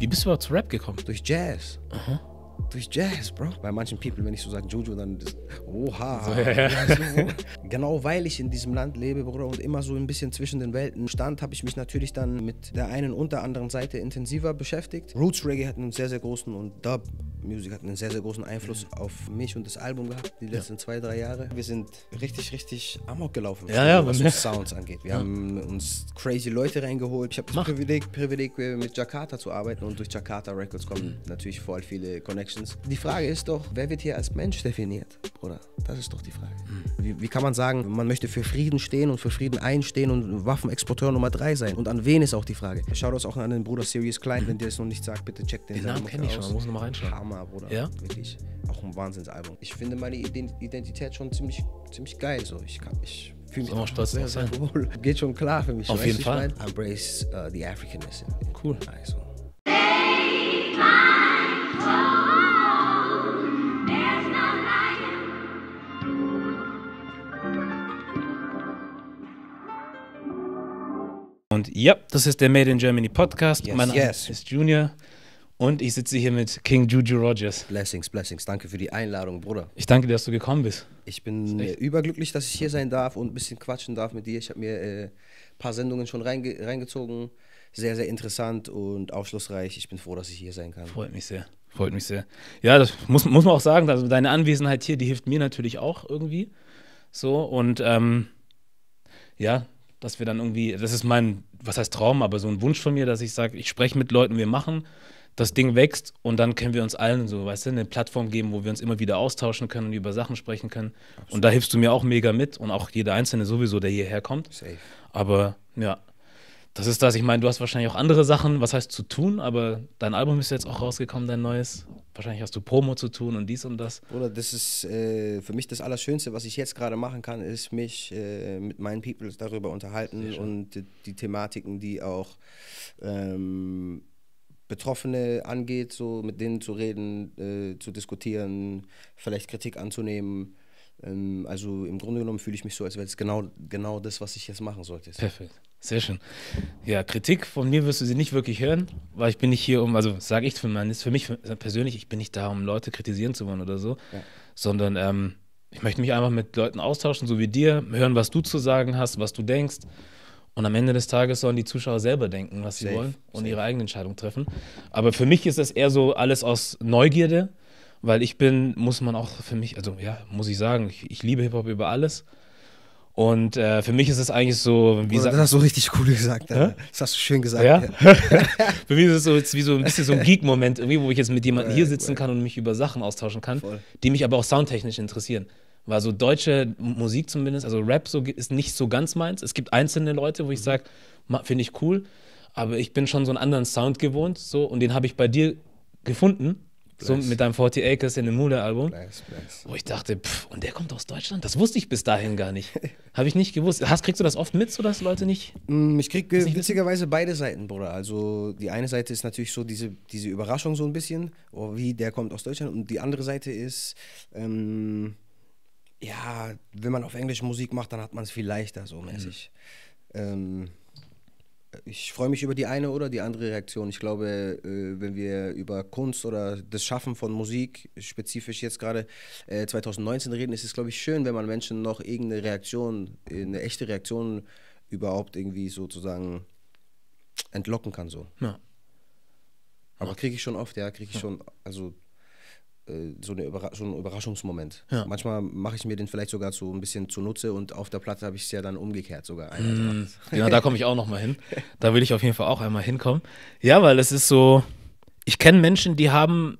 Wie bist du überhaupt zu Rap gekommen? Durch Jazz. Aha. Durch Jazz, Bro. Bei manchen People, wenn ich so sage Jojo, dann das, oha. So, ja, ja. So. genau weil ich in diesem Land lebe, Bro, und immer so ein bisschen zwischen den Welten stand, habe ich mich natürlich dann mit der einen und der anderen Seite intensiver beschäftigt. Roots Reggae hat einen sehr, sehr großen und Dub Music hat einen sehr, sehr großen Einfluss mhm. auf mich und das Album gehabt, die letzten ja. zwei, drei Jahre. Wir sind richtig, richtig amok gelaufen, ja, ja, was uns Sounds angeht. Wir haben uns crazy Leute reingeholt. Ich habe das Privileg, Privileg, äh, mit Jakarta zu arbeiten und durch Jakarta Records kommen mhm. natürlich voll viele Connections. Die Frage ist doch, wer wird hier als Mensch definiert, Bruder? Das ist doch die Frage. Mhm. Wie, wie kann man sagen, man möchte für Frieden stehen und für Frieden einstehen und Waffenexporteur Nummer drei sein? Und an wen ist auch die Frage? Schaut das auch an den Bruder Sirius Klein. Wenn dir das noch nicht sagt, bitte check den, den Namen. Den kenne ich schon, muss nochmal reinschauen. Hammer, Bruder. Ja? Wirklich. Auch ein Wahnsinnsalbum. Ich finde meine Identität schon ziemlich, ziemlich geil. So. Ich, kann, ich fühle mich auch stolz sehr, sehr wohl. Geht schon klar für mich. Auf jeden Fall. Mein? Embrace uh, the Africanness. Cool. Also. Und ja, das ist der Made in Germany Podcast. Yes, mein Name yes. ist Junior. Und ich sitze hier mit King Juju Rogers. Blessings, blessings. Danke für die Einladung, Bruder. Ich danke dir, dass du gekommen bist. Ich bin äh, überglücklich, dass ich hier sein darf und ein bisschen quatschen darf mit dir. Ich habe mir ein äh, paar Sendungen schon reinge reingezogen. Sehr, sehr interessant und aufschlussreich. Ich bin froh, dass ich hier sein kann. Freut mich sehr. Freut mich sehr. Ja, das muss, muss man auch sagen. Also deine Anwesenheit hier, die hilft mir natürlich auch irgendwie. So und ähm, ja, dass wir dann irgendwie, das ist mein, was heißt Traum, aber so ein Wunsch von mir, dass ich sage, ich spreche mit Leuten, wir machen das Ding wächst und dann können wir uns allen so, weißt du, eine Plattform geben, wo wir uns immer wieder austauschen können und über Sachen sprechen können. Absolut. Und da hilfst du mir auch mega mit und auch jeder Einzelne sowieso, der hierher kommt. Safe. Aber ja, das ist das. Ich meine, du hast wahrscheinlich auch andere Sachen, was heißt zu tun, aber dein Album ist jetzt auch rausgekommen, dein neues. Wahrscheinlich hast du Promo zu tun und dies und das. Oder das ist äh, für mich das Allerschönste, was ich jetzt gerade machen kann, ist mich äh, mit meinen People darüber unterhalten und die, die, Thematiken, die auch ähm, Betroffene angeht, so mit denen zu reden, äh, zu diskutieren, vielleicht Kritik anzunehmen. Ähm, also im Grunde genommen fühle ich mich so, als wäre es genau, genau das, was ich jetzt machen sollte. Perfekt. Sehr schön. Ja, Kritik von mir wirst du sie nicht wirklich hören, weil ich bin nicht hier, um, also sage ich für, mein, für mich persönlich, ich bin nicht da, um Leute kritisieren zu wollen oder so, ja. sondern ähm, ich möchte mich einfach mit Leuten austauschen, so wie dir, hören, was du zu sagen hast, was du denkst und am Ende des Tages sollen die Zuschauer selber denken, was safe, sie wollen und safe. ihre eigene Entscheidung treffen. Aber für mich ist das eher so alles aus Neugierde, weil ich bin, muss man auch für mich, also ja, muss ich sagen, ich, ich liebe Hip-Hop über alles. Und äh, für mich ist es eigentlich so, wie gesagt. Das hast du richtig cool gesagt. Äh? Das hast du schön gesagt. Ja? ja. für mich ist es so, jetzt wie so ein bisschen so ein Geek-Moment, wo ich jetzt mit jemandem hier sitzen kann und mich über Sachen austauschen kann, Voll. die mich aber auch soundtechnisch interessieren. Weil so deutsche Musik zumindest, also Rap so, ist nicht so ganz meins. Es gibt einzelne Leute, wo ich mhm. sage, finde ich cool, aber ich bin schon so einen anderen Sound gewohnt so und den habe ich bei dir gefunden. So mit deinem 40 Acres in dem mulder album Wo ich dachte, pff, und der kommt aus Deutschland? Das wusste ich bis dahin gar nicht. Habe ich nicht gewusst. Hast, kriegst du das oft mit, so dass Leute nicht. Mm, ich kriege witzigerweise wissen? beide Seiten, Bruder. Also die eine Seite ist natürlich so diese, diese Überraschung so ein bisschen, oh, wie der kommt aus Deutschland. Und die andere Seite ist. Ähm ja, wenn man auf Englisch Musik macht, dann hat man es viel leichter so mäßig. Mhm. Ähm, ich freue mich über die eine oder die andere Reaktion. Ich glaube, äh, wenn wir über Kunst oder das Schaffen von Musik, spezifisch jetzt gerade 2019 äh, reden, ist es, glaube ich, schön, wenn man Menschen noch irgendeine Reaktion, äh, eine echte Reaktion überhaupt irgendwie sozusagen entlocken kann. So. Ja. Aber kriege ich schon oft, ja, kriege ich ja. schon, also äh, so, eine Überra so ein Überraschungsmoment. Ja. Manchmal mache ich mir den vielleicht sogar so ein bisschen zunutze und auf der Platte habe ich es ja dann umgekehrt sogar. Mm, ja, da komme ich auch nochmal hin. Da will ich auf jeden Fall auch einmal hinkommen. Ja, weil es ist so, ich kenne Menschen, die haben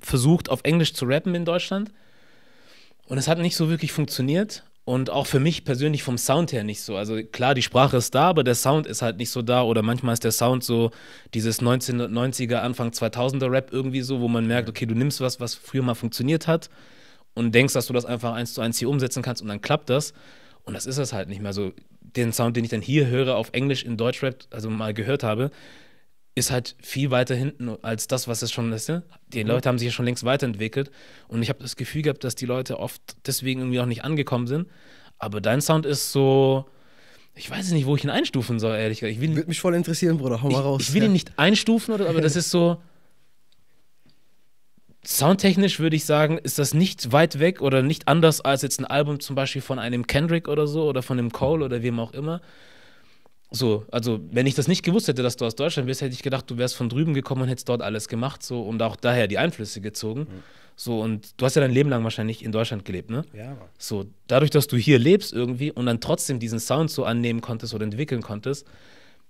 versucht, auf Englisch zu rappen in Deutschland und es hat nicht so wirklich funktioniert und auch für mich persönlich vom Sound her nicht so. Also klar, die Sprache ist da, aber der Sound ist halt nicht so da oder manchmal ist der Sound so dieses 1990er, Anfang 2000er Rap irgendwie so, wo man merkt, okay, du nimmst was, was früher mal funktioniert hat und denkst, dass du das einfach eins zu eins hier umsetzen kannst und dann klappt das. Und das ist es halt nicht mehr so. Also den Sound, den ich dann hier höre auf Englisch in Deutschrap, also mal gehört habe, ist halt viel weiter hinten als das, was es schon ist. Ne? Die mhm. Leute haben sich ja schon längst weiterentwickelt und ich habe das Gefühl gehabt, dass die Leute oft deswegen irgendwie auch nicht angekommen sind. Aber dein Sound ist so, ich weiß nicht, wo ich ihn einstufen soll, ehrlich gesagt. Ich will, Würde mich voll interessieren, Bruder, hau mal ich, raus. Ich will ja. ihn nicht einstufen, oder, aber das ist so, soundtechnisch würde ich sagen, ist das nicht weit weg oder nicht anders als jetzt ein Album zum Beispiel von einem Kendrick oder so oder von einem Cole oder wem auch immer. So, also wenn ich das nicht gewusst hätte, dass du aus Deutschland bist, hätte ich gedacht, du wärst von drüben gekommen und hättest dort alles gemacht so und auch daher die Einflüsse gezogen. Mhm. So, und du hast ja dein Leben lang wahrscheinlich in Deutschland gelebt, ne? Ja. So, dadurch, dass du hier lebst irgendwie und dann trotzdem diesen Sound so annehmen konntest oder entwickeln konntest,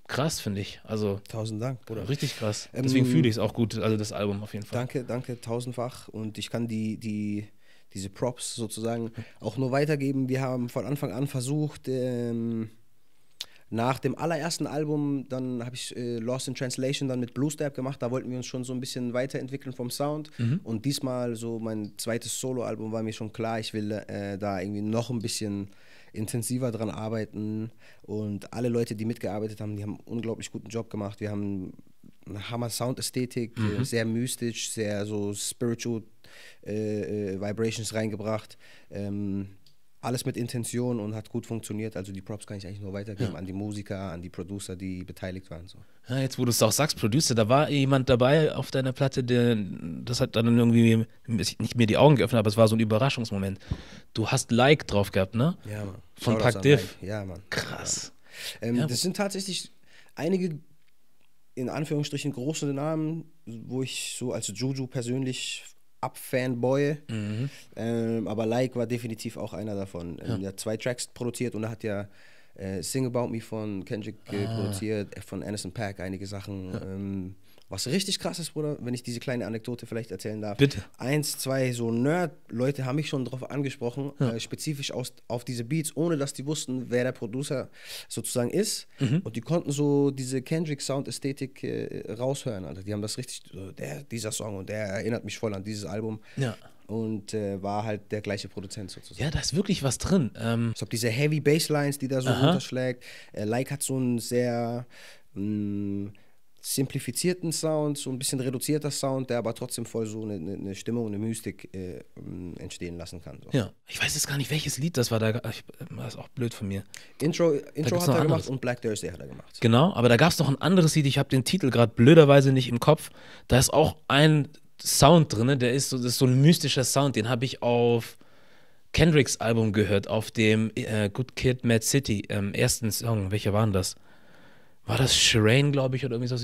krass, finde ich. Also. Tausend Dank, Bruder. Richtig krass. Ähm, Deswegen fühle ich es auch gut, also das Album auf jeden Fall. Danke, danke, tausendfach. Und ich kann die, die, diese Props sozusagen auch nur weitergeben. Wir haben von Anfang an versucht, ähm, nach dem allerersten Album, dann habe ich äh, Lost in Translation dann mit Blue Step gemacht. Da wollten wir uns schon so ein bisschen weiterentwickeln vom Sound. Mhm. Und diesmal, so mein zweites Soloalbum, war mir schon klar, ich will äh, da irgendwie noch ein bisschen intensiver dran arbeiten. Und alle Leute, die mitgearbeitet haben, die haben einen unglaublich guten Job gemacht. Wir haben eine Hammer-Sound-Ästhetik, äh, mhm. sehr mystisch, sehr so spiritual äh, äh Vibrations reingebracht. Ähm, alles mit Intention und hat gut funktioniert. Also die Props kann ich eigentlich nur weitergeben ja. an die Musiker, an die Producer, die beteiligt waren. So. Ja, jetzt wo du es auch sagst, Producer, da war jemand dabei auf deiner Platte, der das hat dann irgendwie nicht mir die Augen geöffnet, aber es war so ein Überraschungsmoment. Du hast Like drauf gehabt, ne? Ja, Mann. Von Pac Div. Like. Ja, Mann. Krass. Ja. Ähm, ja. Das sind tatsächlich einige in Anführungsstrichen große Namen, wo ich so als Juju persönlich Ab-Fanboy. Mhm. Ähm, aber Like war definitiv auch einer davon. Ja. Ähm, hat zwei Tracks produziert und er hat ja äh, Sing About Me von Kendrick äh, ah. produziert, äh, von Anderson Pack einige Sachen. Ja. Ähm, was richtig krass ist, Bruder, wenn ich diese kleine Anekdote vielleicht erzählen darf. Bitte. Eins, zwei, so Nerd-Leute haben mich schon darauf angesprochen, ja. äh, spezifisch aus, auf diese Beats, ohne dass die wussten, wer der Producer sozusagen ist. Mhm. Und die konnten so diese Kendrick-Sound-Ästhetik äh, raushören, Also Die haben das richtig, so, der, dieser Song und der erinnert mich voll an dieses Album. Ja und äh, war halt der gleiche Produzent sozusagen. Ja, da ist wirklich was drin. Ähm ich glaube, diese Heavy Basslines, die da so Aha. runterschlägt. Äh, like hat so ein sehr mh, mm, simplifizierten Sound, so ein bisschen reduzierter Sound, der aber trotzdem voll so eine, eine Stimmung, eine Mystik äh, mm, entstehen lassen kann. So. Ja, ich weiß jetzt gar nicht, welches Lied das war. Da, ich, äh, das ist auch blöd von mir. Intro, Intro hat er anderes. gemacht und Black Thursday hat er gemacht. Genau, aber da gab es noch ein anderes Lied, ich habe den Titel gerade blöderweise nicht im Kopf. Da ist auch ein Sound drin, der ist so, das ist so ein mystischer Sound, den habe ich auf Kendricks Album gehört, auf dem äh, Good Kid, Mad City, ähm, ersten Song. Welcher war denn das? war das Shireen, glaube ich, oder irgendwie so.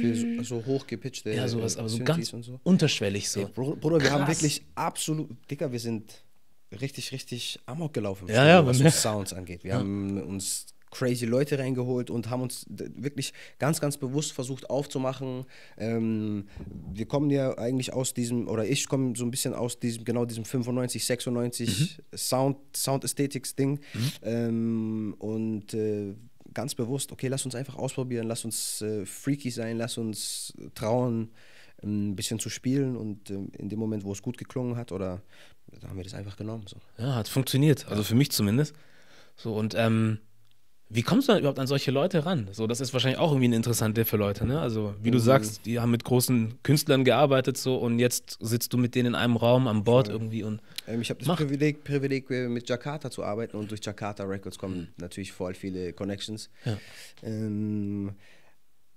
Für so, so Ja, sowas, aber so äh, ganz so. unterschwellig so. Ey, Bruder, wir haben wirklich absolut. Dicker, wir sind richtig, richtig amok gelaufen, ja, ja, was uns Sounds angeht. Wir ja. haben uns crazy Leute reingeholt und haben uns wirklich ganz, ganz bewusst versucht aufzumachen. Ähm, wir kommen ja eigentlich aus diesem, oder ich komme so ein bisschen aus diesem, genau diesem 95, 96 mhm. Sound, Sound Aesthetics Ding. Mhm. Ähm, und äh, ganz bewusst, okay, lass uns einfach ausprobieren, lass uns äh, freaky sein, lass uns trauen, ähm, ein bisschen zu spielen und ähm, in dem Moment, wo es gut geklungen hat, oder haben wir das einfach genommen. So. Ja, hat funktioniert, also für mich zumindest. So und ähm, wie kommst du dann überhaupt an solche Leute ran? So, das ist wahrscheinlich auch irgendwie ein interessanter für Leute, ne? Also, wie mhm. du sagst, die haben mit großen Künstlern gearbeitet so und jetzt sitzt du mit denen in einem Raum an Bord ja. irgendwie und. Ähm, ich habe das Privileg, Privileg, äh, mit Jakarta zu arbeiten und durch Jakarta Records kommen mhm. natürlich voll viele Connections. Ja. Ähm,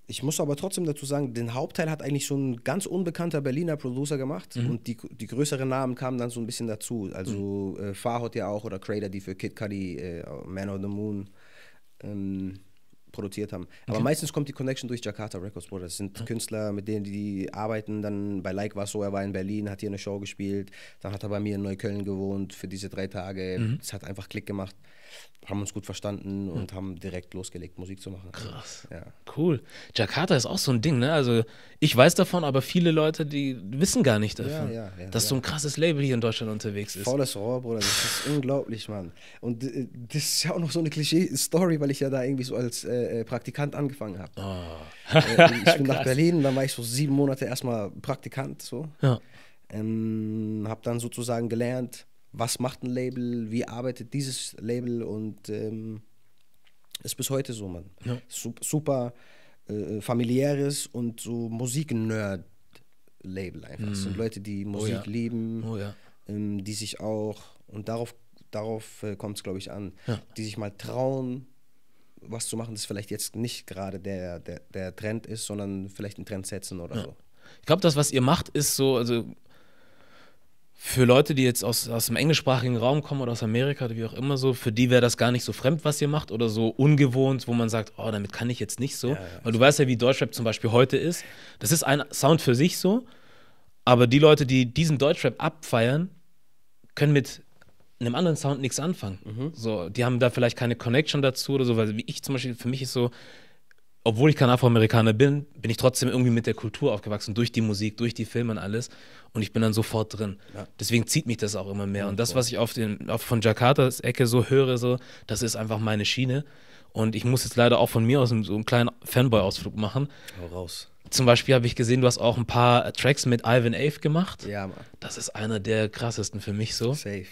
ich muss aber trotzdem dazu sagen, den Hauptteil hat eigentlich schon ein ganz unbekannter Berliner Producer gemacht mhm. und die, die größeren Namen kamen dann so ein bisschen dazu. Also mhm. Äh, Farhot ja auch oder Crater, die für Kid Cudi, äh, Man of the Moon ähm, produziert haben. Aber meistens kommt die Connection durch Jakarta Records, Bruder. Das sind ah. Künstler, mit denen die arbeiten. Dann bei Like war es so, er war in Berlin, hat hier eine Show gespielt. Dann hat er bei mir in Neukölln gewohnt für diese drei Tage. Mhm. Es mhm. hat einfach Klick gemacht haben uns gut verstanden hm. und mhm. haben direkt losgelegt, Musik zu machen. Krass. Ja. Cool. Jakarta ist auch so ein Ding, ne? Also ich weiß davon, aber viele Leute, die wissen gar nicht davon, ja, ja, dass so ein krasses Label hier in Deutschland unterwegs ist. Volles Rohr, Bruder. Das ist unglaublich, Mann. Und äh, das ist ja auch noch so eine Klischee-Story, weil ich ja da irgendwie so als äh, äh Praktikant angefangen habe. Oh. Ah. Äh, ich bin nach Berlin, dann war ich so sieben Monate erstmal Praktikant, so. Ja. Ähm, hab dann sozusagen gelernt, was macht ein Label, wie arbeitet dieses Label und ähm, ist bis heute so, man. Ja. Super, äh, familiäres und so Musik-Nerd-Label einfach. Mhm. Es sind Leute, die Musik oh ja. lieben, oh ja. ähm, die sich auch, und darauf, darauf äh, kommt es, glaube ich, an, die sich mal trauen, was zu machen, das vielleicht jetzt nicht gerade der, der, der Trend ist, sondern vielleicht einen Trend setzen oder so. Ich glaube, das, was ihr macht, ist so, also für Leute, die jetzt aus, aus dem englischsprachigen Raum kommen oder aus Amerika oder wie auch immer so, für die wäre das gar nicht so fremd, was ihr macht oder so ungewohnt, wo man sagt, oh, damit kann ich jetzt nicht so. Ja, ja. Weil du weißt ja, wie Deutschrap zum Beispiel heute ist. Das ist ein Sound für sich so, aber die Leute, die diesen Deutschrap abfeiern, können mit einem anderen Sound nichts anfangen. Mhm. So, die haben da vielleicht keine Connection dazu oder so, weil wie ich zum Beispiel, für mich ist so, obwohl ich kein Afroamerikaner bin, bin ich trotzdem irgendwie mit der Kultur aufgewachsen, durch die Musik, durch die Filme und alles und ich bin dann sofort drin. Ja. Deswegen zieht mich das auch immer mehr. Und das, was ich auf den, auf von Jakartas Ecke so höre, so, das ist einfach meine Schiene. Und ich muss jetzt leider auch von mir aus so einen kleinen Fanboy-Ausflug machen. Hau raus. Zum Beispiel habe ich gesehen, du hast auch ein paar Tracks mit Ivan Ave gemacht. Ja, Mann. Das ist einer der krassesten für mich so. Safe.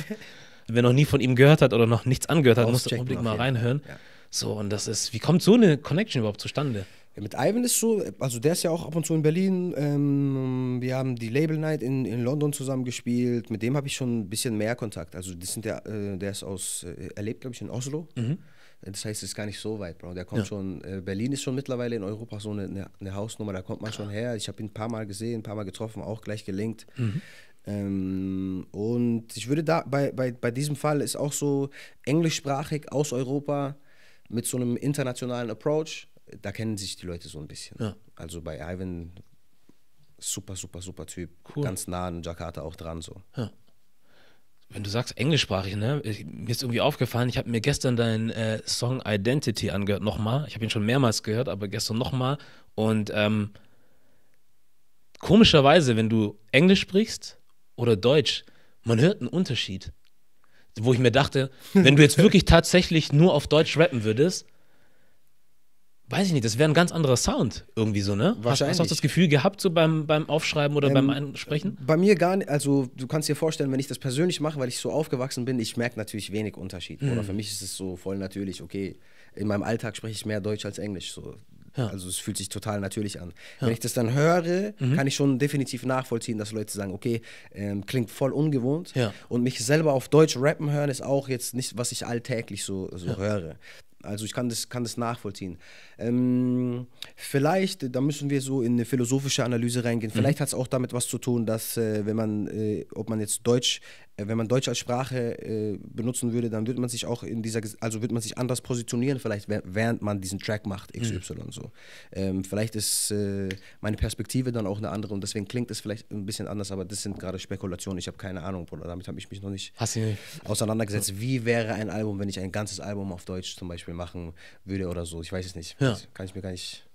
Wer noch nie von ihm gehört hat oder noch nichts angehört hat, muss da unbedingt mal reinhören. Ja. So, und das ist, wie kommt so eine Connection überhaupt zustande? Mit Ivan ist so, also der ist ja auch ab und zu in Berlin. Ähm, wir haben die Label Night in, in London zusammen gespielt. Mit dem habe ich schon ein bisschen mehr Kontakt. Also das sind der, äh, der ist aus, äh, er lebt glaube ich in Oslo. Mhm. Das heißt, es ist gar nicht so weit, Bro. Der kommt ja. schon, äh, Berlin ist schon mittlerweile in Europa so eine, eine, Hausnummer, da kommt man schon her. Ich habe ihn ein paar Mal gesehen, ein paar Mal getroffen, auch gleich gelinkt. Mhm. Ähm, und ich würde da, bei, bei, bei diesem Fall ist auch so englischsprachig aus Europa mit so einem internationalen Approach da kennen sich die Leute so ein bisschen. Ja. Also bei Ivan, super, super, super Typ. Cool. Ganz nah an Jakarta auch dran so. Ja. Wenn du sagst englischsprachig, ne? Mir ist irgendwie aufgefallen, ich habe mir gestern deinen äh, Song Identity angehört, nochmal. Ich habe ihn schon mehrmals gehört, aber gestern nochmal. Und ähm, komischerweise, wenn du Englisch sprichst oder Deutsch, man hört einen Unterschied. Wo ich mir dachte, wenn du jetzt wirklich tatsächlich nur auf Deutsch rappen würdest, weiß ich nicht, das wäre ein ganz anderer Sound irgendwie so, ne? Wahrscheinlich. Hast, hast du das Gefühl gehabt, so beim, beim Aufschreiben oder ähm, beim Einsprechen? Bei mir gar nicht, also du kannst dir vorstellen, wenn ich das persönlich mache, weil ich so aufgewachsen bin, ich merke natürlich wenig Unterschied. Mhm. Oder hm. für mich ist es so voll natürlich, okay, in meinem Alltag spreche ich mehr Deutsch als Englisch, so. Ja. Also es fühlt sich total natürlich an. Ja. Wenn ich das dann höre, mhm. kann ich schon definitiv nachvollziehen, dass Leute sagen, okay, ähm, klingt voll ungewohnt. Ja. Und mich selber auf Deutsch rappen hören ist auch jetzt nicht, was ich alltäglich so, so höre. Also ich kann das, kann das nachvollziehen. Ähm, vielleicht, da müssen wir so in eine philosophische Analyse reingehen. Mhm. Vielleicht mhm. hat es auch damit was zu tun, dass äh, wenn man, äh, ob man jetzt Deutsch äh, wenn man Deutsch als Sprache äh, benutzen würde, dann würde man sich auch in dieser, also wird man sich anders positionieren, vielleicht während man diesen Track macht, XY mhm. so. Ähm, vielleicht ist äh, meine Perspektive dann auch eine andere und deswegen klingt es vielleicht ein bisschen anders, aber das sind gerade Spekulationen, ich habe keine Ahnung, Bruder, damit habe ich mich noch nicht, nicht, auseinandergesetzt. Wie wäre ein Album, wenn ich ein ganzes Album auf Deutsch zum Beispiel machen würde oder so, ich weiß es nicht. Ja. Kann ich mir gar nicht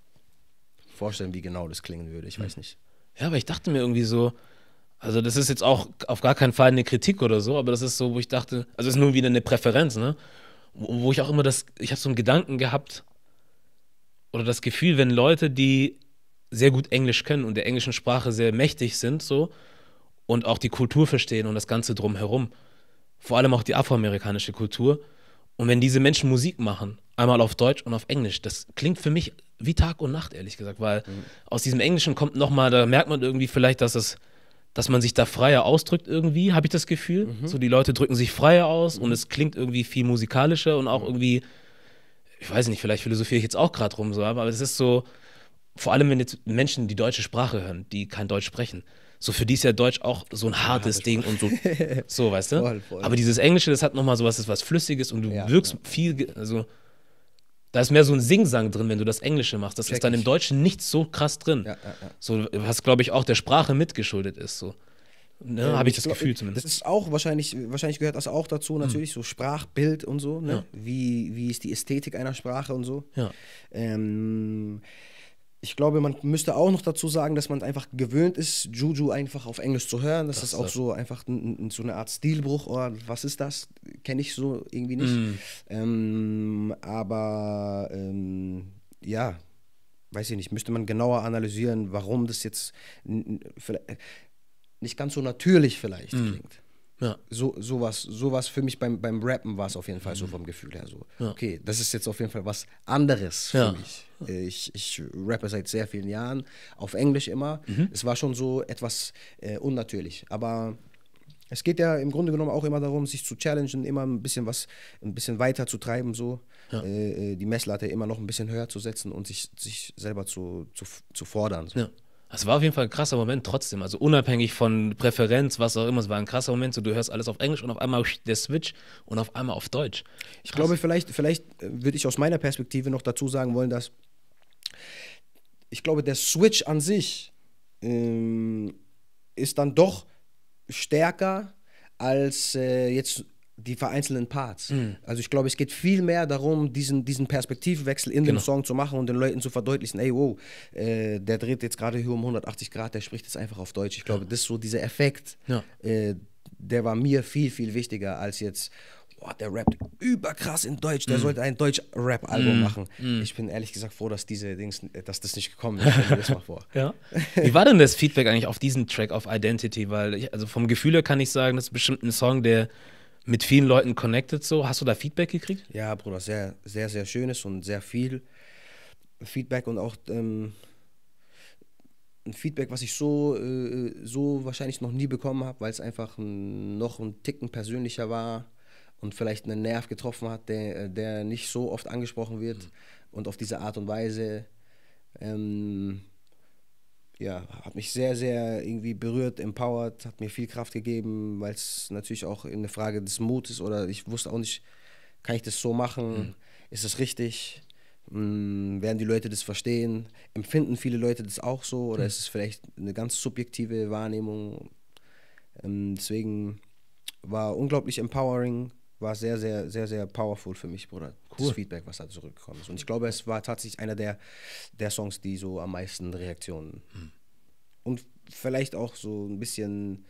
vorstellen, wie genau das klingen würde, ich mhm. weiß hm. nicht. Ja, aber ich dachte mir irgendwie so, also das ist jetzt auch auf gar keinen Fall eine Kritik oder so, aber das ist so, wo ich dachte, also es ist nur wieder eine Präferenz, ne? Wo ich auch immer das, ich habe so einen Gedanken gehabt oder das Gefühl, wenn Leute, die sehr gut Englisch können und der englischen Sprache sehr mächtig sind, so und auch die Kultur verstehen und das Ganze drumherum, vor allem auch die afroamerikanische Kultur, und wenn diese Menschen Musik machen, einmal auf Deutsch und auf Englisch, das klingt für mich wie Tag und Nacht, ehrlich gesagt, weil mhm. aus diesem Englischen kommt nochmal, da merkt man irgendwie vielleicht, dass es dass man sich da freier ausdrückt irgendwie, habe ich das Gefühl. Mhm. So die Leute drücken sich freier aus mhm. und es klingt irgendwie viel musikalischer und auch mhm. irgendwie, ich weiß nicht, vielleicht philosophiere ich jetzt auch gerade rum so, aber es ist so, vor allem wenn jetzt Menschen die deutsche Sprache hören, die kein Deutsch sprechen, so für die ist ja Deutsch auch so ein hartes ja, Ding und so, so weißt du. Voll, voll. Aber dieses Englische, das hat nochmal sowas, das ist was Flüssiges und du ja, wirkst ja. viel, also da ist mehr so ein Singsang drin, wenn du das Englische machst. Das Check ist dann im Deutschen nicht so krass drin. Ja, ja, ja. So, was, glaube ich, auch der Sprache mitgeschuldet ist. So. Ne, ähm, Habe ich das glaub, Gefühl zumindest. Das ist auch wahrscheinlich, wahrscheinlich gehört das auch dazu, hm. natürlich, hm. so Sprachbild und so. Ne? Wie, wie ist die Ästhetik einer Sprache und so. Ja. Ähm, ich glaube, man müsste auch noch dazu sagen, dass man einfach gewöhnt ist, Juju einfach auf Englisch zu hören. Das, das ist auch so einfach so eine Art Stilbruch oder oh, was ist das? Kenne ich so irgendwie nicht. Mm. Ähm, aber ähm, ja, weiß ich nicht, müsste man genauer analysieren, warum das jetzt nicht ganz so natürlich vielleicht mm. klingt. Ja. So, sowas, sowas für mich beim, beim Rappen war es auf jeden Fall mhm. so vom Gefühl her so. Ja. Okay, das ist jetzt auf jeden Fall was anderes für ja. mich. Ich, ich rappe seit sehr vielen Jahren, auf Englisch immer. Mhm. Es war schon so etwas äh, unnatürlich. Aber es geht ja im Grunde genommen auch immer darum, sich zu challengen, immer ein bisschen was, ein bisschen weiter zu treiben, so. Ja. Äh, äh die Messlatte immer noch ein bisschen höher zu setzen und sich, sich selber zu, zu, zu fordern. So. Es war auf jeden Fall ein krasser Moment trotzdem. Also unabhängig von Präferenz, was auch immer, es war ein krasser Moment. So, du hörst alles auf Englisch und auf einmal der Switch und auf einmal auf Deutsch. Krass. Ich glaube, vielleicht, vielleicht äh, würde ich aus meiner Perspektive noch dazu sagen wollen, dass ich glaube, der Switch an sich ähm, ist dann doch stärker als äh, jetzt die vereinzelten Parts. Mhm. Also ich glaube, es geht viel mehr darum, diesen, diesen Perspektivwechsel in genau. dem Song zu machen und den Leuten zu verdeutlichen, ey, wow, äh, der dreht jetzt gerade hier um 180 Grad, der spricht jetzt einfach auf Deutsch. Ich glaube, ja. das ist so dieser Effekt, ja. äh, der war mir viel, viel wichtiger als jetzt, boah, der rappt überkrass in Deutsch, der mm. sollte ein Deutsch-Rap-Album mm. machen. Mm. Ich bin ehrlich gesagt froh, dass diese Dings, dass das nicht gekommen ist. Ich mal also vor. ja. Wie war denn das Feedback eigentlich auf diesen Track, auf Identity? Weil, ich, also vom Gefühl her kann ich sagen, das ist bestimmt ein Song, der mit vielen Leuten connected so. Hast du da Feedback gekriegt? Ja, Bruder, sehr, sehr, sehr schönes und sehr viel Feedback und auch ähm, ein Feedback, was ich so, äh, so wahrscheinlich noch nie bekommen habe, weil es einfach noch ein Ticken persönlicher war und vielleicht einen Nerv getroffen hat, der, äh, der nicht so oft angesprochen wird mhm. und auf diese Art und Weise. Ähm, ja, hat mich sehr, sehr irgendwie berührt, empowered, hat mir viel Kraft gegeben, weil es natürlich auch eine Frage des Mutes oder ich wusste auch nicht, kann ich das so machen? Mhm. Ist das richtig? Mh, mm, werden die Leute das verstehen? Empfinden viele Leute das auch so oder mhm. ist es vielleicht eine ganz subjektive Wahrnehmung? Ähm, deswegen war unglaublich empowering war sehr, sehr, sehr, sehr powerful für mich, Bruder. Cool. Das Feedback, was da zurückgekommen ist. Und ich glaube, es war tatsächlich einer der, der Songs, die so am meisten Reaktionen. Hm. Und vielleicht auch so ein bisschen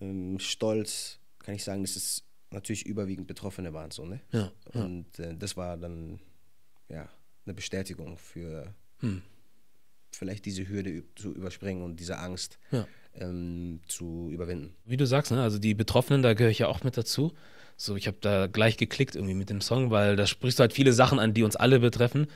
ähm, stolz, kann ich sagen, dass es natürlich überwiegend Betroffene waren, so, ne? Ja. ja. Und äh, das war dann, ja, eine Bestätigung für hm. vielleicht diese Hürde zu überspringen und diese Angst. Ja. Ähm, zu überwinden. Wie du sagst, ne? also die Betroffenen, da gehöre ich ja auch mit dazu. So, ich habe da gleich geklickt irgendwie mit dem Song, weil da sprichst du halt viele Sachen an, die uns alle betreffen.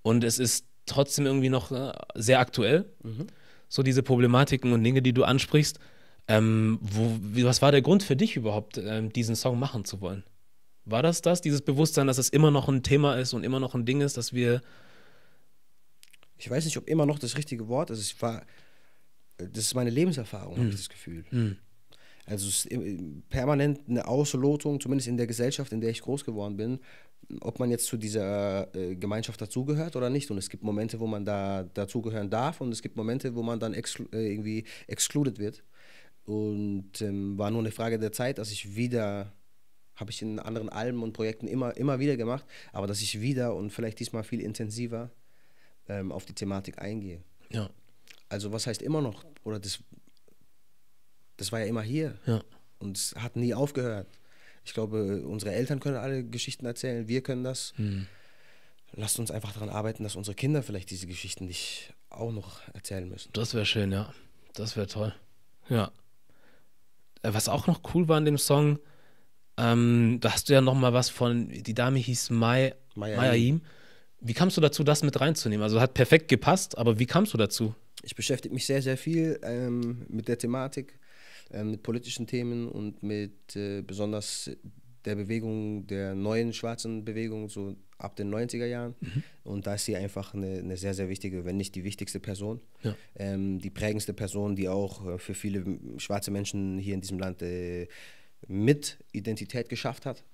Und es ist trotzdem irgendwie noch äh, sehr aktuell. Mhm. So diese Problematiken und Dinge, die du ansprichst. Ähm, wo, was war der Grund für dich überhaupt, ähm, diesen Song machen zu wollen? War das das, dieses Bewusstsein, dass es immer noch ein Thema ist und immer noch ein Ding ist, dass wir. Ich weiß nicht, ob immer noch das richtige Wort ist. Es war, das ist meine Lebenserfahrung, mhm. habe ich das Gefühl. Mhm. Also es ist permanent eine Auslotung, zumindest in der Gesellschaft, in der ich groß geworden bin, ob man jetzt zu dieser äh, Gemeinschaft dazugehört oder nicht. Und es gibt Momente, wo man da dazugehören darf und es gibt Momente, wo man dann exklu äh, irgendwie excluded wird. Und ähm, war nur eine Frage der Zeit, dass ich wieder, habe ich in anderen Alben und Projekten immer, immer wieder gemacht, aber dass ich wieder und vielleicht diesmal viel intensiver ähm, auf die Thematik eingehe. Ja. Also was heißt immer noch, oder das das war ja immer hier. Ja. Und es hat nie aufgehört. Ich glaube, unsere Eltern können alle Geschichten erzählen, wir können das. Hm. Lasst uns einfach daran arbeiten, dass unsere Kinder vielleicht diese Geschichten nicht auch noch erzählen müssen. Das wäre schön, ja. Das wäre toll. Ja. Äh, was auch noch cool war in dem Song, ähm, da hast du ja noch mal was von, die Dame hieß Mai, Mayaim. Mayaim. Wie kamst du dazu, das mit reinzunehmen? Also hat perfekt gepasst, aber wie kamst du dazu? Ich beschäftige mich sehr, sehr viel ähm, mit der Thematik. Äh, mit politischen Themen und mit äh, besonders der Bewegung, der neuen schwarzen Bewegung, so ab den 90er Jahren. Mhm. Und da ist sie einfach eine, eine, sehr, sehr wichtige, wenn nicht die wichtigste Person. Ja. Ähm, die prägendste Person, die auch äh, für viele schwarze Menschen hier in diesem Land äh, mit Identität geschafft hat.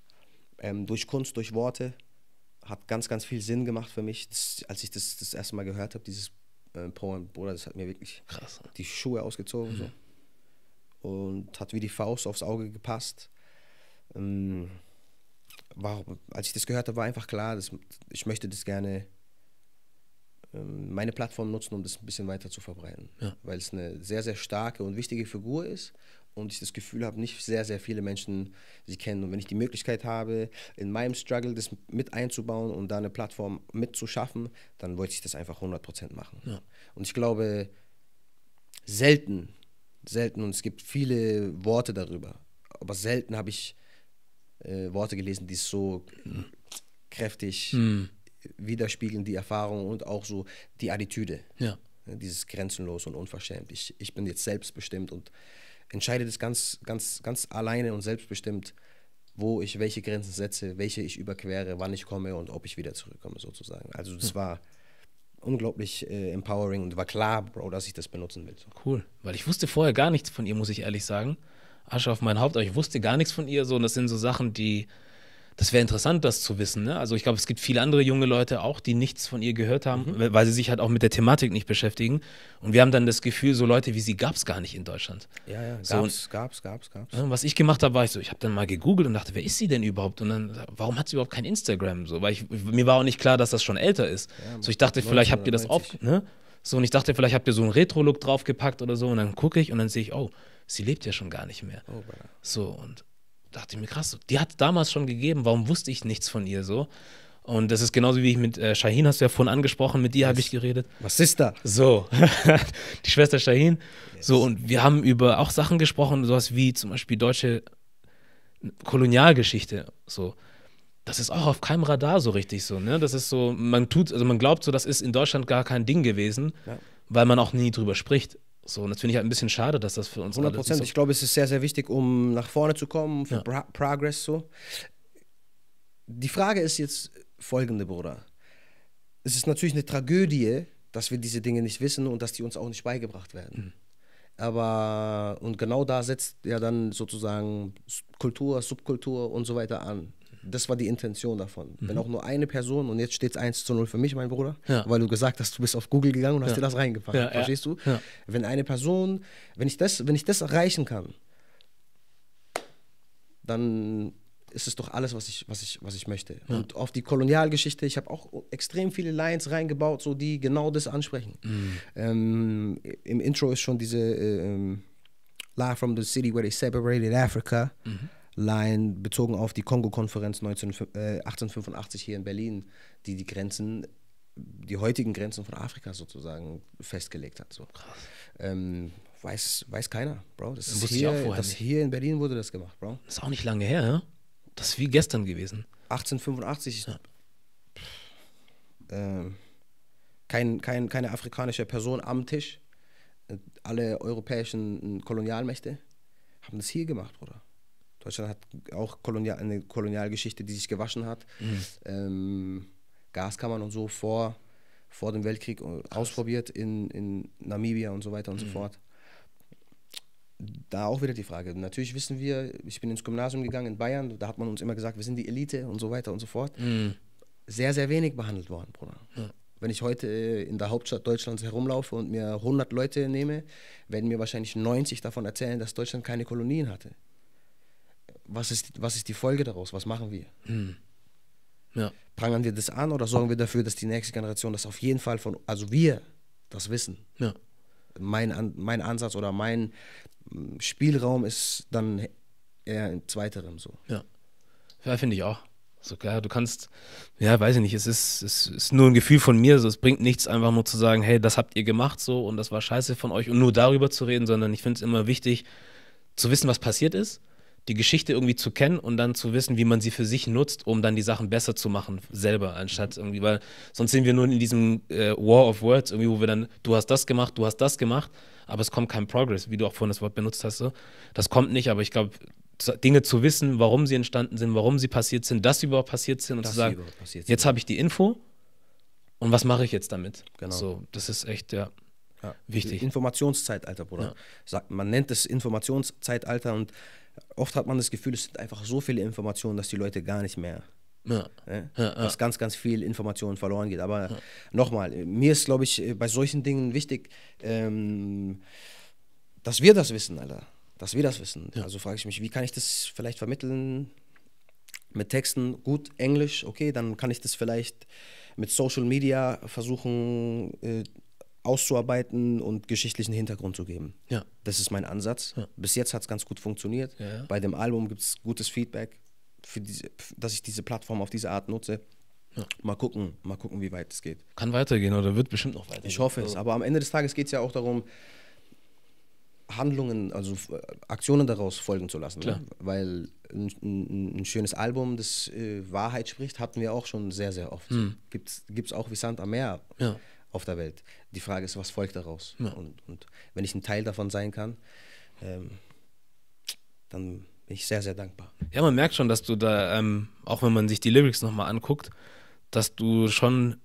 Ähm, durch Kunst, durch Worte. Hat ganz, ganz viel Sinn gemacht für mich, das, als ich das das erste Mal gehört habe, dieses äh, Poem. Bruder, das hat mir wirklich Krass. die Schuhe ausgezogen. Mhm. So und hat wie die Faust aufs Auge gepasst. Ähm, war, als ich das gehört habe, war einfach klar, dass ich möchte das gerne ähm, meine Plattform nutzen, um das ein bisschen weiter zu verbreiten, ja. weil es eine sehr sehr starke und wichtige Figur ist und ich das Gefühl habe, nicht sehr sehr viele Menschen sie kennen und wenn ich die Möglichkeit habe, in meinem Struggle das mit einzubauen und da eine Plattform mitzuschaffen, dann wollte ich das einfach 100% machen. Ja. Und ich glaube selten Selten. Und es gibt viele Worte darüber. Aber selten habe ich äh, Worte gelesen, die so kräftig mhm. widerspiegeln, die Erfahrung und auch so die Attitüde. Ja. Dieses grenzenlos und unverschämt. Ich, ich bin jetzt selbstbestimmt und entscheide das ganz, ganz, ganz alleine und selbstbestimmt, wo ich welche Grenzen setze, welche ich überquere, wann ich komme und ob ich wieder zurückkomme, sozusagen. Also das mhm. war unglaublich äh, empowering und war klar, Bro, dass ich das benutzen will. So. Cool, weil ich wusste vorher gar nichts von ihr, muss ich ehrlich sagen. Asche auf mein Haupt, aber ich wusste gar nichts von ihr so und das sind so Sachen, die das wäre interessant, das zu wissen. Ne? Also ich glaube, es gibt viele andere junge Leute auch, die nichts von ihr gehört haben, mhm. weil sie sich halt auch mit der Thematik nicht beschäftigen. Und wir haben dann das Gefühl, so Leute wie sie gab es gar nicht in Deutschland. Ja, ja, gab so, gab es, gab es. Ne? Was ich gemacht habe, war ich so, ich habe dann mal gegoogelt und dachte, wer ist sie denn überhaupt? Und dann, warum hat sie überhaupt kein Instagram? So, weil ich, mir war auch nicht klar, dass das schon älter ist. Ja, so ich dachte, vielleicht habt ihr das auf, ne? So, und ich dachte, vielleicht habt ihr so einen Retro-Look draufgepackt oder so. Und dann gucke ich und dann sehe ich, oh, sie lebt ja schon gar nicht mehr. Oh, so, und dachte ich mir, krass, die hat es damals schon gegeben, warum wusste ich nichts von ihr so? Und das ist genauso wie ich mit äh, Shahin, hast du ja vorhin angesprochen, mit dir habe ich geredet. Was ist da? So, die Schwester Shahin. Yes. So, und wir haben über auch Sachen gesprochen, sowas wie zum Beispiel deutsche Kolonialgeschichte. So, das ist auch auf keinem Radar so richtig so, ne? Das ist so, man tut, also man glaubt so, das ist in Deutschland gar kein Ding gewesen, ja. weil man auch nie drüber spricht. So, und das finde ich halt ein bisschen schade, dass das für uns 100 Prozent. So ich glaube, es ist sehr, sehr wichtig, um nach vorne zu kommen, für ja. Pro Progress so. Die Frage ist jetzt folgende, Bruder. Es ist natürlich eine Tragödie, dass wir diese Dinge nicht wissen und dass die uns auch nicht beigebracht werden. Mhm. Aber, und genau da setzt ja dann sozusagen Kultur, Subkultur und so weiter an das war die Intention davon. Mhm. Wenn auch nur eine Person, und jetzt steht es 1 zu 0 für mich, mein Bruder, ja. weil du gesagt hast, du bist auf Google gegangen und hast dir das reingepackt. verstehst du? Wenn eine Person, wenn ich das, wenn ich das erreichen kann, dann ist es doch alles, was ich, was ich, was ich möchte. Ja. Und auf die Kolonialgeschichte, ich habe auch extrem viele Lines reingebaut, so die genau das ansprechen. Mhm. Ähm, Im Intro ist schon diese äh, ähm, Live from the City where they separated Africa. Mhm. Line bezogen auf die Kongo-Konferenz 1885 äh, hier in Berlin, die die Grenzen, die heutigen Grenzen von Afrika sozusagen festgelegt hat. So. Ähm, weiß, weiß keiner, Bro. Das, das ist hier, auch das hier in Berlin wurde das gemacht, Bro. Das ist auch nicht lange her, ja? Ne? Das ist wie gestern gewesen. 1885. Ja. Ähm, kein, kein, keine afrikanische Person am Tisch. Äh, alle europäischen äh, Kolonialmächte haben das hier gemacht, Bruder. Deutschland hat auch Kolonial, eine Kolonialgeschichte, die sich gewaschen hat. Mhm. Ähm, Gaskammern und so vor, vor dem Weltkrieg Krass. ausprobiert in, in Namibia und so weiter und mhm. so fort. Da auch wieder die Frage. Natürlich wissen wir, ich bin ins Gymnasium gegangen in Bayern, da hat man uns immer gesagt, wir sind die Elite und so weiter und so fort. Mhm. Sehr, sehr wenig behandelt worden, Bruder. Ja. Wenn ich heute äh, in der Hauptstadt Deutschlands herumlaufe und mir 100 Leute nehme, werden mir wahrscheinlich 90 davon erzählen, dass Deutschland keine Kolonien hatte was ist, was ist die Folge daraus? Was machen wir? Hm. Ja. Prangern wir das an oder sorgen wir dafür, dass die nächste Generation das auf jeden Fall von, also wir, das wissen? Ja. Mein, mein Ansatz oder mein hm, Spielraum ist dann eher im Zweiterem so. Ja, ja finde ich auch. So, klar, du kannst, ja, weiß ich nicht, es ist, es ist nur ein Gefühl von mir, so, es bringt nichts, einfach nur zu sagen, hey, das habt ihr gemacht so und das war scheiße von euch und nur darüber zu reden, sondern ich finde es immer wichtig, zu wissen, was passiert ist die Geschichte irgendwie zu kennen und dann zu wissen, wie man sie für sich nutzt, um dann die Sachen besser zu machen selber, anstatt irgendwie, weil sonst sind wir nur in diesem äh, War of Words, irgendwie, wo wir dann, du hast das gemacht, du hast das gemacht, aber es kommt kein Progress, wie du auch vorhin das Wort benutzt hast. So. Das kommt nicht, aber ich glaube, Dinge zu wissen, warum sie entstanden sind, warum sie passiert sind, dass sie überhaupt passiert sind und das zu sagen, jetzt habe ich die Info und was mache ich jetzt damit? Genau. So, das ist echt, ja. Ja. Wichtig. Informationszeitalter, Bruder. Ja. Man nennt es Informationszeitalter und oft hat man das Gefühl, es sind einfach so viele Informationen, dass die Leute gar nicht mehr. Ja. Ne? Dass ganz, ganz viel Information verloren geht. Aber nochmal, mir ist, glaube ich, bei solchen Dingen wichtig, ähm, dass wir das wissen, Alter. Dass wir das wissen. Also frage ich mich, wie kann ich das vielleicht vermitteln? mit Texten gut Englisch, okay, dann kann ich das vielleicht mit Social Media versuchen äh, auszuarbeiten und geschichtlichen Hintergrund zu geben. Ja. Das ist mein Ansatz. Ja. Bis jetzt hat es ganz gut funktioniert. Ja, Bei dem Album gibt es gutes Feedback, diese, dass ich diese Plattform auf diese Art nutze. Ja. Mal gucken, mal gucken, wie weit es geht. Kann weitergehen oder wird bestimmt noch weitergehen. Ich hoffe es, aber am Ende des Tages geht es ja auch darum, Handlungen, also Aktionen daraus folgen zu lassen. Ne? Weil ein, ein, ein, schönes Album, das äh, Wahrheit spricht, hatten wir auch schon sehr, sehr oft. Hm. Gibt es auch wie Sand am Meer. Ja auf der Welt. Die Frage ist, was folgt daraus? Ja. Und, und, wenn ich ein Teil davon sein kann, ähm, dann bin ich sehr, sehr dankbar. Ja, man merkt schon, dass du da, ähm, auch wenn man sich die Lyrics nochmal anguckt, dass du schon,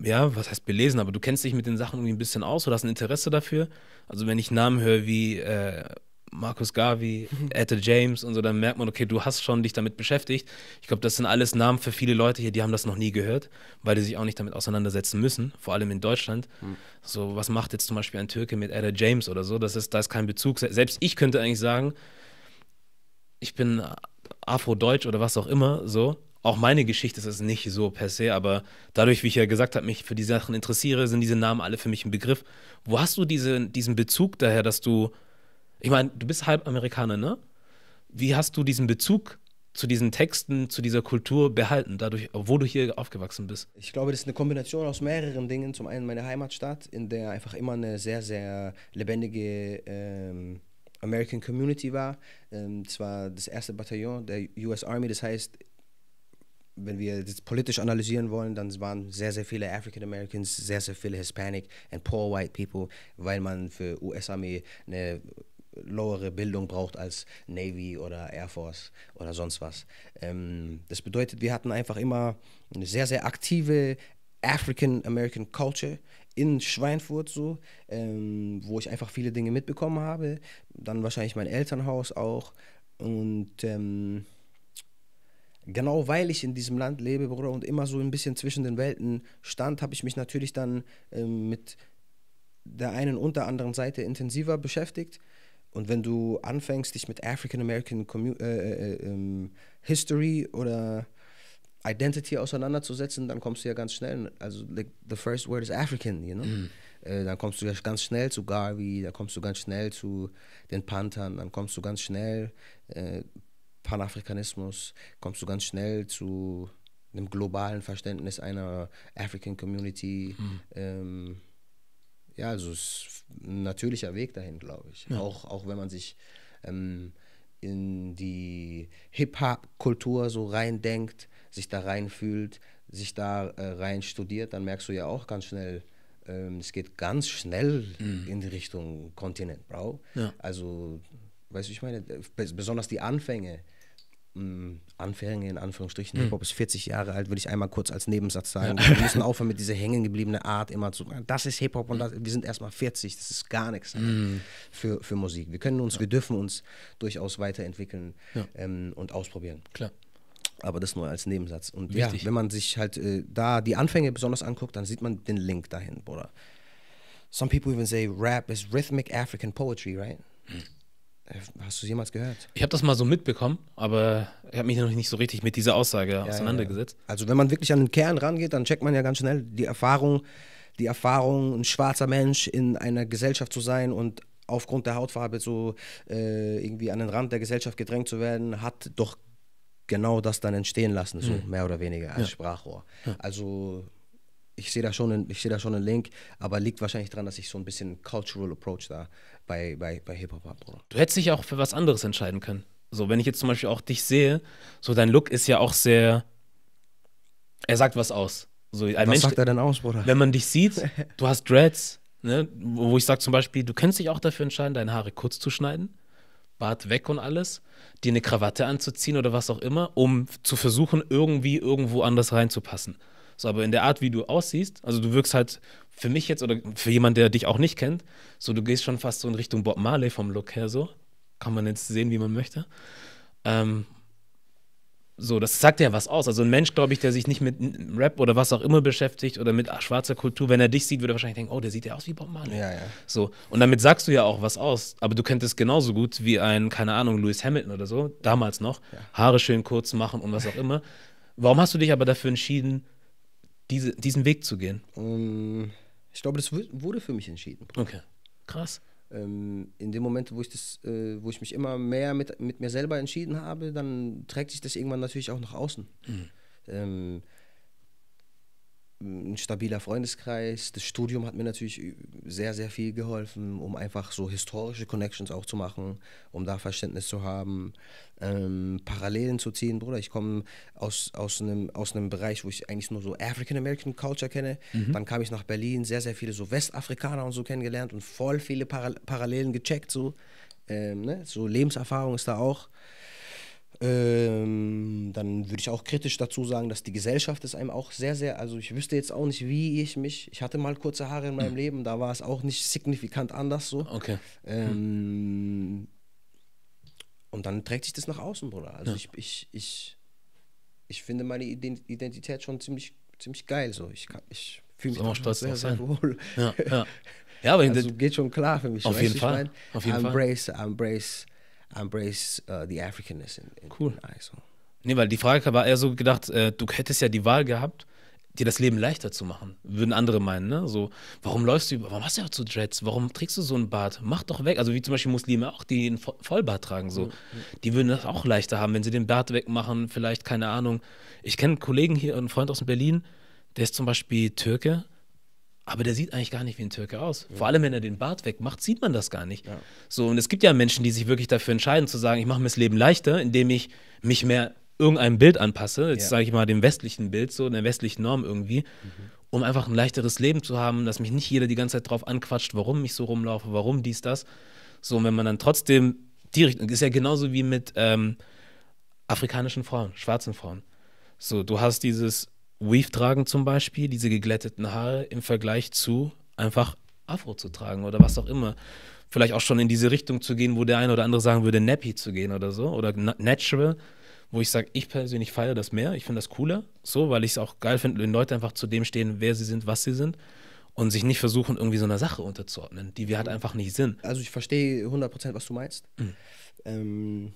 ja, was heißt belesen, aber du kennst dich mit den Sachen irgendwie ein bisschen aus oder hast ein Interesse dafür. Also wenn ich Namen höre wie äh, Markus Garvey, mhm. Etta James und so, dann merkt man, okay, du hast schon dich damit beschäftigt. Ich glaube, das sind alles Namen für viele Leute hier, die haben das noch nie gehört, weil die sich auch nicht damit auseinandersetzen müssen, vor allem in Deutschland. Mhm. So, was macht jetzt zum Beispiel ein Türke mit Etta James oder so? Das ist, da ist kein Bezug. Selbst ich könnte eigentlich sagen, ich bin Afro-Deutsch oder was auch immer, so. Auch meine Geschichte ist es nicht so per se, aber dadurch, wie ich ja gesagt habe, mich für die Sachen interessiere, sind diese Namen alle für mich ein Begriff. Wo hast du diese, diesen Bezug daher, dass du ich meine, du bist halb Amerikaner, ne? Wie hast du diesen Bezug zu diesen Texten, zu dieser Kultur behalten, dadurch, obwohl du hier aufgewachsen bist? Ich glaube, das ist eine Kombination aus mehreren Dingen. Zum einen meine Heimatstadt, in der einfach immer eine sehr, sehr lebendige ähm, American Community war. Ähm, das das erste Bataillon der US Army, das heißt, wenn wir das politisch analysieren wollen, dann waren sehr, sehr viele African Americans, sehr, sehr viele Hispanic and poor white people, weil man für us Army eine lowere Bildung braucht als Navy oder Air Force oder sonst was. Ähm, das bedeutet, wir hatten einfach immer eine sehr, sehr aktive African American Culture in Schweinfurt so, ähm, wo ich einfach viele Dinge mitbekommen habe. Dann wahrscheinlich mein Elternhaus auch. Und ähm, genau weil ich in diesem Land lebe, Bruder, und immer so ein bisschen zwischen den Welten stand, habe ich mich natürlich dann ähm, mit der einen und der anderen Seite intensiver beschäftigt und wenn du anfängst, dich mit African American Commun äh, äh, äh ähm, History oder Identity auseinanderzusetzen, dann kommst du ja ganz schnell, also like, the first word is African, you know? Mm. dann kommst du ja ganz schnell zu Garvey, dann kommst du ganz schnell zu den Panthern, dann kommst du ganz schnell äh, Panafrikanismus, kommst du ganz schnell zu einem globalen Verständnis einer African Community. Mm. Ähm, ja, also es ist ein natürlicher Weg dahin, glaube ich. Ja. Auch, auch wenn man sich ähm, in die Hip-Hop-Kultur so reindenkt, sich da reinfühlt, sich da äh, rein studiert, dann merkst du ja auch ganz schnell, ähm, es geht ganz schnell mhm. in die Richtung Kontinent, Bro. Ja. Also, weißt du, ich meine, äh, besonders die Anfänge, Mm, Anfänger in Anführungsstrichen, mhm. Hip-Hop ist 40 Jahre alt, würde ich einmal kurz als Nebensatz sagen. Wir müssen aufhören mit dieser hängengebliebene Art immer zu, sagen, das ist Hip-Hop und das, wir sind erstmal 40, das ist gar nichts mhm. für, für Musik. Wir können uns, ja. wir dürfen uns durchaus weiterentwickeln ja. ähm, und ausprobieren. Klar. Aber das nur als Nebensatz. Und ja, wenn man sich halt äh, da die Anfänge besonders anguckt, dann sieht man den Link dahin, Bruder. Some people even say Rap is rhythmic African poetry, right? Mhm. Äh, hast du es jemals gehört? Ich habe das mal so mitbekommen, aber ich habe mich noch nicht so richtig mit dieser Aussage ja, auseinandergesetzt. Ja. Also wenn man wirklich an den Kern rangeht, dann checkt man ja ganz schnell die Erfahrung, die Erfahrung, ein schwarzer Mensch in einer Gesellschaft zu sein und aufgrund der Hautfarbe so äh, irgendwie an den Rand der Gesellschaft gedrängt zu werden, hat doch genau das dann entstehen lassen, so mhm. mehr oder weniger als ja. Sprachrohr. Also ich sehe da, schon einen, seh da schon einen Link, aber liegt wahrscheinlich daran, dass ich so ein bisschen Cultural Approach da bei, bei, bei Hip-Hop habe. Du hättest dich auch für was anderes entscheiden können. So, wenn ich jetzt zum Beispiel auch dich sehe, so dein Look ist ja auch sehr. Er sagt was aus. So, was Mensch, sagt er denn aus, Bruder? Wenn man dich sieht, du hast Dreads, ne? wo ich sage zum Beispiel, du könntest dich auch dafür entscheiden, deine Haare kurz zu schneiden, Bart weg und alles, dir eine Krawatte anzuziehen oder was auch immer, um zu versuchen, irgendwie irgendwo anders reinzupassen. So, aber in der Art, wie du aussiehst, also du wirkst halt für mich jetzt oder für jemanden, der dich auch nicht kennt, so du gehst schon fast so in Richtung Bob Marley vom Look her so. Kann man jetzt sehen, wie man möchte. Ähm, so, das sagt ja was aus. Also ein Mensch, glaube ich, der sich nicht mit Rap oder was auch immer beschäftigt oder mit schwarzer Kultur, wenn er dich sieht, würde er wahrscheinlich denken, oh, der sieht ja aus wie Bob Marley. Ja, ja. So. Und damit sagst du ja auch was aus. Aber du könntest genauso gut wie ein, keine Ahnung, Lewis Hamilton oder so, damals noch, ja. Haare schön kurz machen und was auch immer. Warum hast du dich aber dafür entschieden, diese, diesen Weg zu gehen? Um, ähm, ich glaube, das wurde für mich entschieden. Okay. Krass. Ähm, in dem Moment, wo ich das, äh, wo ich mich immer mehr mit, mit mir selber entschieden habe, dann trägt sich das irgendwann natürlich auch nach außen. Mhm. Ähm, ein stabiler Freundeskreis. Das Studium hat mir natürlich sehr, sehr viel geholfen, um einfach so historische Connections auch zu machen, um da Verständnis zu haben, ähm, Parallelen zu ziehen. Bruder, ich komme aus, aus, einem, aus einem Bereich, wo ich eigentlich nur so African-American Culture kenne. Mhm. Dann kam ich nach Berlin, sehr, sehr viele so Westafrikaner und so kennengelernt und voll viele Parallelen gecheckt. So, ähm, ne? so Lebenserfahrung ist da auch. Ähm, dann würde ich auch kritisch dazu sagen, dass die Gesellschaft es einem auch sehr, sehr, also ich wüsste jetzt auch nicht, wie ich mich, ich hatte mal kurze Haare in meinem mhm. Leben, da war es auch nicht signifikant anders so. Okay. Ähm, mhm. Und dann trägt sich das nach außen, Bruder. Also ja. ich, ich, ich, ich finde meine Identität schon ziemlich, ziemlich geil so. Ich, ich fühle mich auch stolz sehr, sehr wohl. Ja, ja. ja aber also geht schon klar für mich. Auf jeden Fall. mein? Auf jeden Fall. Embrace, embrace embrace uh, the Africanness in, in cool. In ISO. Nee, weil die Frage war eher so gedacht, äh, du hättest ja die Wahl gehabt, dir das Leben leichter zu machen, würden andere meinen, ne? So, warum läufst du, über, warum hast du auch so Dreads? Warum trägst du so einen Bart? Mach doch weg. Also wie zum Beispiel Muslime auch, die einen Vollbart tragen, so. Mhm. Die würden das auch leichter haben, wenn sie den Bart wegmachen, vielleicht, keine Ahnung. Ich kenne einen Kollegen hier, einen Freund aus Berlin, der ist zum Beispiel Türke aber der sieht eigentlich gar nicht wie ein Türke aus. Ja. Vor allem, wenn er den Bart wegmacht, sieht man das gar nicht. Ja. So, und es gibt ja Menschen, die sich wirklich dafür entscheiden, zu sagen, ich mache mir das Leben leichter, indem ich mich mehr irgendeinem Bild anpasse, jetzt ja. sage ich mal dem westlichen Bild, so der westlichen Norm irgendwie, mhm. um einfach ein leichteres Leben zu haben, dass mich nicht jeder die ganze Zeit drauf anquatscht, warum ich so rumlaufe, warum dies, das. So, und wenn man dann trotzdem die Richtung, ist ja genauso wie mit ähm, afrikanischen Frauen, schwarzen Frauen. So, du hast dieses, Weave tragen zum Beispiel, diese geglätteten Haare im Vergleich zu einfach Afro zu tragen oder was auch immer. Vielleicht auch schon in diese Richtung zu gehen, wo der eine oder andere sagen würde, Nappy zu gehen oder so oder Natural, wo ich sage, ich persönlich feiere das mehr, ich finde das cooler, so, weil ich es auch geil finde, wenn Leute einfach zu dem stehen, wer sie sind, was sie sind und sich nicht versuchen, irgendwie so einer Sache unterzuordnen, die wir halt mhm. einfach nicht sind. Also ich verstehe 100%, was du meinst. Mhm. Ähm,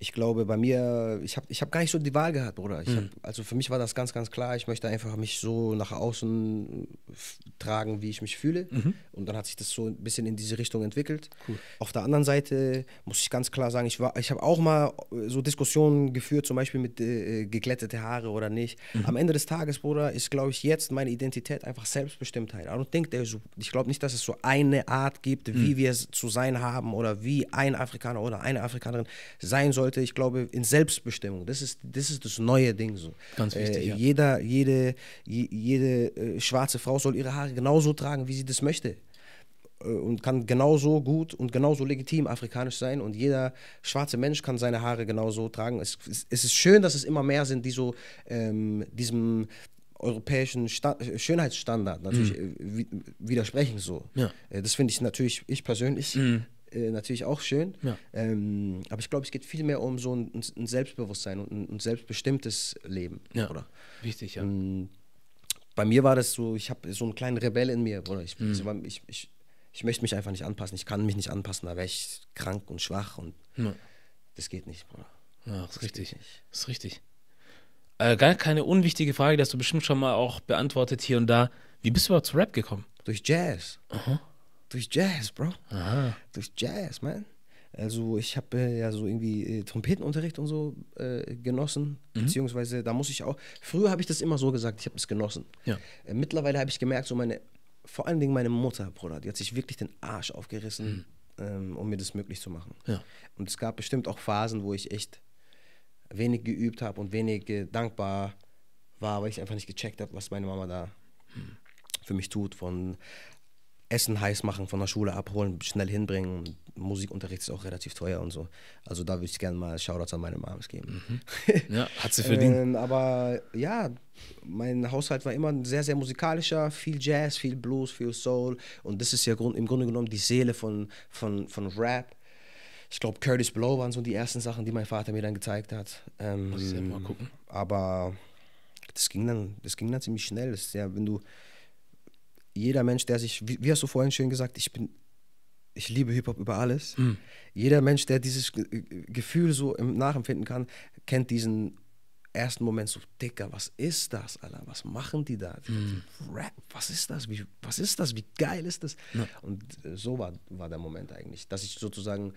ich glaube, bei mir, ich habe ich hab gar nicht so die Wahl gehabt, Bruder. Ich hm. hab, also für mich war das ganz, ganz klar. Ich möchte einfach mich so nach außen tragen, wie ich mich fühle. Mhm. Und dann hat sich das so ein bisschen in diese Richtung entwickelt. Cool. Auf der anderen Seite muss ich ganz klar sagen, ich, ich habe auch mal äh, so Diskussionen geführt, zum Beispiel mit äh, äh, geglättete Haare oder nicht. Mhm. Am Ende des Tages, Bruder, ist, glaube ich, jetzt meine Identität einfach Selbstbestimmtheit. I don't think ich glaube nicht, dass es so eine Art gibt, mhm. wie wir es zu sein haben oder wie ein Afrikaner oder eine Afrikanerin sein soll Leute, ich glaube, in Selbstbestimmung. Das ist das, ist das neue Ding so. Ganz wichtig. Äh, ja. Jeder, jede, jede äh, schwarze Frau soll ihre Haare genauso tragen, wie sie das möchte äh, und kann genauso gut und genauso legitim afrikanisch sein und jeder schwarze Mensch kann seine Haare genauso tragen. Es, es, es ist schön, dass es immer mehr sind, die so ähm, diesem europäischen Sta äh, Schönheitsstandard natürlich mhm. Äh, widersprechen so. Ja. Das finde ich natürlich, ich persönlich, mhm. Äh, natürlich auch schön. Ja. Ähm, aber ich glaube, es geht viel mehr um so ein, ein Selbstbewusstsein und ein, ein, selbstbestimmtes Leben. Ja. Oder? Wichtig, ja. Ähm, bei mir war das so, ich habe so einen kleinen Rebell in mir, oder? Ich, mhm. ich, ich, ich, möchte mich einfach nicht anpassen. Ich kann mich nicht anpassen, da wäre ich krank und schwach und ja. das geht nicht, Bruder. Ja, ist richtig. Das ist richtig. Äh, gar keine unwichtige Frage, die du bestimmt schon mal auch beantwortet hier und da. Wie bist du überhaupt zu Rap gekommen? Durch Jazz. Aha. Durch Jazz, Bro. Aha. Durch Jazz, man. Also ich habe äh, ja so irgendwie äh, Trompetenunterricht und so äh, genossen, mhm. beziehungsweise da muss ich auch, früher habe ich das immer so gesagt, ich habe es genossen. Ja. Äh, mittlerweile habe ich gemerkt, so meine, vor allen Dingen meine Mutter, Bruder, die hat sich wirklich den Arsch aufgerissen, mhm. ähm, um mir das möglich zu machen. Ja. Und es gab bestimmt auch Phasen, wo ich echt wenig geübt habe und wenig äh, dankbar war, weil ich einfach nicht gecheckt habe, was meine Mama da mhm. für mich tut, von Essen heiß machen, von der Schule abholen, schnell hinbringen. Musikunterricht ist auch relativ teuer und so. Also da würde ich gerne mal Shoutouts an meine Moms geben. Mhm. Ja, hat sie verdient. ähm, aber ja, mein Haushalt war immer sehr, sehr musikalischer, viel Jazz, viel Blues, viel Soul. Und das ist ja im Grunde genommen die Seele von, von, von Rap. Ich glaube, Curtis Blow waren so die ersten Sachen, die mein Vater mir dann gezeigt hat. Ähm, Muss ich ähm, selber mal gucken. Aber das ging dann, das ging dann ziemlich schnell. Das ja, wenn du jeder Mensch, der sich, wie, wie, hast du vorhin schön gesagt, ich bin, ich liebe Hip-Hop über alles. Mhm. Jeder Mensch, der dieses Gefühl so im nachempfinden kann, kennt diesen ersten Moment so, Dicker, was ist das, Alter? Was machen die da? Mhm. Rap, was ist das? Wie, was ist das? Wie geil ist das? Ja. Und äh, so war, war der Moment eigentlich, dass ich sozusagen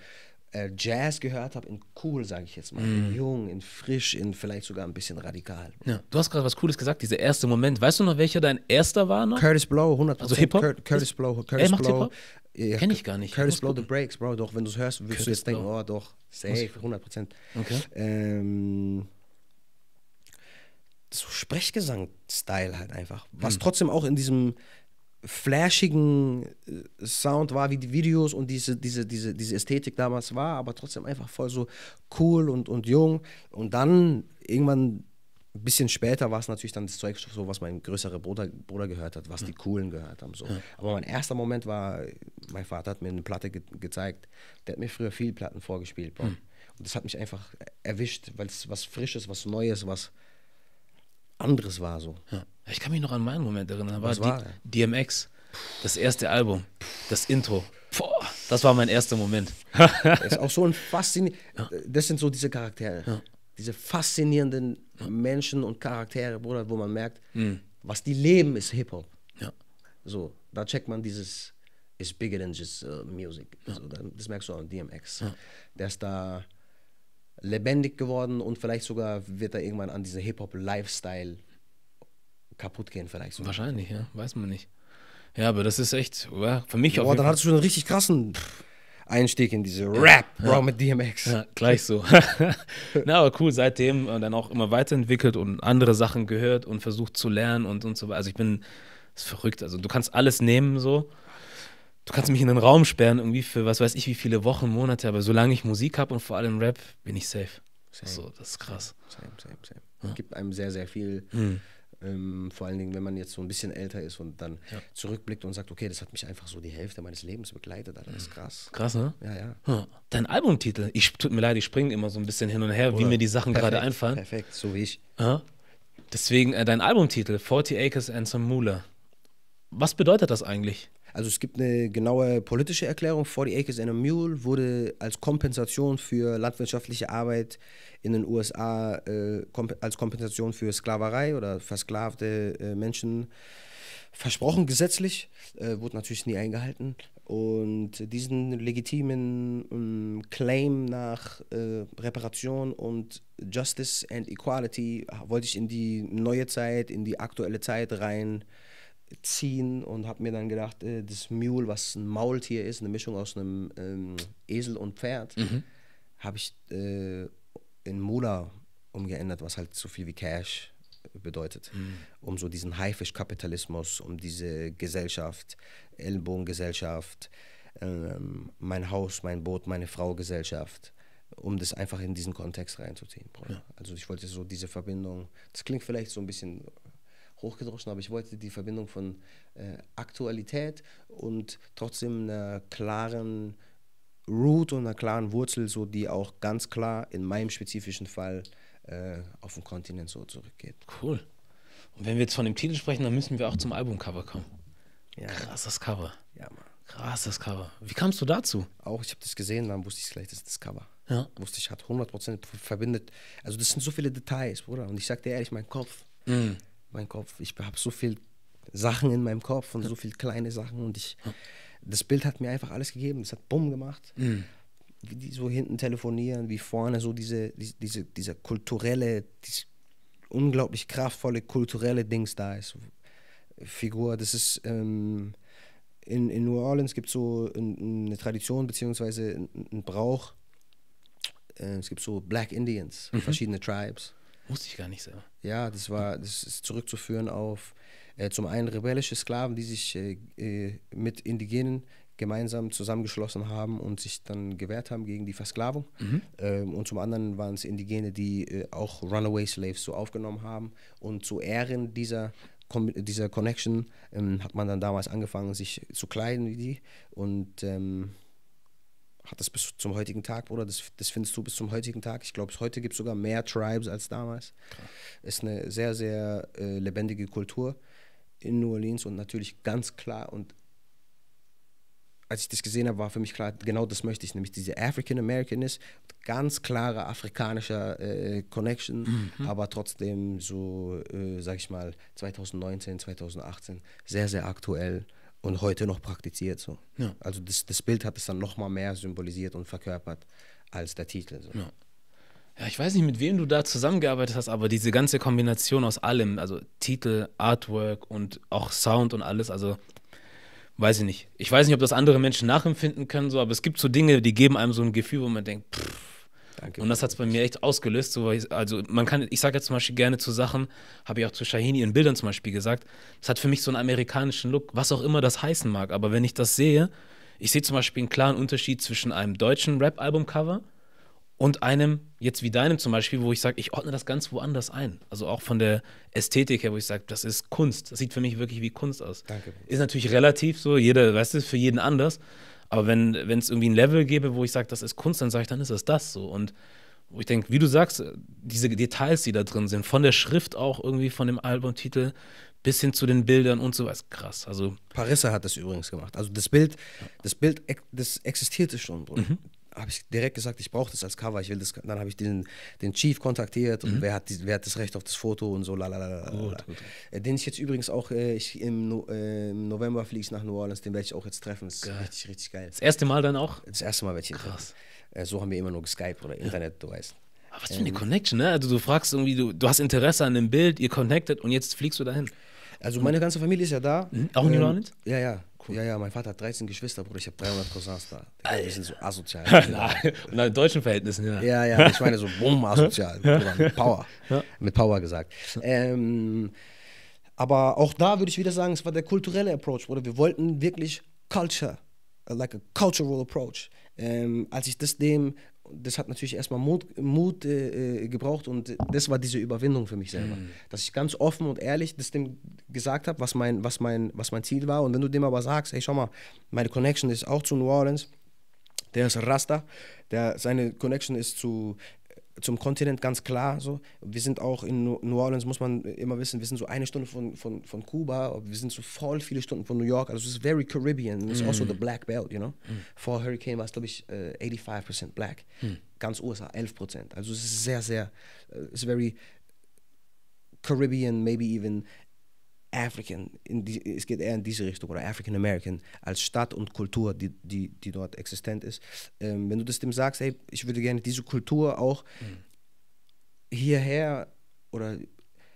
äh, Jazz gehört habe, in cool, sage ich jetzt mal, mm. in mhm. jung, in frisch, in vielleicht sogar ein bisschen radikal. Ja, du hast gerade was Cooles gesagt, dieser erste Moment. Weißt du noch, welcher dein erster war noch? Curtis Blow, 100%. Also Hip-Hop? Cur Curtis Blow, Curtis Ey, Blow. Ja, Kenne ich gar nicht. Curtis Blow, The Breaks, Bro, doch, wenn du es hörst, wirst du jetzt Blow. denken, oh doch, safe, 100%. Okay. Ähm, so Sprechgesang-Style halt einfach. Was hm. trotzdem auch in diesem flashigen äh, Sound war, wie die Videos und diese, diese, diese, diese Ästhetik damals war, aber trotzdem einfach voll so cool und, und jung. Und dann irgendwann ein bisschen später war es natürlich dann das Zeug, so, was mein größerer Bruder, Bruder gehört hat, was die Coolen gehört haben. So. Ja. Aber mein erster Moment war, mein Vater hat mir eine Platte ge gezeigt. Der hat mir früher viel Platten vorgespielt. Boah. Mhm. Und das hat mich einfach erwischt, weil es was Frisches, was Neues, was anderes war so. Ja. Ich kann mich noch an meinen Moment erinnern. Da war, war DMX, das erste Album, das Intro. Boah, das war mein erster Moment. das ist auch so ein faszinierend. Das sind so diese Charaktere. Ja. Diese faszinierenden Menschen und Charaktere, Bruder, wo man merkt, mhm. was die leben, ist Hip-Hop. Ja. So, da checkt man dieses, is bigger than just uh, music. Ja. So, das merkst du an DMX. Ja. Der ist da lebendig geworden und vielleicht sogar wird er irgendwann an dieser Hip-Hop-Lifestyle kaputt gehen, vielleicht sogar. Wahrscheinlich, ja, weiß man nicht. Ja, aber das ist echt, ja, für mich auch. Boah, dann hattest du einen richtig krassen Einstieg in diese Rap, ja. Bro, mit DMX. Ja, gleich so. Na, aber cool, seitdem äh, dann auch immer weiterentwickelt und andere Sachen gehört und versucht zu lernen und, und so weiter. Also ich bin, das ist verrückt. Also du kannst alles nehmen so du kannst mich in den Raum sperren, irgendwie für was weiß ich wie viele Wochen, Monate, aber solange ich Musik habe und vor allem Rap, bin ich safe. Same. So, das ist krass. Same, same, same. Ja. Gibt einem sehr, sehr viel. Mhm. Ähm, vor allen Dingen, wenn man jetzt so ein bisschen älter ist und dann ja. zurückblickt und sagt, okay, das hat mich einfach so die Hälfte meines Lebens begleitet, Alter, das ist krass. Krass, ne? Ja, ja. Hm. Dein Albumtitel, ich tut mir leid, ich springe immer so ein bisschen hin und her, Oder? wie mir die Sachen gerade einfallen. Perfekt, so wie ich. Ja. Deswegen äh, dein Albumtitel, 40 Acres and Some Moolah. Was bedeutet das eigentlich? Also es gibt eine genaue politische Erklärung. 40 Acres and a Mule wurde als Kompensation für landwirtschaftliche Arbeit in den USA, äh, komp als Kompensation für Sklaverei oder versklavte äh, Menschen versprochen gesetzlich, äh, wurde natürlich nie eingehalten. Und diesen legitimen äh, Claim nach äh, Reparation und Justice and Equality wollte ich in die neue Zeit, in die aktuelle Zeit rein ziehen und habe mir dann gedacht, äh, das Mule, was ein Maultier ist, eine Mischung aus einem ähm, Esel und Pferd, mhm. habe ich äh, in Mula umgeändert, was halt so viel wie Cash bedeutet, mhm. um so diesen Haifischkapitalismus, um diese Gesellschaft, Ellenbogengesellschaft, ähm, mein Haus, mein Boot, meine Frau Gesellschaft, um das einfach in diesen Kontext reinzuziehen. Ja. Also ich wollte so diese Verbindung, das klingt vielleicht so ein bisschen hochgedroschen, aber ich wollte die Verbindung von äh, Aktualität und trotzdem einer klaren Root und einer klaren Wurzel, so die auch ganz klar in meinem spezifischen Fall äh, auf den Kontinent so zurückgeht. Cool. Und wenn wir jetzt von dem Titel sprechen, dann müssen wir auch zum Albumcover kommen. Ja. Krasses Cover. Ja, Mann. Krasses Cover. Wie kamst du dazu? Auch, ich habe das gesehen, dann wusste ich gleich, das ist das Cover. Ja. Wusste ich, hat 100% verbindet. Also das sind so viele Details, Bruder. Und ich sag dir ehrlich, mein Kopf. Mm mein Kopf, ich habe so viel Sachen in meinem Kopf und so viele kleine Sachen und ich, das Bild hat mir einfach alles gegeben, es hat Bumm gemacht. Mhm. Wie die so hinten telefonieren, wie vorne so diese, diese, dieser kulturelle, diese unglaublich kraftvolle kulturelle Dings da ist. Figur, das ist, ähm, in, in New Orleans gibt es so eine Tradition beziehungsweise einen Brauch, äh, es gibt so Black Indians, mhm. verschiedene Tribes Wusste ich gar nicht selber. Ja, das war, das ist zurückzuführen auf äh, zum einen rebellische Sklaven, die sich äh, äh, mit Indigenen gemeinsam zusammengeschlossen haben und sich dann gewehrt haben gegen die Versklavung. Mhm. Ähm, und zum anderen waren es Indigene, die äh, auch Runaway Slaves so aufgenommen haben. Und zu Ehren dieser, dieser Connection ähm, hat man dann damals angefangen, sich zu kleiden wie die. Und ähm, hat das bis zum heutigen Tag, Bruder. Das, das findest du bis zum heutigen Tag. Ich glaube, heute gibt es sogar mehr Tribes als damals. Klar. Ist eine sehr, sehr äh, lebendige Kultur in New Orleans und natürlich ganz klar und als ich das gesehen habe, war für mich klar, genau das möchte ich, nämlich diese African American ist, ganz klare afrikanischer äh, Connection, mhm. aber trotzdem so, äh, sag ich mal, 2019, 2018, sehr, sehr aktuell und heute noch praktiziert. So. Ja. Also das, das Bild hat es dann nochmal mehr symbolisiert und verkörpert als der Titel. So. Ja. ja. ich weiß nicht, mit wem du da zusammengearbeitet hast, aber diese ganze Kombination aus allem, also Titel, Artwork und auch Sound und alles, also weiß ich nicht. Ich weiß nicht, ob das andere Menschen nachempfinden können, so, aber es gibt so Dinge, die geben einem so ein Gefühl, wo man denkt, pff, Danke. Und das hat es bei mir echt ausgelöst. So, also man kann, ich sage ja zum Beispiel gerne zu Sachen, habe ich auch zu Shahini in Bildern zum Beispiel gesagt, das hat für mich so einen amerikanischen Look, was auch immer das heißen mag. Aber wenn ich das sehe, ich sehe zum Beispiel einen klaren Unterschied zwischen einem deutschen Rap-Album-Cover und einem, jetzt wie deinem zum Beispiel, wo ich sage, ich ordne das ganz woanders ein. Also auch von der Ästhetik her, wo ich sage, das ist Kunst. Das sieht für mich wirklich wie Kunst aus. Danke. Ist natürlich relativ so, jeder, weißt du, für jeden anders. Aber wenn es irgendwie ein Level gäbe, wo ich sage, das ist Kunst, dann sage ich, dann ist es das so. Und wo ich denke, wie du sagst, diese Details, die da drin sind, von der Schrift auch irgendwie, von dem Albumtitel bis hin zu den Bildern und so ist Krass. Also Parissa hat das übrigens gemacht. Also das Bild, das Bild, das existierte schon, Mhm habe ich direkt gesagt, ich brauche das als Cover, ich will das. Dann habe ich den, den Chief kontaktiert mhm. und wer hat, die, wer hat das Recht auf das Foto und so, lalala. Äh, den ich jetzt übrigens auch, äh, ich, im, no, äh, im November fliege ich nach New Orleans, den werde ich auch jetzt treffen. Das ist geil. richtig, richtig geil. Das erste Mal dann auch? Das erste Mal werde ich ihn Krass. treffen. Äh, so haben wir immer nur geskyped oder Internet, ja. du weißt. Aber was für eine ähm, Connection, ne? Also du fragst irgendwie, du, du hast Interesse an dem Bild, ihr connectet und jetzt fliegst du dahin. Also meine ganze Familie ist ja da. Mhm. Auch in New ähm, Orleans? Ähm, ja, ja cool. Ja, ja, mein Vater hat 13 Geschwister, Bruder. Ich habe 300 Cousins da. Alter. sind so asozial. Und nach deutschen Verhältnissen, ja. Ja, ja, ich meine so bumm, asozial. Bruder, mit Power. Ja. Mit Power gesagt. Ähm, aber auch da würde ich wieder sagen, es war der kulturelle Approach, Bruder. Wir wollten wirklich Culture, like a cultural approach. Ähm, als ich das dem das hat natürlich erstmal Mut, Mut äh, äh, gebraucht und das war diese Überwindung für mich selber. Mhm. Dass ich ganz offen und ehrlich das dem gesagt habe, was mein, was, mein, was mein Ziel war. Und wenn du dem aber sagst, hey, schau mal, meine Connection ist auch zu New Orleans, der ist Rasta, der, seine Connection ist zu zum Kontinent ganz klar. So. Wir sind auch in New Orleans, muss man immer wissen, wir sind so eine Stunde von, von, von Kuba, wir sind so voll viele Stunden von New York. Also es ist very Caribbean. It's also mm. also the black belt, you know. Mm. Vor Hurricane war es, glaube ich, 85% äh, black. Mm. Ganz USA, 11%. Also es ist sehr, sehr, äh, es ist very Caribbean, maybe even African, in die, es geht eher in diese Richtung, oder African American als Stadt und Kultur, die, die, die dort existent ist. Ähm, wenn du das dem sagst, ey, ich würde gerne diese Kultur auch mhm. hierher oder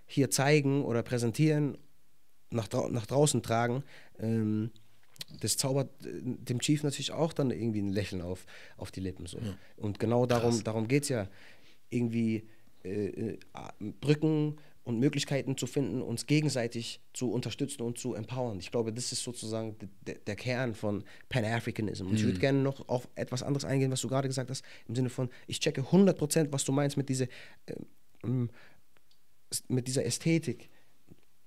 hier zeigen oder präsentieren, nach, nach draußen tragen, ähm, das zaubert äh, dem Chief natürlich auch dann irgendwie ein Lächeln auf, auf die Lippen. So. Ja. Und genau darum, darum geht es ja, irgendwie äh, äh Brücken und Möglichkeiten zu finden, uns gegenseitig zu unterstützen und zu empowern. Ich glaube, das ist sozusagen der Kern von Pan-Africanism. Und mhm. ich würde gerne noch auf etwas anderes eingehen, was du gerade gesagt hast, im Sinne von, ich checke 100%, was du meinst mit, diese, ähm, mit dieser Ästhetik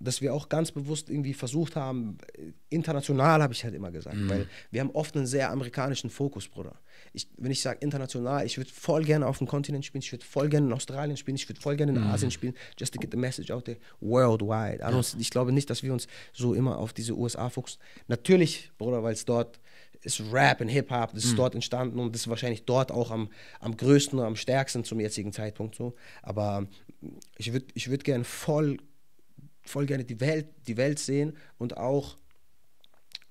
dass wir auch ganz bewusst irgendwie versucht haben, äh, international habe ich halt immer gesagt, mhm. weil wir haben oft einen sehr amerikanischen Fokus, Bruder. Ich, wenn ich sage international, ich würde voll gerne auf dem Kontinent spielen, ich würde voll gerne in Australien spielen, ich würde voll gerne in mhm. Asien spielen, just to get the message out there worldwide. Ja. Ich glaube nicht, dass wir uns so immer auf diese USA fokussen. Natürlich, Bruder, weil es dort ist Rap und Hip-Hop, das ist mhm. dort entstanden und das ist wahrscheinlich dort auch am, am größten und am stärksten zum jetzigen Zeitpunkt so. Aber ich ähm, würde ich würd gerne voll voll gerne die Welt, die Welt sehen und auch,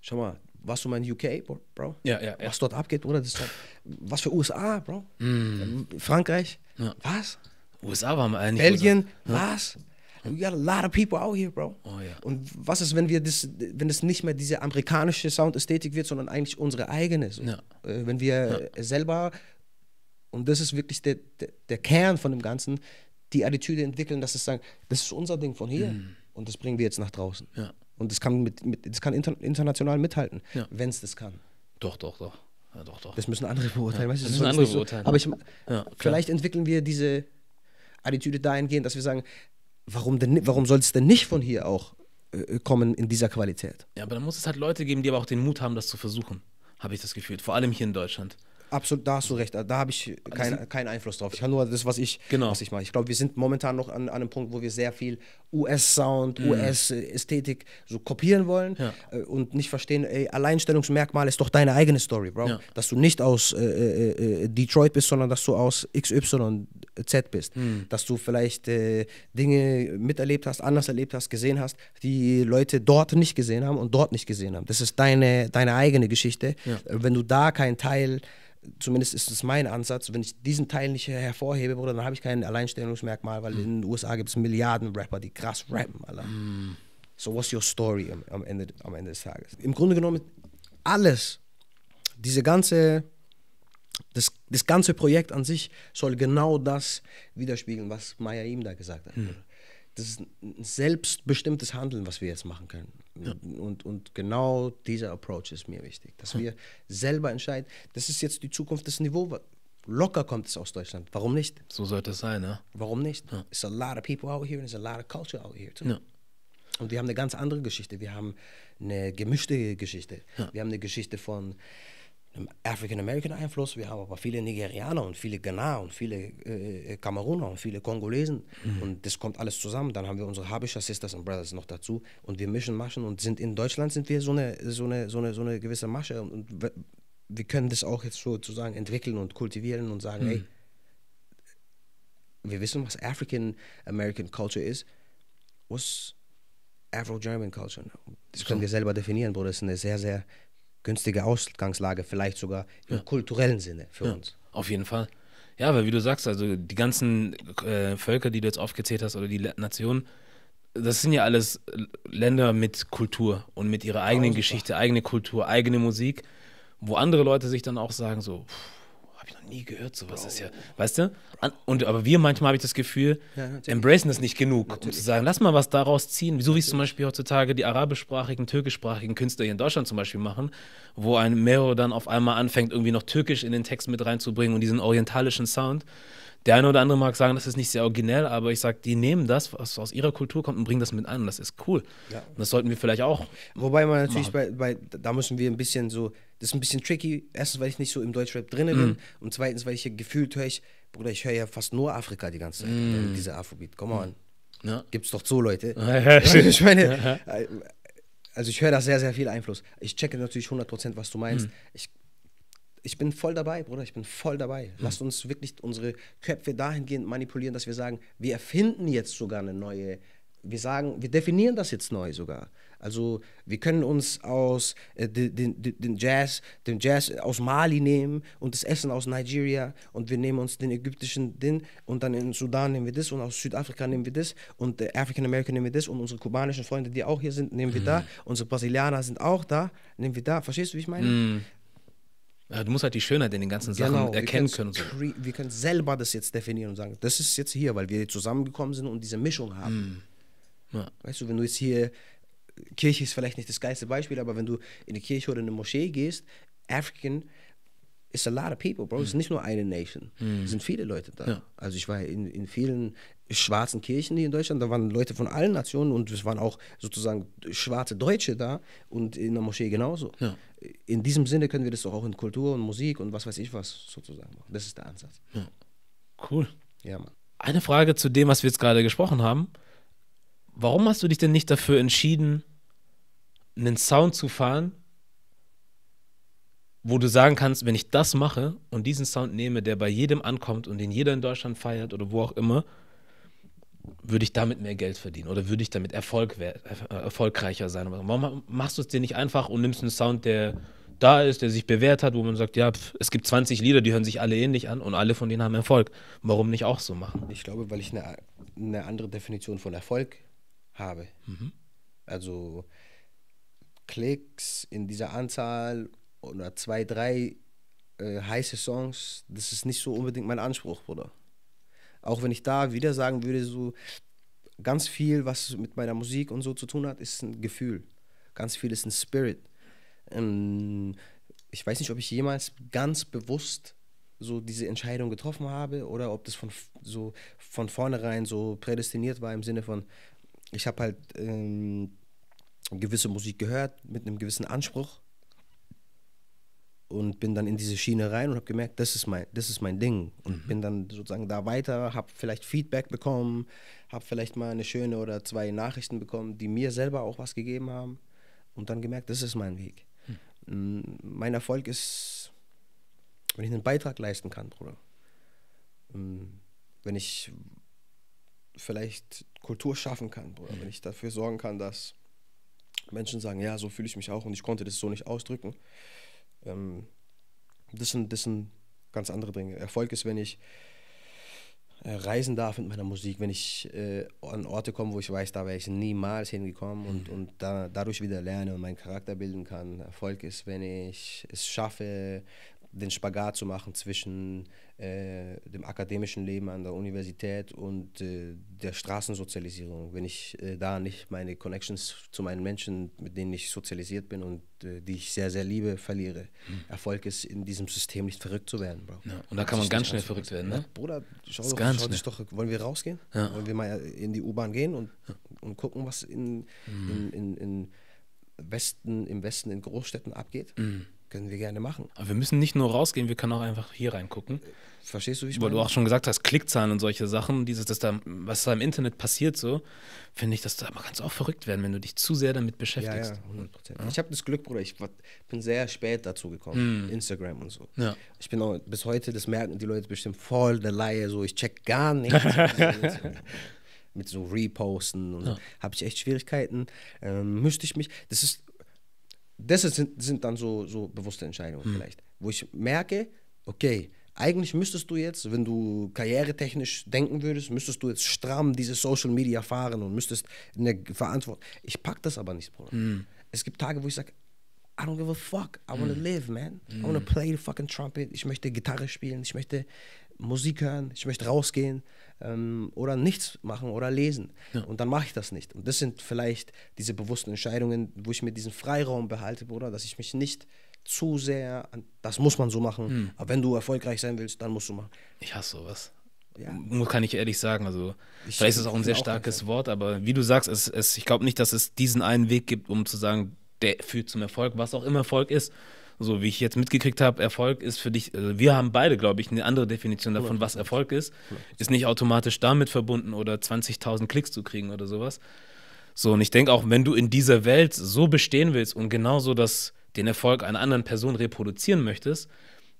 schau mal, was du mein UK, Bro? Ja, ja, ja. Was dort abgeht, Bruder, das ist doch, was für USA, Bro? Mm. Frankreich? Ja. Was? USA waren äh, wir eigentlich. Belgien? Ja. Was? We got a lot of people out here, bro. Oh, yeah. Und was ist, wenn wir das, wenn es nicht mehr diese amerikanische Soundästhetik wird, sondern eigentlich unsere eigene? So. Ja. Äh, wenn wir ja. selber, und das ist wirklich der, der, der, Kern von dem Ganzen, die Attitüde entwickeln, dass es sagen, das ist unser Ding von hier. Mm. Und das bringen wir jetzt nach draußen. Ja. Und das kann, mit, mit, das kann inter, international mithalten, ja. wenn es das kann. Doch, doch, doch. Ja, doch, doch. Das müssen andere beurteilen. Weißt du, das müssen andere beurteilen. So. Aber ich, vielleicht entwickeln wir diese Attitüde dahingehend, dass wir sagen, warum, warum soll es denn nicht von hier auch äh, äh, kommen in dieser Qualität? Ja, aber dann muss es halt Leute geben, die aber auch den Mut haben, das zu versuchen, habe ich das Gefühl. Vor allem hier in Deutschland. Absolut, da hast du recht. Da habe ich keinen also- Einfluss drauf. Ich habe nur das, was ich, genau. ich mache. Ich glaube, wir sind momentan noch an, an, einem Punkt, wo wir sehr viel US-Sound, mhm. US-Ästhetik so kopieren wollen ja. Äh, und nicht verstehen, ey, Alleinstellungsmerkmal ist doch deine eigene Story, Bro. Ja. Dass du nicht aus äh, äh, äh, äh Detroit bist, sondern dass du aus XYZ bist. Mhm. Dass du vielleicht äh, Dinge miterlebt hast, anders erlebt hast, gesehen hast, die Leute dort nicht gesehen haben und dort nicht gesehen haben. Das ist deine, deine eigene Geschichte. Ja. Wenn du da kein Teil zumindest ist es mein Ansatz, wenn ich diesen Teil nicht hervorhebe, Bruder, dann habe ich kein Alleinstellungsmerkmal, weil mhm. in den USA gibt es Milliarden Rapper, die krass rappen, Alter. Mhm. So, what's your story am, am, Ende, am Ende des Tages? Im Grunde genommen, alles, diese ganze, das, das ganze Projekt an sich soll genau das widerspiegeln, was Maya ihm da gesagt hat. Mhm. Das ist ein selbstbestimmtes Handeln, was wir jetzt machen können. Ja. Und, und genau dieser Approach ist mir wichtig, dass wir selber entscheiden. Das ist jetzt die Zukunft des Niveaus. Locker kommt es aus Deutschland. Warum nicht? So sollte es sein, ne? Warum nicht? Ja. It's a lot of people out here and it's a lot of culture out here too. Ja. Und wir haben eine ganz andere Geschichte. Wir haben eine gemischte Geschichte. Ja. Wir haben eine Geschichte von African American Einfluss, wir haben aber viele Nigerianer und viele Ghana und viele äh, äh, Kameruner und viele Kongolesen mhm. und das kommt alles zusammen. Dann haben wir unsere Habischer Sisters und Brothers noch dazu und wir mischen Maschen und sind in Deutschland sind wir so eine, so eine, so eine, so eine gewisse Masche und wir können das auch jetzt sozusagen entwickeln und kultivieren und sagen, mhm. hey, wir wissen, was African American Culture ist. Was Afro-German Culture? Das können so. wir selber definieren, Bruder. Das ist eine sehr, sehr günstige Ausgangslage, vielleicht sogar im ja. kulturellen Sinne für ja. uns. Auf jeden Fall. Ja, weil wie du sagst, also die ganzen äh, Völker, die du jetzt aufgezählt hast oder die Nationen, das sind ja alles Länder mit Kultur und mit ihrer eigenen Geschichte, eigene Kultur, eigene Musik, wo andere Leute sich dann auch sagen so, pff, habe ich noch nie gehört, sowas Bro. ist ja, weißt du? und aber wir manchmal habe ich das Gefühl, ja, embracen das nicht genug, natürlich. um zu sagen, lass mal was daraus ziehen, so wie es zum Beispiel heutzutage die arabischsprachigen, türkischsprachigen Künstler hier in Deutschland zum Beispiel machen, wo ein Mero dann auf einmal anfängt, irgendwie noch Türkisch in den Text mit reinzubringen und diesen orientalischen Sound. Der eine oder andere mag sagen, das ist nicht sehr originell, aber ich sage, die nehmen das, was aus ihrer Kultur kommt und bringen das mit an. Das ist cool. Ja. Und das sollten wir vielleicht auch. Wobei man natürlich bei, bei, da müssen wir ein bisschen so, das ist ein bisschen tricky. Erstens, weil ich nicht so im Deutschrap drin bin mm. und zweitens, weil ich hier gefühlt höre ich, Bruder, ich höre ja fast nur Afrika die ganze Zeit. Mm. Diese Afrobeat, come on. Ja. Gibt's doch so, Leute. ich meine, äh, also ich höre da sehr, sehr viel Einfluss. Ich checke natürlich 100%, was du meinst. Mm. Ich ich bin voll dabei, Bruder, ich bin voll dabei. Lasst uns wirklich unsere Köpfe dahingehend manipulieren, dass wir sagen, wir erfinden jetzt sogar eine neue, wir sagen, wir definieren das jetzt neu sogar. Also wir können uns aus äh, den, den, den, Jazz, den Jazz aus Mali nehmen und das Essen aus Nigeria und wir nehmen uns den ägyptischen Din und dann in Sudan nehmen wir das und aus Südafrika nehmen wir das und äh, African American nehmen wir das und unsere kubanischen Freunde, die auch hier sind, nehmen wir da, mhm. unsere Brasilianer sind auch da, nehmen wir da. Verstehst du, wie ich meine? Mhm. Äh, du musst halt die Schönheit in den ganzen Sachen genau, erkennen können. So. Wir können selber das jetzt definieren und sagen, das ist jetzt hier, weil wir zusammengekommen sind und diese Mischung haben. Mm. Ja. Weißt du, wenn du jetzt hier, Kirche ist vielleicht nicht das geilste Beispiel, aber wenn du in eine Kirche oder in eine Moschee gehst, African is a lot of people, bro. Mm. Es ist hm. nicht nur eine Nation. Mm. Es sind viele Leute da. Ja. Also ich war in, in vielen schwarzen Kirchen hier in Deutschland. Da waren Leute von allen Nationen und es waren auch sozusagen schwarze Deutsche da und in der Moschee genauso. Ja. In diesem Sinne können wir das doch auch in Kultur und Musik und was weiß ich was sozusagen machen. Das ist der Ansatz. Ja. Cool. Ja, Mann. Eine Frage zu dem, was wir jetzt gerade gesprochen haben. Warum hast du dich denn nicht dafür entschieden, einen Sound zu fahren, wo du sagen kannst, wenn ich das mache und diesen Sound nehme, der bei jedem ankommt und den jeder in Deutschland feiert oder wo auch immer, würde ich damit mehr Geld verdienen oder würde ich damit Erfolg äh, erfolgreicher sein? Warum machst du es dir nicht einfach und nimmst einen Sound, der da ist, der sich bewährt hat, wo man sagt, ja, pff, es gibt 20 Lieder, die hören sich alle ähnlich an und alle von denen haben Erfolg. Warum nicht auch so machen? Ich glaube, weil ich eine, eine andere Definition von Erfolg habe. Mhm. Also Klicks in dieser Anzahl oder zwei, drei äh, heiße Songs, das ist nicht so unbedingt mein Anspruch, Bruder. Auch wenn ich da wieder sagen würde, so ganz viel, was mit meiner Musik und so zu tun hat, ist ein Gefühl. Ganz viel ist ein Spirit. Ähm, ich weiß nicht, ob ich jemals ganz bewusst so diese Entscheidung getroffen habe oder ob das von so von vornherein so prädestiniert war im Sinne von ich habe halt ähm, gewisse Musik gehört mit einem gewissen Anspruch und bin dann in diese Schiene rein und habe gemerkt, das ist mein, das ist mein Ding und mhm. bin dann sozusagen da weiter, habe vielleicht Feedback bekommen, habe vielleicht mal eine schöne oder zwei Nachrichten bekommen, die mir selber auch was gegeben haben und dann gemerkt, das ist mein Weg. Mhm. Mein Erfolg ist, wenn ich einen Beitrag leisten kann, Bruder. Mm, wenn ich vielleicht Kultur schaffen kann, Bruder. Mhm. Wenn ich dafür sorgen kann, dass Menschen sagen, ja, so fühle ich mich auch und ich konnte das so nicht ausdrücken. Ähm, das, sind, das sind ganz andere Dinge. Erfolg ist, wenn ich äh, reisen darf mit meiner Musik, wenn ich äh, an Orte komme, wo ich weiß, da wäre ich niemals hingekommen mhm. und, und da, dadurch wieder lerne und meinen Charakter bilden kann. Erfolg ist, wenn ich es schaffe, den Spagat zu machen zwischen äh, dem akademischen Leben an der Universität und äh, der Straßensozialisierung. Wenn ich äh, da nicht meine Connections zu meinen Menschen, mit denen ich sozialisiert bin und äh, die ich sehr, sehr liebe, verliere. Mhm. Erfolg ist, in diesem System nicht verrückt zu werden, Bro. Ja, und da kann man ganz schnell verrückt werden, ne? Bruder, schau, doch, ganz schau doch, wollen wir rausgehen? Ja. Wollen wir mal in die U-Bahn gehen und, und gucken, was in, mhm. in, in, in Westen, im Westen in Großstädten abgeht? Mhm. Können wir gerne machen. Aber wir müssen nicht nur rausgehen, wir können auch einfach hier reingucken. Verstehst du, wie ich Weil meine? du auch schon gesagt hast, Klickzahlen und solche Sachen, dieses, dass da, was da im Internet passiert, so, finde ich, dass da aber ganz auch verrückt werden, wenn du dich zu sehr damit beschäftigst. Ja, ja 100 ja? Ich habe das Glück, Bruder, ich war, bin sehr spät dazu gekommen, mm. Instagram und so. Ja. Ich bin auch, bis heute, das merken die Leute bestimmt voll der Laie, so, ich check gar nichts. mit so Reposten und ja. habe ich echt Schwierigkeiten. Ähm, müsste ich mich, das ist das sind, sind dann so, so bewusste Entscheidungen hm. vielleicht, wo ich merke, okay, eigentlich müsstest du jetzt, wenn du karrieretechnisch denken würdest, müsstest du jetzt stramm diese Social Media fahren und müsstest eine Verantwortung. Ich pack das aber nicht, Bruder. Mm. Es gibt Tage, wo ich sage, I don't give a fuck. I wanna mm. live, man. Mm. I wanna hm. play the fucking trumpet. Ich möchte Gitarre spielen. Ich möchte Musik hören. Ich möchte rausgehen ähm, oder nichts machen oder lesen. Ja. Und dann mache ich das nicht. Und das sind vielleicht diese bewussten Entscheidungen, wo ich mir diesen Freiraum behalte, Bruder, dass ich mich nicht zu sehr, das muss man so machen. Mhm. Aber wenn du erfolgreich sein willst, dann musst du machen. Ich hasse sowas. Ja. Kann ich ehrlich sagen. Also, ich vielleicht ist es auch ein sehr starkes Wort, aber wie du sagst, es, es, ich glaube nicht, dass es diesen einen Weg gibt, um zu sagen, der führt zum Erfolg, was auch immer Erfolg ist so wie ich jetzt mitgekriegt habe, Erfolg ist für dich, also wir haben beide, glaube ich, eine andere Definition davon, was Erfolg ist. Ist nicht automatisch damit verbunden oder 20.000 Klicks zu kriegen oder sowas. So, und ich denke auch, wenn du in dieser Welt so bestehen willst und genauso das, den Erfolg einer anderen Person reproduzieren möchtest,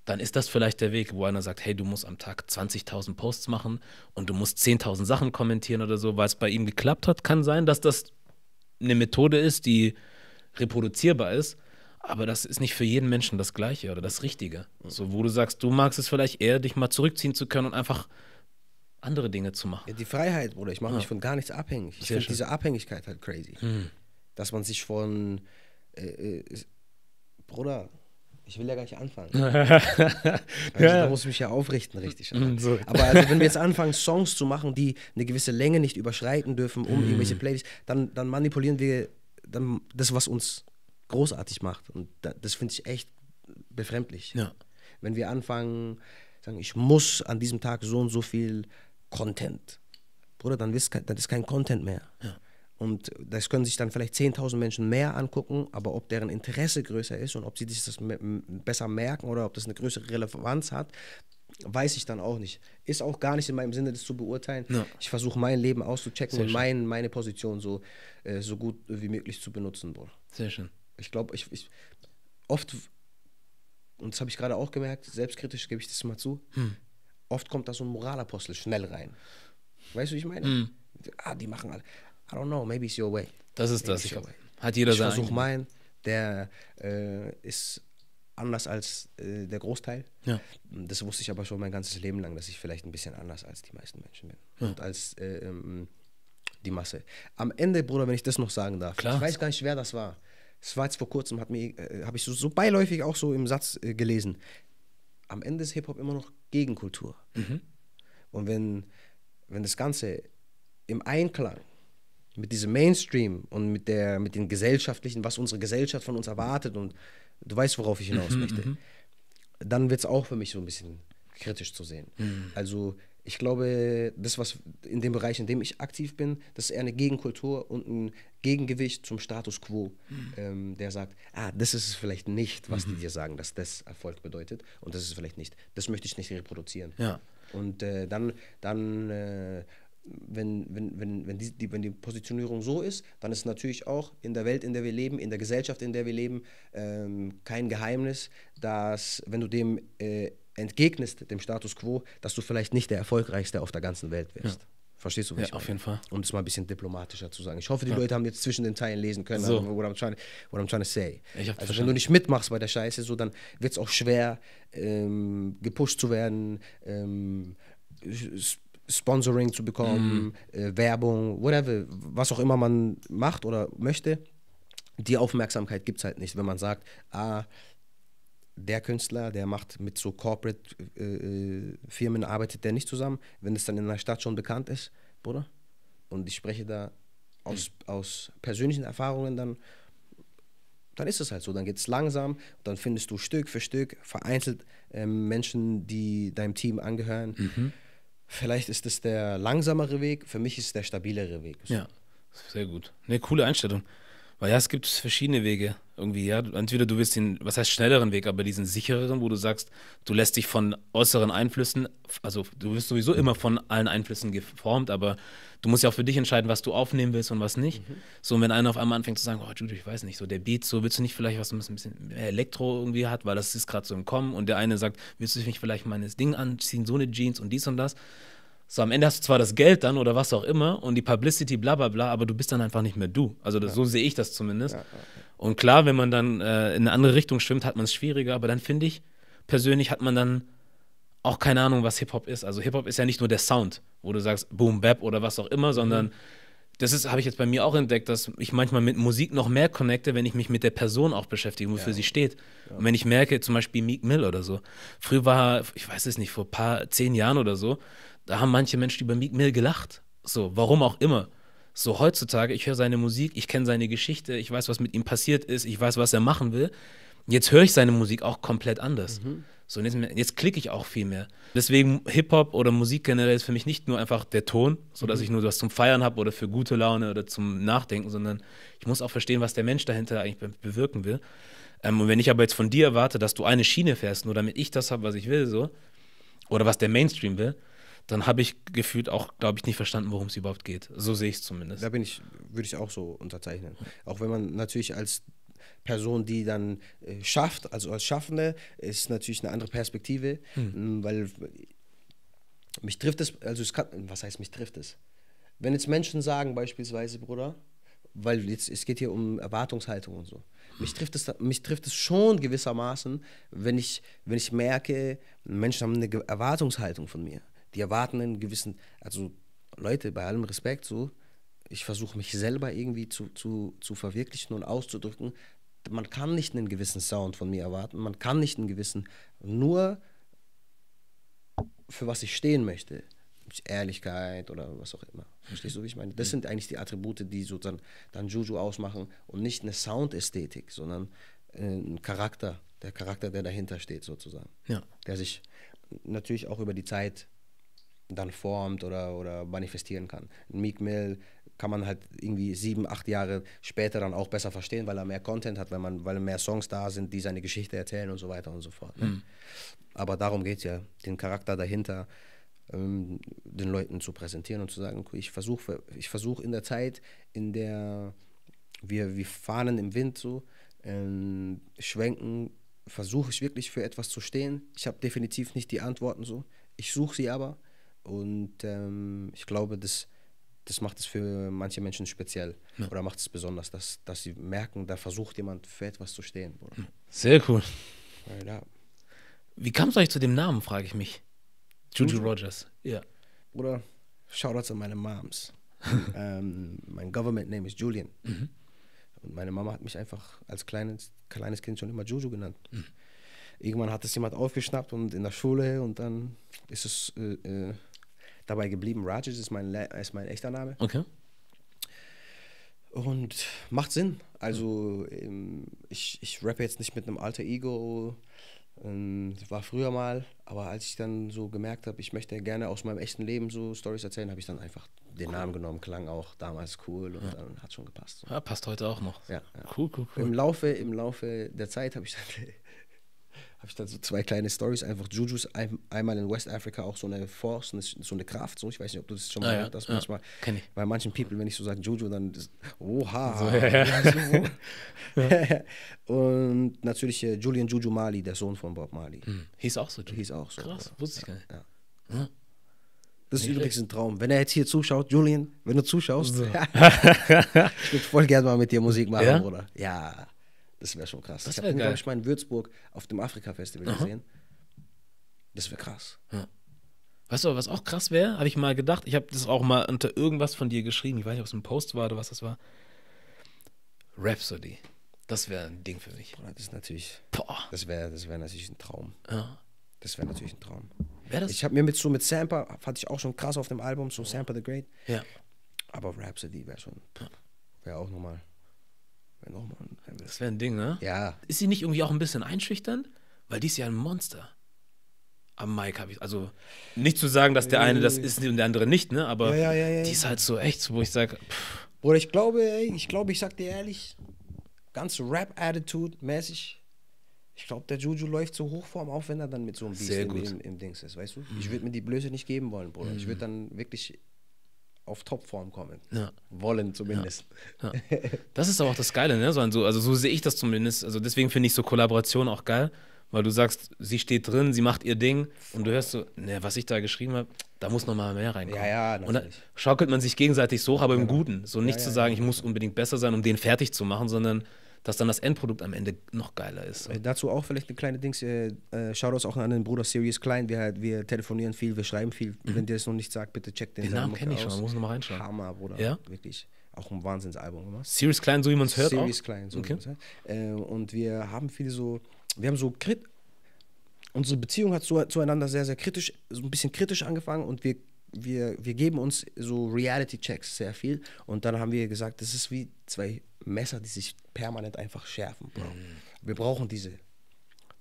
dann ist das vielleicht der Weg, wo einer sagt, hey, du musst am Tag 20.000 Posts machen und du musst 10.000 Sachen kommentieren oder so, weil es bei ihm geklappt hat. Kann sein, dass das eine Methode ist, die reproduzierbar ist. Aber das ist nicht für jeden Menschen das Gleiche oder das Richtige. So, wo du sagst, du magst es vielleicht eher, dich mal zurückziehen zu können und einfach andere Dinge zu machen. Ja, die Freiheit, Bruder. Ich mache ja. mich von gar nichts abhängig. Ich finde diese Abhängigkeit halt crazy. Mhm. Dass man sich von. Äh, äh, Bruder, ich will ja gar nicht anfangen. also, ja. Da muss ich mich ja aufrichten, richtig. Hm, so. Aber also, wenn wir jetzt anfangen, Songs zu machen, die eine gewisse Länge nicht überschreiten dürfen, um mm. irgendwelche Playlists, dann, dann manipulieren wir dann das, was uns großartig macht. Und das finde ich echt befremdlich. Ja. Wenn wir anfangen, sagen, ich muss an diesem Tag so und so viel Content. Bruder, dann ist kein, ist kein Content mehr. Ja. Und das können sich dann vielleicht 10.000 Menschen mehr angucken, aber ob deren Interesse größer ist und ob sie sich das besser merken oder ob das eine größere Relevanz hat, weiß ich dann auch nicht. Ist auch gar nicht in meinem Sinne, das zu beurteilen. Ja. Ich versuche mein Leben auszuchecken Sehr und mein, meine Position so, äh, so gut wie möglich zu benutzen. Bruder. Sehr schön. Ich glaube, ich, ich oft, und das habe ich gerade auch gemerkt, selbstkritisch gebe ich das mal zu, hm. oft kommt da so ein Moralapostel schnell rein. Weißt du, wie ich meine? Hm. Ah, die machen alle. I don't know, maybe it's your way. Das ist maybe das. Ich glaub, hat jeder sein. Ich versuche meinen, der äh, ist anders als äh, der Großteil. Ja. Das wusste ich aber schon mein ganzes Leben lang, dass ich vielleicht ein bisschen anders als die meisten Menschen bin. Ja. Und als äh, ähm, die Masse. Am Ende, Bruder, wenn ich das noch sagen darf, Klar. ich weiß gar nicht, wer das war es war jetzt vor kurzem, äh, habe ich so, so beiläufig auch so im Satz äh, gelesen. Am Ende ist Hip-Hop immer noch Gegenkultur. Mhm. Und wenn, wenn das Ganze im Einklang mit diesem Mainstream und mit, der, mit den gesellschaftlichen, was unsere Gesellschaft von uns erwartet und du weißt, worauf ich hinaus mhm, möchte, mhm. dann wird es auch für mich so ein bisschen kritisch zu sehen. Mhm. Also ich glaube, das, was in dem Bereich, in dem ich aktiv bin, das ist eher eine Gegenkultur und ein Gegengewicht zum Status quo, mhm. ähm, der sagt, ah, das ist es vielleicht nicht, was mhm. die dir sagen, dass das Erfolg bedeutet und das ist es vielleicht nicht. Das möchte ich nicht reproduzieren. Ja. Und äh, dann, dann äh, wenn, wenn, wenn, wenn, die, die, wenn die Positionierung so ist, dann ist natürlich auch in der Welt, in der wir leben, in der Gesellschaft, in der wir leben, ähm, kein Geheimnis, dass wenn du dem äh, entgegnest dem Status quo, dass du vielleicht nicht der Erfolgreichste auf der ganzen Welt wirst. Ja. Verstehst du, was ja, ich meine? auf jeden Fall. Um es mal ein bisschen diplomatischer zu sagen. Ich hoffe, die ja. Leute haben jetzt zwischen den Teilen lesen können, so. Also what, I'm trying, what I'm trying to say. also, wenn du nicht mitmachst bei der Scheiße, so, dann wird es auch schwer, ähm, gepusht zu werden, ähm, Sponsoring zu bekommen, mhm. äh, Werbung, whatever, was auch immer man macht oder möchte. Die Aufmerksamkeit gibt es halt nicht, wenn man sagt, ah, der Künstler, der macht mit so Corporate-Firmen, äh, äh arbeitet der nicht zusammen, wenn es dann in der Stadt schon bekannt ist, Bruder. Und ich spreche da aus, mhm. aus persönlichen Erfahrungen dann, dann ist es halt so. Dann geht es langsam, dann findest du Stück für Stück vereinzelt ähm, Menschen, die deinem Team angehören. Mhm. Vielleicht ist es der langsamere Weg, für mich ist es der stabilere Weg. So. Ja, sehr gut. Eine coole Einstellung. Weil ja, es gibt verschiedene Wege irgendwie, ja. Entweder du willst den, was heißt schnelleren Weg, aber diesen sichereren, wo du sagst, du lässt dich von äußeren Einflüssen, also du wirst sowieso immer von allen Einflüssen geformt, aber du musst ja auch für dich entscheiden, was du aufnehmen willst und was nicht. Mhm. So, und wenn einer auf einmal anfängt zu sagen, oh, Judy, ich weiß nicht, so der Beat, so willst du nicht vielleicht was ein bisschen mehr Elektro irgendwie hat, weil das ist gerade so im Kommen und der eine sagt, willst du mich vielleicht meines Ding anziehen, so eine Jeans und dies und das. So, am Ende hast du zwar das Geld dann oder was auch immer und die Publicity, bla bla bla, aber du bist dann einfach nicht mehr du. Also das, ja. so sehe ich das zumindest. Ja, okay. Und klar, wenn man dann äh, in eine andere Richtung schwimmt, hat man es schwieriger, aber dann finde ich, persönlich hat man dann auch keine Ahnung, was Hip-Hop ist. Also Hip-Hop ist ja nicht nur der Sound, wo du sagst Boom, Bap oder was auch immer, sondern mhm das ist, habe ich jetzt bei mir auch entdeckt, dass ich manchmal mit Musik noch mehr connecte, wenn ich mich mit der Person auch beschäftige, wofür ja. sie steht. Ja. Und wenn ich merke, zum Beispiel Meek Mill oder so. Früher war, ich weiß es nicht, vor paar, zehn Jahren oder so, da haben manche Menschen über Meek Mill gelacht. So, warum auch immer. So heutzutage, ich höre seine Musik, ich kenne seine Geschichte, ich weiß, was mit ihm passiert ist, ich weiß, was er machen will. Jetzt höre ich seine Musik auch komplett anders. Mhm. So, und jetzt, jetzt klicke ich auch viel mehr. Deswegen Hip-Hop oder Musik generell ist für mich nicht nur einfach der Ton, sodass mhm. ich nur was zum Feiern habe oder für gute Laune oder zum Nachdenken, sondern ich muss auch verstehen, was der Mensch dahinter eigentlich bewirken will. Ähm, und wenn ich aber jetzt von dir erwarte, dass du eine Schiene fährst, nur damit ich das habe, was ich will, so, oder was der Mainstream will, dann habe ich gefühlt auch, glaube ich, nicht verstanden, worum es überhaupt geht. So sehe ich es zumindest. Da bin ich, würde ich auch so unterzeichnen. Auch wenn man natürlich als Person, die dann äh, schafft, also als Schaffende, ist natürlich eine andere Perspektive, mhm. weil mich trifft es, also es kann, was heißt mich trifft es? Wenn jetzt Menschen sagen beispielsweise, Bruder, weil jetzt, es geht hier um Erwartungshaltung und so. Mich trifft es, mich trifft es schon gewissermaßen, wenn ich, wenn ich merke, Menschen haben eine Erwartungshaltung von mir. Die erwarten einen gewissen, also Leute, bei allem Respekt so, ich versuche mich selber irgendwie zu, zu, zu verwirklichen und auszudrücken, man kann nicht einen gewissen Sound von mir erwarten, man kann nicht einen gewissen, nur für was ich stehen möchte. Ehrlichkeit oder was auch immer. Verstehst du, wie ich meine? Das mhm. sind eigentlich die Attribute, die sozusagen dann Juju ausmachen und nicht eine Soundästhetik, sondern äh, ein Charakter, der Charakter, der dahinter steht sozusagen. Ja. Der sich natürlich auch über die Zeit dann formt oder, oder manifestieren kann. Meek Mill kann man halt irgendwie sieben, acht Jahre später dann auch besser verstehen, weil er mehr Content hat, weil, man, weil mehr Songs da sind, die seine Geschichte erzählen und so weiter und so fort. Ne? Mhm. Aber darum geht es ja, den Charakter dahinter ähm, den Leuten zu präsentieren und zu sagen, ich versuche ich versuch in der Zeit, in der wir, wir fahnen im Wind so, ähm, schwenken, versuche ich wirklich für etwas zu stehen. Ich habe definitiv nicht die Antworten so, ich suche sie aber und ähm, ich glaube, dass das macht es für manche Menschen speziell ja. oder macht es besonders, dass, dass sie merken, da versucht jemand für etwas zu stehen. Bruder. Sehr cool. Ja. Wie kam es euch zu dem Namen, frage ich mich. Juju, Rogers. Ja. Oder Shoutouts an meine Moms. ähm, mein Government Name ist Julian. Mhm. Und meine Mama hat mich einfach als kleines, kleines Kind schon immer Juju genannt. Mhm. Irgendwann hat es jemand aufgeschnappt und in der Schule und dann ist es äh, äh, dabei geblieben. Rajic ist mein, ist mein echter Name. Okay. Und macht Sinn. Also ähm, ich, ich rappe jetzt nicht mit einem alter Ego. Ähm, war früher mal, aber als ich dann so gemerkt habe, ich möchte gerne aus meinem echten Leben so Stories erzählen, habe ich dann einfach den cool. Namen genommen. Klang auch damals cool und ja. dann hat schon gepasst. Ja, passt heute auch noch. Ja, ja. Cool, cool, cool. Im Laufe, im Laufe der Zeit habe ich dann habe ich dann so zwei kleine Stories. Einfach Jujus ein, einmal in West Africa auch so eine Force, so eine Kraft. So, ich weiß nicht, ob du das schon ah, mal ah, gehört hast. Ja. Manchmal, ja, Bei manchen People, wenn ich so sage Juju, dann ist, oha. So, ja, Und natürlich äh, Julian Juju Mali, der Sohn von Bob Mali. Hm. Hieß auch so. Juju. Hieß auch so. Krass, wusste ich gar nicht. Hm. Das ist nee, übrigens ein Traum. Wenn er jetzt hier zuschaut, Julian, wenn du zuschaust, so. ich würde voll gerne mal mit dir Musik machen, ja? Bruder. Ja. Das wäre schon krass. Das ich habe ihn, glaube ich, mal in Würzburg auf dem Afrika-Festival gesehen. Das wäre krass. Ja. Weißt du, was auch krass wäre? Habe ich mal gedacht. Ich habe das auch mal unter irgendwas von dir geschrieben. Ich weiß nicht, ob es ein Post war oder was das war. Rhapsody. Das wäre ein Ding für mich. Das ist natürlich. Boah. Das wäre das wär natürlich ein Traum. Ja. Das wäre natürlich ein Traum. Wär das? Ich habe mir mit so mit Samper, hatte ich auch schon krass auf dem Album, so Samper the Great. Ja. Aber Rhapsody wäre schon. Wäre auch nochmal. Wäre nochmal ein Das wäre ein Ding, ne? Ja. Ist sie nicht irgendwie auch ein bisschen einschüchternd? Weil die ist ja ein Monster. Am Mike habe ich, also nicht zu sagen, dass der eine das ist und der andere nicht, ne? Aber Ja, ja, ja, ja, die ist halt so echt, wo ich sage, Bruder, ich glaube, ich glaube, ich sag dir ehrlich, ganz Rap-Attitude-mäßig, ich glaube, der Juju läuft so Hochform auf, wenn er dann mit so einem Beast Sehr im, im, im Dings ist, weißt du? Ich würde mir die Blöße nicht geben wollen, Bruder. Ich würde mhm. dann wirklich auf Topform kommen. Ja. Wollen zumindest. Ja. Ja. Das ist aber auch das Geile, ne? So, also so sehe ich das zumindest. Also deswegen finde ich so Kollaboration auch geil, weil du sagst, sie steht drin, sie macht ihr Ding und du hörst so, ne, was ich da geschrieben habe, da muss noch mal mehr reinkommen. Ja, ja, natürlich. und dann schaukelt man sich gegenseitig so, aber im genau. Guten. So nicht zu sagen, ich muss unbedingt besser sein, um den fertig zu machen, sondern dass dann das Endprodukt am Ende noch geiler ist. So. Äh, dazu auch vielleicht eine kleine Dings, äh, äh, Shoutouts auch an den Bruder Sirius Klein, wir, halt, wir telefonieren viel, wir schreiben viel. Mhm. Wenn dir das noch nicht sagt, bitte check den, den Namen kenne ich aus. schon, muss nochmal reinschauen. Hammer, Bruder, ja? wirklich auch ein Wahnsinnsalbum gemacht. Serious Klein, so wie man es hört Serious auch? Klein, so okay. wie man es hört. Äh, und wir haben viele so, wir haben so, Krit unsere Beziehung hat zueinander sehr, sehr kritisch, so ein bisschen kritisch angefangen und wir, wir, wir geben uns so Reality-Checks sehr viel und dann haben wir gesagt, das ist wie zwei Messer, die sich permanent einfach schärfen. Bro. Mhm. Wir brauchen diese,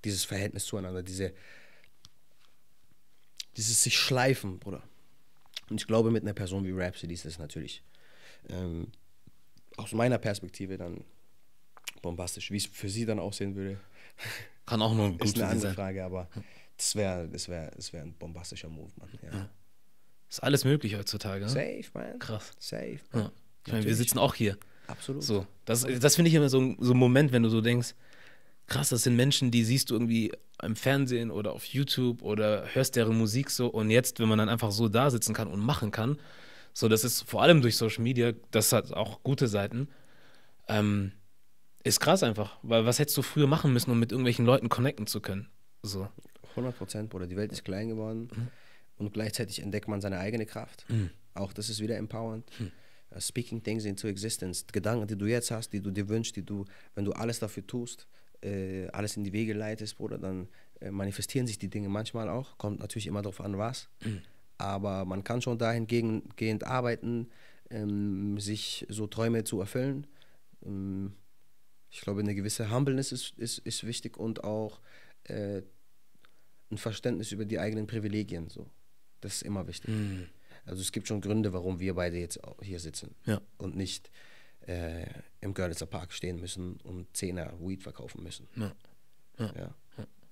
dieses Verhältnis zueinander, diese, dieses sich schleifen, Bruder. Und ich glaube, mit einer Person wie Rhapsody ist das natürlich ähm, aus meiner Perspektive dann bombastisch. Wie es für sie dann aussehen würde, kann auch nur ein gutes ist eine andere sein. Frage, aber das wäre das wär, das wär ein bombastischer Move, Mann. Ja. Ja. Ist alles möglich heutzutage. Ne? Safe, man. Krass. Safe. Man. Ja. Ich meine, wir sitzen auch hier. Absolut. So, das, das finde ich immer so, so ein Moment, wenn du so denkst, krass, das sind Menschen, die siehst du irgendwie im Fernsehen oder auf YouTube oder hörst deren Musik so und jetzt, wenn man dann einfach so da sitzen kann und machen kann, so, das ist vor allem durch Social Media, das hat auch gute Seiten, ähm, ist krass einfach, weil was hättest du früher machen müssen, um mit irgendwelchen Leuten connecten zu können? So. 100 Prozent, Bruder, die Welt ist klein geworden mhm. und gleichzeitig entdeckt man seine eigene Kraft. Mhm. Auch das ist wieder empowernd. Mhm. Äh, speaking things into existence, Gedanken, die du jetzt hast, die du dir wünschst, die du, wenn du alles dafür tust, äh, alles in die Wege leitest, Bruder, dann äh, manifestieren sich die Dinge manchmal auch. Kommt natürlich immer darauf an, was. Mhm. Aber man kann schon dahingehend arbeiten, ähm, sich so Träume zu erfüllen. Ähm, ich glaube, eine gewisse Humbleness ist, ist, ist wichtig und auch äh, ein Verständnis über die eigenen Privilegien. So. Das ist immer wichtig. Mhm. Also es gibt schon Gründe, warum wir beide jetzt hier sitzen ja. und nicht äh, im Görlitzer Park stehen müssen und Zehner Weed verkaufen müssen. Ja. ja.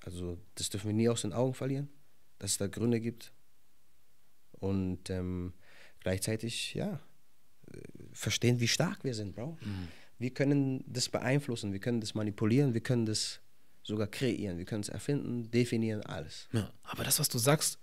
Also das dürfen wir nie aus den Augen verlieren, dass es da Gründe gibt. Und ähm, gleichzeitig, ja, äh, verstehen, wie stark wir sind, Bro. Mhm. Wir können das beeinflussen, wir können das manipulieren, wir können das sogar kreieren, wir können es erfinden, definieren, alles. Ja, aber das, was du sagst,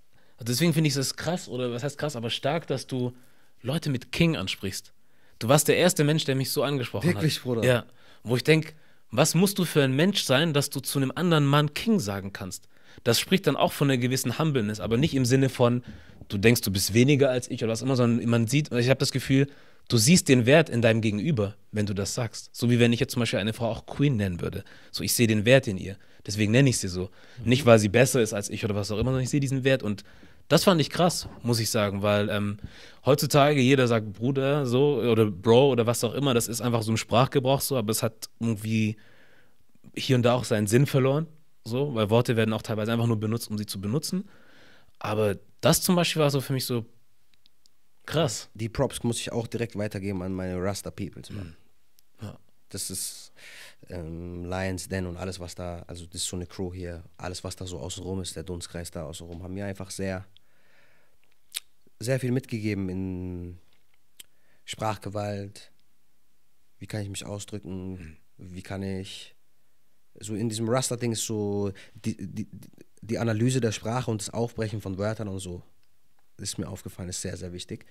Deswegen finde ich es krass, oder was heißt krass, aber stark, dass du Leute mit King ansprichst. Du warst der erste Mensch, der mich so angesprochen Wirklich, hat. Wirklich, Bruder? Ja. Wo ich denke, was musst du für ein Mensch sein, dass du zu einem anderen Mann King sagen kannst? Das spricht dann auch von einer gewissen Humbleness, aber nicht im Sinne von, du denkst, du bist weniger als ich oder was immer, sondern man sieht, ich habe das Gefühl, du siehst den Wert in deinem Gegenüber, wenn du das sagst. So wie wenn ich jetzt zum Beispiel eine Frau auch Queen nennen würde. So, ich sehe den Wert in ihr. Deswegen nenne ich sie so. Nicht, weil sie besser ist als ich oder was auch immer, sondern ich sehe diesen Wert und das fand ich krass, muss ich sagen, weil ähm, heutzutage jeder sagt Bruder so oder Bro oder was auch immer, das ist einfach so ein Sprachgebrauch so, aber es hat irgendwie hier und da auch seinen Sinn verloren, so, weil Worte werden auch teilweise einfach nur benutzt, um sie zu benutzen. Aber das zum Beispiel war so für mich so krass. Die Props muss ich auch direkt weitergeben an meine Rasta People. Mann. Hm. Ja. Das ist ähm, Lions Den und alles, was da, also das ist so eine Crew hier, alles, was da so außenrum ist, der Dunstkreis da außenrum, haben mir einfach sehr, sehr viel mitgegeben in Sprachgewalt, wie kann ich mich ausdrücken, hm. wie kann ich, so in diesem Raster-Ding ist so die, die, die Analyse der Sprache und das Aufbrechen von Wörtern und so, ist mir aufgefallen, ist sehr, sehr wichtig.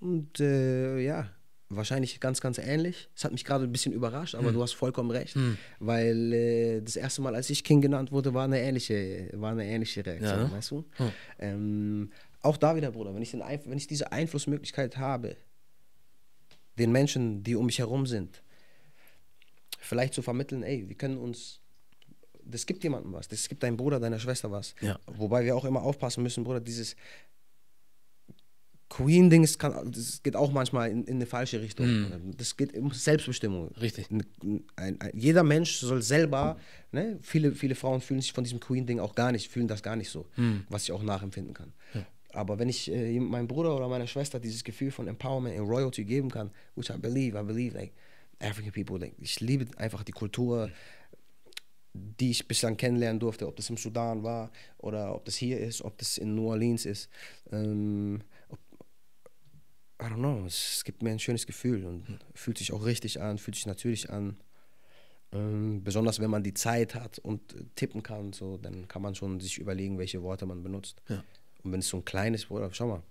Und äh, ja, wahrscheinlich ganz, ganz ähnlich. Es hat mich gerade ein bisschen überrascht, aber hm. du hast vollkommen recht, hm. weil äh, das erste Mal, als ich King genannt wurde, war eine ähnliche, war eine ähnliche Reaktion, ja. weißt du? Hm. Ähm, auch da wieder, Bruder, wenn ich, den wenn ich diese Einflussmöglichkeit habe, den Menschen, die um mich herum sind, vielleicht zu vermitteln, ey, wir können uns das gibt jemandem was. Das gibt deinem Bruder, deiner Schwester was. Ja. Wobei wir auch immer aufpassen müssen, Bruder, dieses, queen ding geht auch manchmal in, in eine falsche Richtung. Mhm. Das geht um Selbstbestimmung. Richtig. Ein, ein, ein, jeder Mensch soll selber, ne, viele, viele Frauen fühlen sich von diesem Queen-Ding auch gar nicht, fühlen das gar nicht so, mhm. was ich auch nachempfinden kann. Ja. Aber wenn ich äh, meinem Bruder oder meiner Schwester dieses Gefühl von Empowerment und Royalty geben kann, which I believe, I believe, like, African people, like, ich liebe einfach die Kultur, die ich bislang kennenlernen durfte, ob das im Sudan war oder ob das hier ist, ob das in New Orleans ist. Ähm, I don't know, es gibt mir ein schönes Gefühl und fühlt sich auch richtig an, fühlt sich natürlich an. Ähm, besonders wenn man die Zeit hat und äh, tippen kann, so, dann kann man schon sich überlegen, welche Worte man benutzt. Ja. Und wenn es so ein kleines, Wort, schau mal,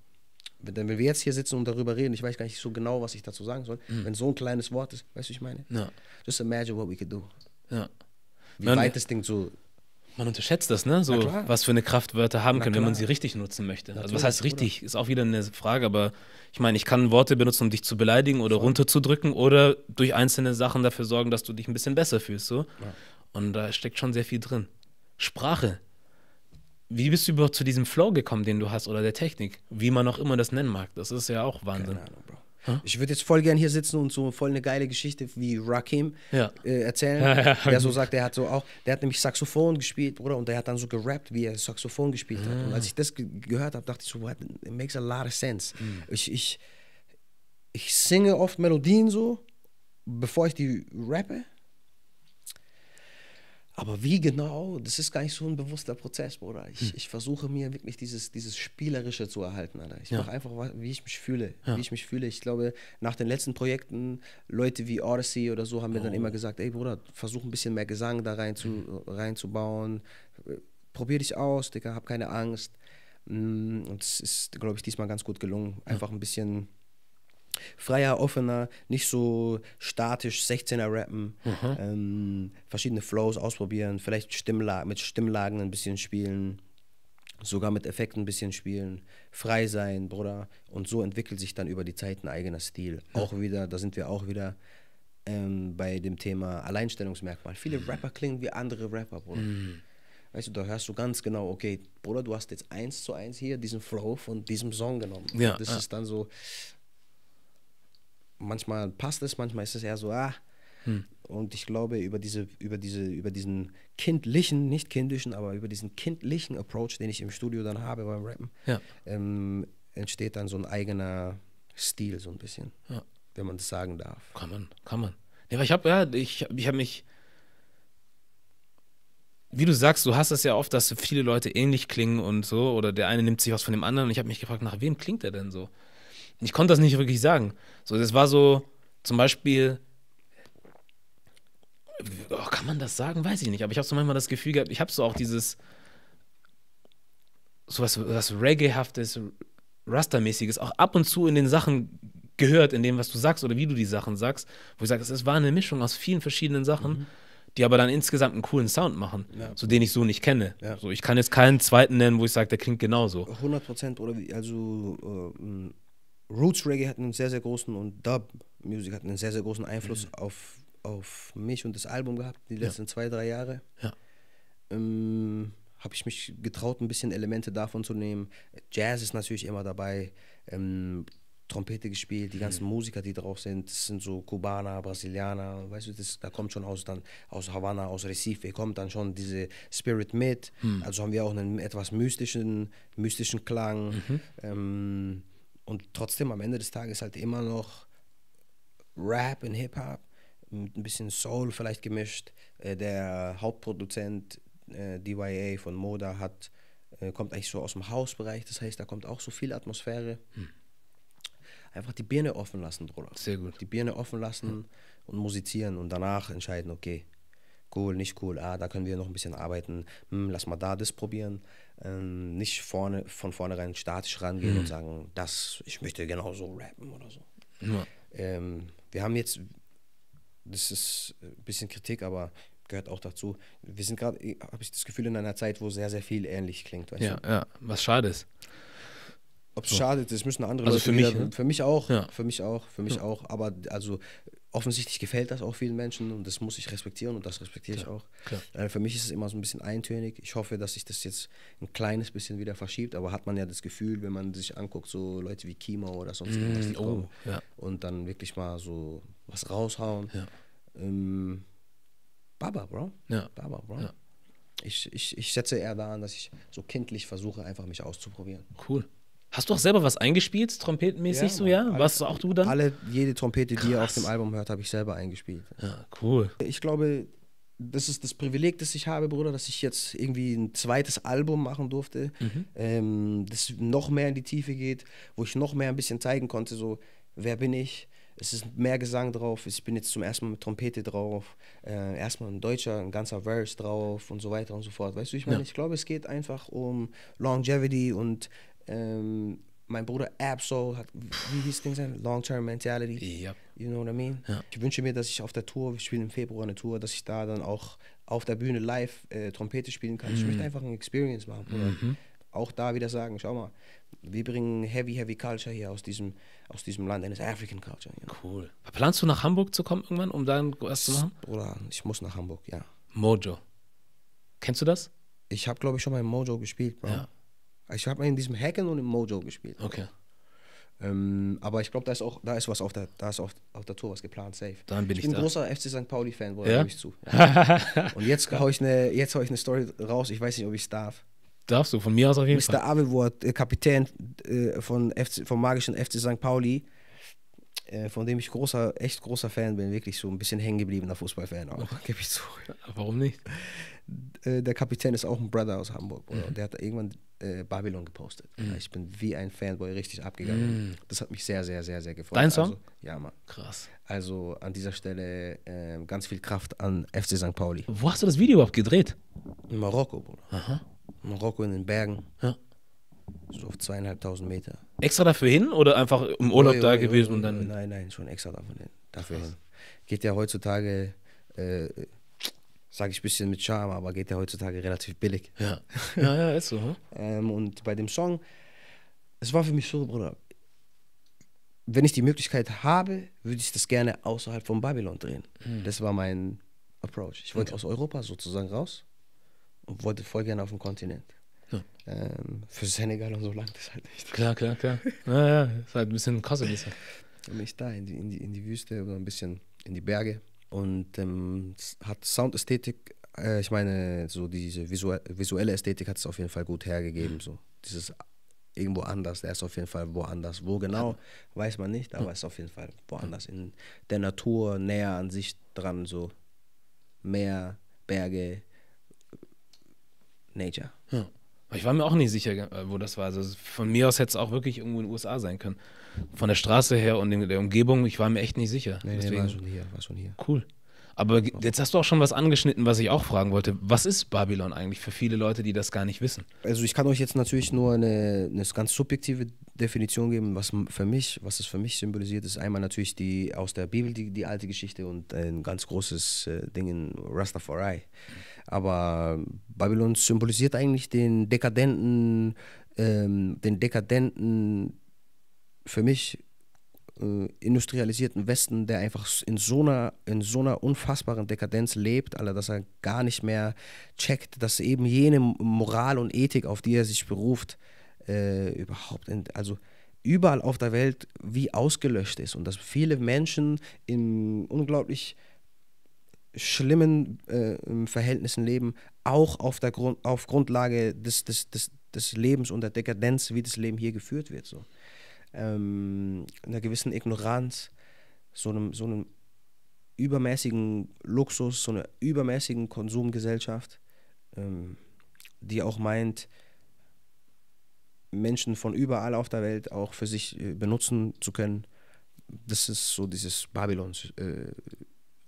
wenn, wenn wir jetzt hier sitzen und darüber reden, ich weiß gar nicht so genau, was ich dazu sagen soll, mhm. wenn so ein kleines Wort ist, weißt du, ich meine? Ja. Just imagine what we could do. Ja. Wie weit äh, das Ding so man unterschätzt das, ne? So, was für eine Kraft Wörter haben Na können, klar. wenn man sie richtig nutzen möchte. Natürlich, also was heißt richtig? Oder? Ist auch wieder eine Frage, aber ich meine, ich kann Worte benutzen, um dich zu beleidigen oder so. runterzudrücken oder durch einzelne Sachen dafür sorgen, dass du dich ein bisschen besser fühlst. So. Ja. Und da steckt schon sehr viel drin. Sprache. Wie bist du überhaupt zu diesem Flow gekommen, den du hast, oder der Technik? Wie man auch immer das nennen mag. Das ist ja auch Wahnsinn. Keine Ahnung, Bro. Hm? Ich würde jetzt voll gern hier sitzen und so voll eine geile Geschichte wie Rakim ja. äh, erzählen. Ja, ja, der so sagt, der hat so auch, der hat nämlich Saxophon gespielt, Bruder, Und der hat dann so gerappt, wie er Saxophon gespielt hat. Und als ich das ge gehört habe, dachte ich so, what, it makes a lot of sense. Mhm. Ich, ich, ich singe oft Melodien so, bevor ich die rappe. Aber wie genau, das ist gar nicht so ein bewusster Prozess, Bruder. Ich, hm. ich versuche mir wirklich dieses, dieses Spielerische zu erhalten, Alter. Ich ja. mache einfach, wie ich mich fühle. Ja. Wie ich mich fühle. Ich glaube, nach den letzten Projekten, Leute wie Odyssey oder so haben mir oh. dann immer gesagt, ey Bruder, versuch ein bisschen mehr Gesang da rein zu, mhm. reinzubauen. Äh, probier dich aus, Digga, hab keine Angst. Mm, und es ist, glaube ich, diesmal ganz gut gelungen. Einfach ein bisschen freier, offener, nicht so statisch 16er rappen, mhm. ähm, verschiedene Flows ausprobieren, vielleicht Stimmla mit Stimmlagen ein bisschen spielen, sogar mit Effekten ein bisschen spielen, frei sein, Bruder. Und so entwickelt sich dann über die Zeit ein eigener Stil. Mhm. Auch wieder, da sind wir auch wieder ähm, bei dem Thema Alleinstellungsmerkmal. Viele mhm. Rapper klingen wie andere Rapper, Bruder. Mhm. Weißt du, da hörst du ganz genau, okay, Bruder, du hast jetzt eins zu eins hier diesen Flow von diesem Song genommen. Ja, das ah. ist dann so, manchmal passt es, manchmal ist es eher so, ah. Hm. Und ich glaube, über, diese, über, diese, über diesen kindlichen, nicht kindischen, aber über diesen kindlichen Approach, den ich im Studio dann habe beim Rappen, ja. ähm, entsteht dann so ein eigener Stil, so ein bisschen. Ja. Wenn man das sagen darf. Kann man, kann man. Ja, aber ich habe ja, ich, ich habe mich. Wie du sagst, du hast es ja oft, dass viele Leute ähnlich klingen und so, oder der eine nimmt sich was von dem anderen. Und ich habe mich gefragt, nach wem klingt er denn so? Ich konnte das nicht wirklich sagen. So, das war so zum Beispiel, oh, kann man das sagen? Weiß ich nicht. Aber ich habe so manchmal das Gefühl gehabt, ich habe so auch dieses, so was, was Reggae-haftes, Rastermäßiges auch ab und zu in den Sachen gehört, in dem, was du sagst oder wie du die Sachen sagst, wo ich sage, es war eine Mischung aus vielen verschiedenen Sachen. Mhm die aber dann insgesamt einen coolen Sound machen, ja. so den ich so nicht kenne. Ja. So, ich kann jetzt keinen zweiten nennen, wo ich sage, der klingt genauso. 100 Prozent, oder? wie? Also, äh, Roots Reggae hat einen sehr, sehr großen und Dub Music hat einen sehr, sehr großen Einfluss mhm. auf, auf mich und das Album gehabt, die letzten ja. zwei, drei Jahre. Ja. Ähm, habe ich mich getraut, ein bisschen Elemente davon zu nehmen. Jazz ist natürlich immer dabei, ähm, Trompete gespielt, die ganzen mhm. Musiker, die drauf sind, das sind so Kubaner, Brasilianer, weißt du, das, da kommt schon aus, dann, aus Havanna, aus Recife, kommt dann schon diese Spirit mit. Mhm. Also haben wir auch einen etwas mystischen, mystischen Klang. Mhm. Ähm, und trotzdem am Ende des Tages halt immer noch Rap und Hip-Hop mit ein bisschen Soul vielleicht gemischt. Äh, der Hauptproduzent äh, DYA von Moda hat, äh, kommt eigentlich so aus dem Hausbereich, das heißt, da kommt auch so viel Atmosphäre. Hm. Einfach die Birne offen lassen, Bruder. Sehr gut. Die Birne offen lassen hm. und musizieren und danach entscheiden, okay, cool, nicht cool, ah, da können wir noch ein bisschen arbeiten, hm, lass mal da das probieren. Ähm, nicht vorne, von vornherein statisch rangehen mhm. und hm. sagen, das, ich möchte genau so rappen oder so. Ja. Ähm, wir haben jetzt, das ist ein bisschen Kritik, aber gehört auch dazu. Wir sind gerade, habe ich das Gefühl, in einer Zeit, wo sehr, sehr viel ähnlich klingt. ja, du? ja, was schade ist. Ob es so. schadet, das müssen andere also Leute für mich, wieder, ne? für mich auch, ja. für mich auch, für mich ja. auch. Aber also offensichtlich gefällt das auch vielen Menschen und das muss ich respektieren und das respektiere klar, ich auch. Klar. Äh, für mich ist es immer so ein bisschen eintönig. Ich hoffe, dass sich das jetzt ein kleines bisschen wieder verschiebt, aber hat man ja das Gefühl, wenn man sich anguckt, so Leute wie Kimo oder sonst mhm, irgendwas, die oh, kommen ja. und dann wirklich mal so was raushauen. Ja. Ähm, Baba, Bro. Ja. Baba, Bro. Ja. Ich, ich, ich setze eher daran, dass ich so kindlich versuche, einfach mich auszuprobieren. Cool. Hast du auch selber was eingespielt, trompetenmäßig ja, so, ja? Alles, Warst auch du dann? Alle, jede Trompete, Krass. die ihr auf dem Album hört, habe ich selber eingespielt. Ja, cool. Ich glaube, das ist das Privileg, das ich habe, Bruder, dass ich jetzt irgendwie ein zweites Album machen durfte, mhm. ähm, das noch mehr in die Tiefe geht, wo ich noch mehr ein bisschen zeigen konnte, so, wer bin ich? Es ist mehr Gesang drauf, ich bin jetzt zum ersten Mal mit Trompete drauf, äh, erstmal ein deutscher, ein ganzer Verse drauf und so weiter und so fort. Weißt du, ich meine, ja. ich glaube, es geht einfach um Longevity und ähm, mein Bruder Absol hat, wie hieß Ding sein? Long-Term Mentality. Yep. You know what I mean? Ja. Ich wünsche mir, dass ich auf der Tour, wir spielen im Februar eine Tour, dass ich da dann auch auf der Bühne live äh, Trompete spielen kann. Mhm. Ich möchte einfach eine Experience machen. Mhm. Auch da wieder sagen, schau mal, wir bringen heavy, heavy Culture hier aus diesem, aus diesem Land, eines African Culture. You know? Cool. Planst du nach Hamburg zu kommen irgendwann, um dann was zu machen? Bruder, ich muss nach Hamburg, ja. Mojo. Kennst du das? Ich habe, glaube ich, schon mal im Mojo gespielt, Bro. Ja. Ich habe in diesem Hacken und im Mojo gespielt. Okay. Ähm, aber ich glaube, da ist auch, da ist was auf der, da ist auf, auf der Tour was geplant, safe. Dann bin ich, ich bin da. großer FC St. Pauli-Fan, wo ja? ich zu. und jetzt hau ich eine, jetzt hau ich eine Story raus, ich weiß nicht, ob ich es darf. Darfst du, von mir aus auf jeden Mr. Fall. Mr. Abelwort, äh, Kapitän äh, von FC, vom magischen FC St. Pauli, äh, von dem ich großer, echt großer Fan bin, wirklich so ein bisschen hängen gebliebener Fußballfan auch, oh. gebe ich zu. Warum nicht? Äh, der Kapitän ist auch ein Brother aus Hamburg, Bruder. Mhm. der hat irgendwann äh, Babylon gepostet. Mhm. Ich bin wie ein Fanboy richtig abgegangen. Mhm. Das hat mich sehr, sehr, sehr, sehr gefreut. Dein Song? Also, ja, Mann. Krass. Also an dieser Stelle äh, ganz viel Kraft an FC St. Pauli. Wo hast du das Video überhaupt gedreht? In Marokko, Bruder. Aha. Marokko in den Bergen. Ja. So auf zweieinhalbtausend Meter. Extra dafür hin oder einfach im Urlaub oh, da oh, gewesen oh, und dann. Nein, nein, schon extra davon hin. Dafür hin. Geht ja heutzutage äh, sage ich ein bisschen mit Charme, aber geht ja heutzutage relativ billig. Ja, ja, ja ist so. Ne? ähm, und bei dem Song, es war für mich so, Bruder, wenn ich die Möglichkeit habe, würde ich das gerne außerhalb von Babylon drehen. Hm. Das war mein Approach. Ich wollte okay. aus Europa sozusagen raus und wollte voll gerne auf den Kontinent. Ja. Ähm, für Senegal und so langt das halt nicht. Klar, klar, klar. ja, ja, ist halt ein bisschen krasser. Ist halt. Und ich da in die, in, die, in die Wüste oder ein bisschen in die Berge. Und ähm, hat Soundästhetik, äh, ich meine, so diese visuelle Ästhetik hat es auf jeden Fall gut hergegeben. So dieses irgendwo anders, der ist auf jeden Fall woanders. Wo genau, weiß man nicht, aber mhm. ist auf jeden Fall woanders. In der Natur, näher an sich dran, so Meer, Berge, Nature. Ja. Hm. Aber ich war mir auch nicht sicher, äh, wo das war. Also von mir aus hätte es auch wirklich irgendwo in den USA sein können. Von der Straße her und der Umgebung, ich war mir echt nicht sicher. Nee, Deswegen. Nee, war schon hier, war schon hier. Cool. Aber jetzt hast du auch schon was angeschnitten, was ich auch fragen wollte. Was ist Babylon eigentlich für viele Leute, die das gar nicht wissen? Also ich kann euch jetzt natürlich nur eine, eine ganz subjektive Definition geben, was für mich, was es für mich symbolisiert, ist einmal natürlich die aus der Bibel die, die alte Geschichte und ein ganz großes äh, Ding in Rastafari. Mhm aber Babylon symbolisiert eigentlich den dekadenten, ähm, den dekadenten, für mich äh, industrialisierten Westen, der einfach in so einer, in so einer unfassbaren Dekadenz lebt, alle, dass er gar nicht mehr checkt, dass eben jene Moral und Ethik, auf die er sich beruft, äh, überhaupt, in, also überall auf der Welt wie ausgelöscht ist und dass viele Menschen in unglaublich schlimmen äh, ähm, Verhältnissen leben, auch auf, der Grund, auf Grundlage des, des, des, des Lebens und der Dekadenz, wie das Leben hier geführt wird. So. Ähm, einer gewissen Ignoranz, so einem, so einem übermäßigen Luxus, so einer übermäßigen Konsumgesellschaft, ähm, die auch meint, Menschen von überall auf der Welt auch für sich äh, benutzen zu können. Das ist so dieses Babylons. Äh,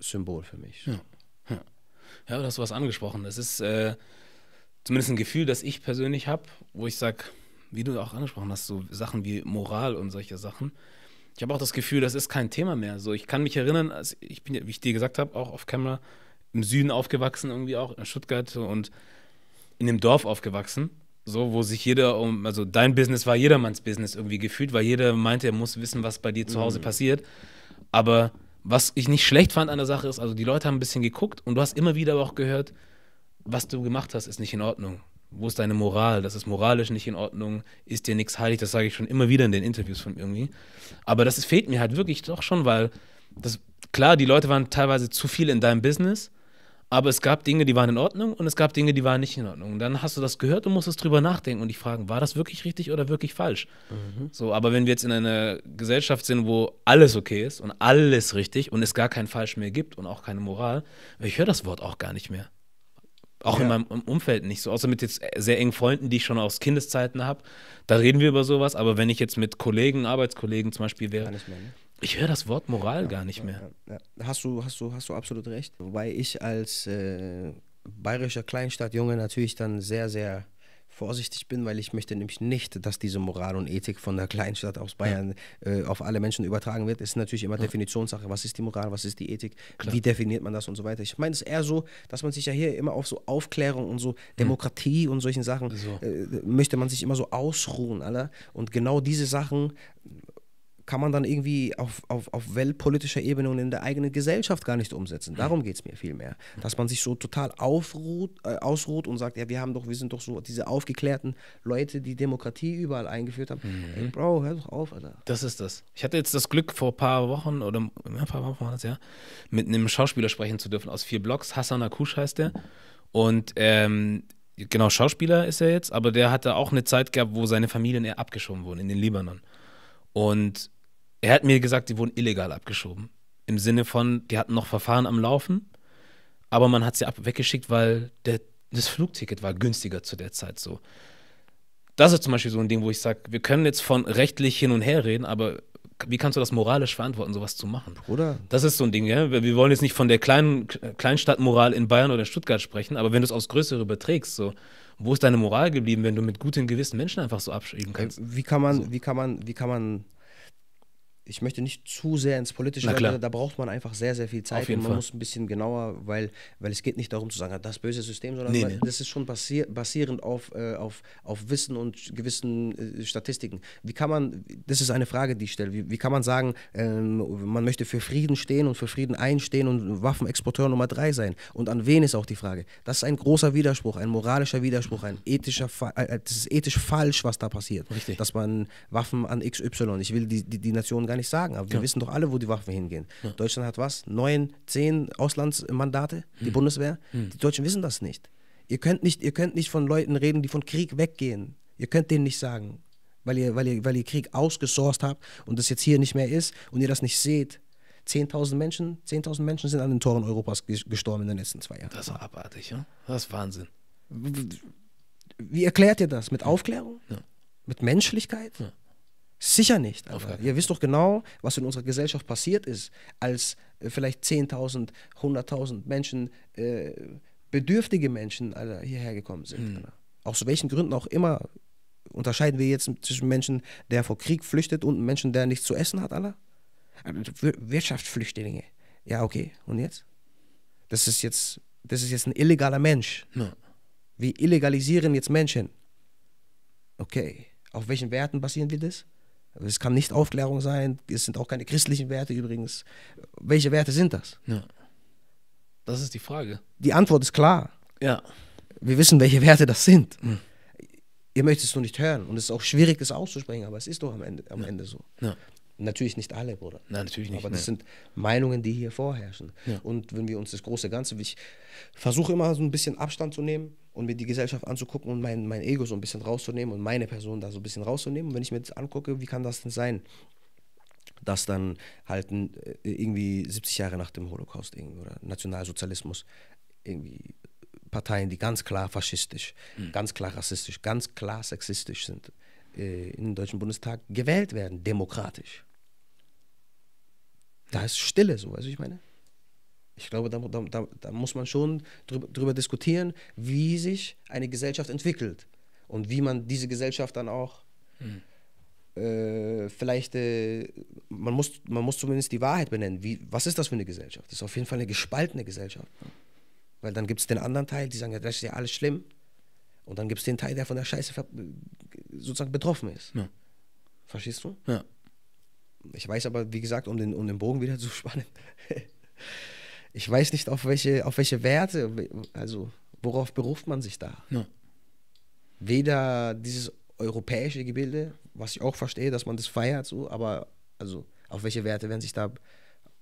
Symbol für mich. Ja, ja. ja du hast was angesprochen. Das ist äh, zumindest ein Gefühl, das ich persönlich habe, wo ich sage, wie du auch angesprochen hast, so Sachen wie Moral und solche Sachen. Ich habe auch das Gefühl, das ist kein Thema mehr. So, ich kann mich erinnern, als ich bin, wie ich dir gesagt habe, auch auf Kamera im Süden aufgewachsen, irgendwie auch in Stuttgart und in dem Dorf aufgewachsen, so wo sich jeder um, also dein Business war jedermanns Business irgendwie gefühlt, weil jeder meinte, er muss wissen, was bei dir zu Hause mhm. passiert. Aber was ich nicht schlecht fand an der Sache ist, also die Leute haben ein bisschen geguckt und du hast immer wieder auch gehört, was du gemacht hast, ist nicht in Ordnung. Wo ist deine Moral? Das ist moralisch nicht in Ordnung, ist dir nichts heilig, das sage ich schon immer wieder in den Interviews von irgendwie. Aber das fehlt mir halt wirklich doch schon, weil das, klar, die Leute waren teilweise zu viel in deinem Business, aber es gab Dinge, die waren in Ordnung und es gab Dinge, die waren nicht in Ordnung. Und dann hast du das gehört und musstest drüber nachdenken und dich fragen, war das wirklich richtig oder wirklich falsch? Mhm. So, aber wenn wir jetzt in einer Gesellschaft sind, wo alles okay ist und alles richtig und es gar kein Falsch mehr gibt und auch keine Moral, ich höre das Wort auch gar nicht mehr. Auch ja. in meinem Umfeld nicht so, außer mit jetzt sehr engen Freunden, die ich schon aus Kindeszeiten habe. Da reden wir über sowas, aber wenn ich jetzt mit Kollegen, Arbeitskollegen zum Beispiel wäre, mehr, ne? Ich höre das Wort Moral ja, gar nicht mehr. Ja, ja. Hast, du, hast, du, hast du absolut recht. Wobei ich als äh, bayerischer Kleinstadtjunge natürlich dann sehr, sehr vorsichtig bin, weil ich möchte nämlich nicht, dass diese Moral und Ethik von der Kleinstadt aus Bayern äh, auf alle Menschen übertragen wird. Es ist natürlich immer Definitionssache, was ist die Moral, was ist die Ethik, Klar. wie definiert man das und so weiter. Ich meine, es ist eher so, dass man sich ja hier immer auf so Aufklärung und so mhm. Demokratie mhm. und solchen Sachen so. äh, möchte man sich immer so ausruhen, Alter. Und genau diese Sachen kann man dann irgendwie auf, auf, auf weltpolitischer Ebene und in der eigenen Gesellschaft gar nicht umsetzen. Darum geht es mir vielmehr. Dass man sich so total aufruht, äh, ausruht und sagt, ja, wir haben doch, wir sind doch so diese aufgeklärten Leute, die Demokratie überall eingeführt haben. Mhm. Ey, Bro, hör doch auf, Alter. Das ist das. Ich hatte jetzt das Glück, vor ein paar Wochen oder ein paar Wochen war das, ja, mit einem Schauspieler sprechen zu dürfen aus vier Blogs. Hassan Akush heißt der. Und ähm, genau, Schauspieler ist er jetzt, aber der hatte auch eine Zeit gehabt, wo seine Familien eher abgeschoben wurden in den Libanon. Und er hat mir gesagt, die wurden illegal abgeschoben. Im Sinne von, die hatten noch Verfahren am Laufen, aber man hat sie ab weggeschickt, weil der, das Flugticket war günstiger zu der Zeit so. Das ist zum Beispiel so ein Ding, wo ich sage, wir können jetzt von rechtlich hin und her reden, aber wie kannst du das moralisch verantworten, sowas zu machen? Bruder. Das ist so ein Ding, ja. Wir wollen jetzt nicht von der kleinen Kleinstadtmoral in Bayern oder in Stuttgart sprechen, aber wenn du es aufs Größere überträgst, so, wo ist deine Moral geblieben, wenn du mit gutem Gewissen Menschen einfach so abschieben kannst? Äh, wie kann man, so. wie kann man, wie kann man ich möchte nicht zu sehr ins Politische, weil da braucht man einfach sehr, sehr viel Zeit und man Fall. muss ein bisschen genauer, weil, weil es geht nicht darum zu sagen, das böse System, sondern nee, nee. das ist schon basier, basierend auf, äh, auf, auf Wissen und gewissen äh, Statistiken. Wie kann man, das ist eine Frage, die ich stelle, wie, wie kann man sagen, ähm, man möchte für Frieden stehen und für Frieden einstehen und Waffenexporteur Nummer drei sein? Und an wen ist auch die Frage? Das ist ein großer Widerspruch, ein moralischer Widerspruch, ein ethischer, äh, äh, das ist ethisch falsch, was da passiert. Richtig. Dass man Waffen an XY, ich will die, die, die Nation gar gar nicht sagen, aber wir wissen doch alle, wo die Waffen hingehen. Deutschland hat was? Neun, zehn Auslandsmandate, die hm. Bundeswehr. Hm. Die Deutschen wissen das nicht. Ihr könnt nicht, ihr könnt nicht von Leuten reden, die von Krieg weggehen. Ihr könnt denen nicht sagen, weil ihr, weil ihr, weil ihr Krieg ausgesourced habt und das jetzt hier nicht mehr ist und ihr das nicht seht. 10.000 Menschen, 10.000 Menschen sind an den Toren Europas gestorben in den letzten zwei Jahren. Das ist abartig, ja? Das ist Wahnsinn. Wie erklärt ihr das? Mit Aufklärung? Ja. Mit Menschlichkeit? Ja. Sicher nicht. Ihr wisst doch genau, was in unserer Gesellschaft passiert ist, als äh, vielleicht 10.000, 100.000 Menschen, äh, bedürftige Menschen Alter, hierher gekommen sind. Mhm. Aus welchen Gründen auch immer unterscheiden wir jetzt zwischen Menschen, der vor Krieg flüchtet und Menschen, der nichts zu essen hat, Alter? Äh, Wirtschaftsflüchtlinge. Ja, okay. Und jetzt? Das ist jetzt, das ist jetzt ein illegaler Mensch. Ja. Wir illegalisieren jetzt Menschen. Okay. Auf welchen Werten basieren wir das? Also es kann nicht Aufklärung sein, es sind auch keine christlichen Werte übrigens. Welche Werte sind das? Ja. Das ist die Frage. Die Antwort ist klar. Ja. Wir wissen, welche Werte das sind. Mhm. Ihr möchtet es nur nicht hören und es ist auch schwierig, das auszusprechen, aber es ist doch am Ende, am ja. Ende so. Ja. Natürlich nicht alle, Bruder. Nein, natürlich nicht. Aber das ne. sind Meinungen, die hier vorherrschen. Ja. Und wenn wir uns das große Ganze, ich versuche immer so ein bisschen Abstand zu nehmen und mir die Gesellschaft anzugucken und mein, mein Ego so ein bisschen rauszunehmen und meine Person da so ein bisschen rauszunehmen. Und wenn ich mir das angucke, wie kann das denn sein, dass dann halt äh, irgendwie 70 Jahre nach dem Holocaust oder Nationalsozialismus irgendwie Parteien, die ganz klar faschistisch, mhm. ganz klar rassistisch, ganz klar sexistisch sind, äh, in den Deutschen Bundestag gewählt werden, demokratisch. Da ist Stille, so, weißt du, ich meine? Ich glaube, da, da, da muss man schon drüber, diskutieren, wie sich eine Gesellschaft entwickelt und wie man diese Gesellschaft dann auch mhm. äh, vielleicht, äh, man, muss, man muss zumindest die Wahrheit benennen. Wie, was ist das für eine Gesellschaft? Das ist auf jeden Fall eine gespaltene Gesellschaft. Weil dann gibt es den anderen Teil, die sagen, ja, das ist ja alles schlimm. Und dann gibt es den Teil, der von der Scheiße sozusagen betroffen ist. Ja. Verstehst du? Ja. Ich weiß aber, wie gesagt, um den, um den Bogen wieder zu spannen, ich weiß nicht, auf welche, auf welche Werte, also worauf beruft man sich da? Ja. Weder dieses europäische Gebilde, was ich auch verstehe, dass man das feiert, so, aber also auf welche Werte werden sich da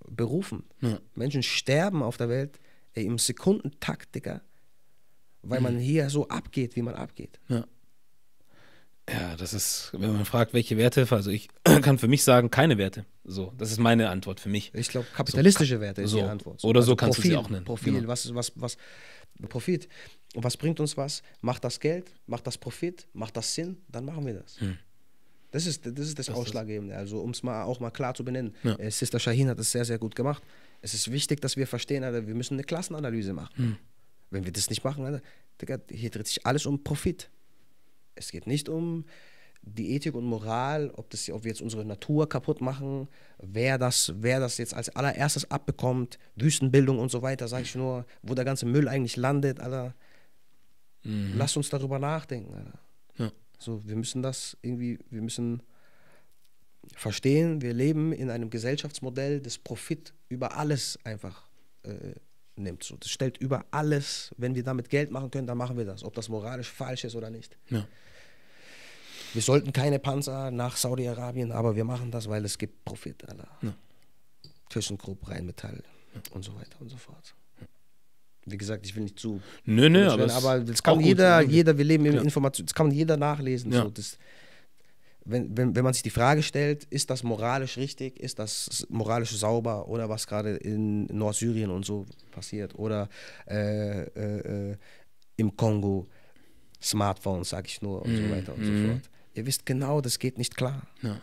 berufen? Ja. Menschen sterben auf der Welt ey, im Sekundentakt, Digga, weil mhm. man hier so abgeht, wie man abgeht. Ja. Ja, das ist, wenn man fragt, welche Werte, also ich kann für mich sagen, keine Werte. So, das ist meine Antwort für mich. Ich glaube, kapitalistische so, Werte ist so, die Antwort. So, oder also so kannst Profil, du sie auch nennen. Profil, genau. was, was, was, Profit. Was bringt uns was? Macht das Geld? Macht das Profit? Macht das Sinn? Dann machen wir das. Hm. Das ist das, ist das, Ausschlaggebende. Also, um es mal auch mal klar zu benennen, ja. Äh, Sister Shahin hat es sehr, sehr gut gemacht. Es ist wichtig, dass wir verstehen, Alter, wir müssen eine Klassenanalyse machen. Hm. Wenn wir das nicht machen, Alter, hier dreht sich alles um Profit. Es geht nicht um die Ethik und Moral, ob, das, ob wir jetzt unsere Natur kaputt machen, wer das, wer das jetzt als allererstes abbekommt, Wüstenbildung und so weiter, sage ich nur, wo der ganze Müll eigentlich landet, Alter. Mhm. Lasst uns darüber nachdenken, Alter. Ja. So, wir müssen das irgendwie, wir müssen verstehen, wir leben in einem Gesellschaftsmodell des Profit über alles einfach. Äh, nimmt. So, das stellt über alles, wenn wir damit Geld machen können, dann machen wir das, ob das moralisch falsch ist oder nicht. Ja. Wir sollten keine Panzer nach Saudi-Arabien, aber wir machen das, weil es gibt Profit aller. Ja. ThyssenKrupp, Rheinmetall ja. und so weiter und so fort. Wie gesagt, ich will nicht zu. Nö, nö, aber, aber, das kann jeder, jeder, wir leben in Informationen, das kann jeder nachlesen. So, das, wenn, wenn, wenn man sich die Frage stellt, ist das moralisch richtig, ist das moralisch sauber oder was gerade in Nordsyrien und so passiert oder äh, äh, äh im Kongo, Smartphones, sag ich nur und mhm. so weiter und so mhm. fort. Ihr wisst genau, das geht nicht klar. Ja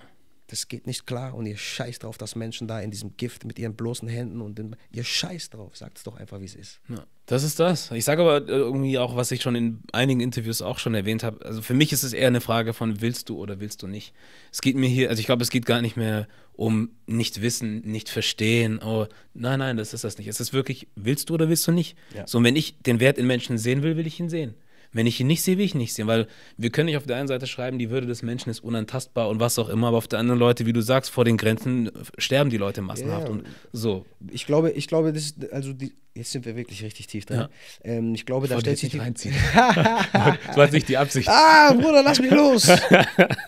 das geht nicht klar und ihr scheißt drauf, dass Menschen da in diesem Gift mit ihren bloßen Händen und in, ihr scheißt drauf, sagt es doch einfach, wie es ist. Ja, das ist das. Ich sage aber äh, irgendwie auch, was ich schon in einigen Interviews auch schon erwähnt habe, also für mich ist es eher eine Frage von willst du oder willst du nicht. Es geht mir hier, also ich glaube, es geht gar nicht mehr um nicht wissen, nicht verstehen, oh, nein, nein, das ist das nicht. Es ist wirklich, willst du oder willst du nicht? Ja. So, und wenn ich den Wert in Menschen sehen will, will ich ihn sehen. Wenn ich ihn nicht sehe, will ich ihn nicht sehen, weil wir können nicht auf der einen Seite schreiben, die Würde des Menschen ist unantastbar und was auch immer, aber auf der anderen Leute, wie du sagst, vor den Grenzen äh, sterben die Leute massenhaft ja, und so. Ich glaube, ich glaube, das ist, also die, jetzt sind wir wirklich richtig tief drin. Ja. Ähm, ich glaube, ich da stellt sich die reinziehen. das war nicht die Absicht. Ah, Bruder, lass mich los.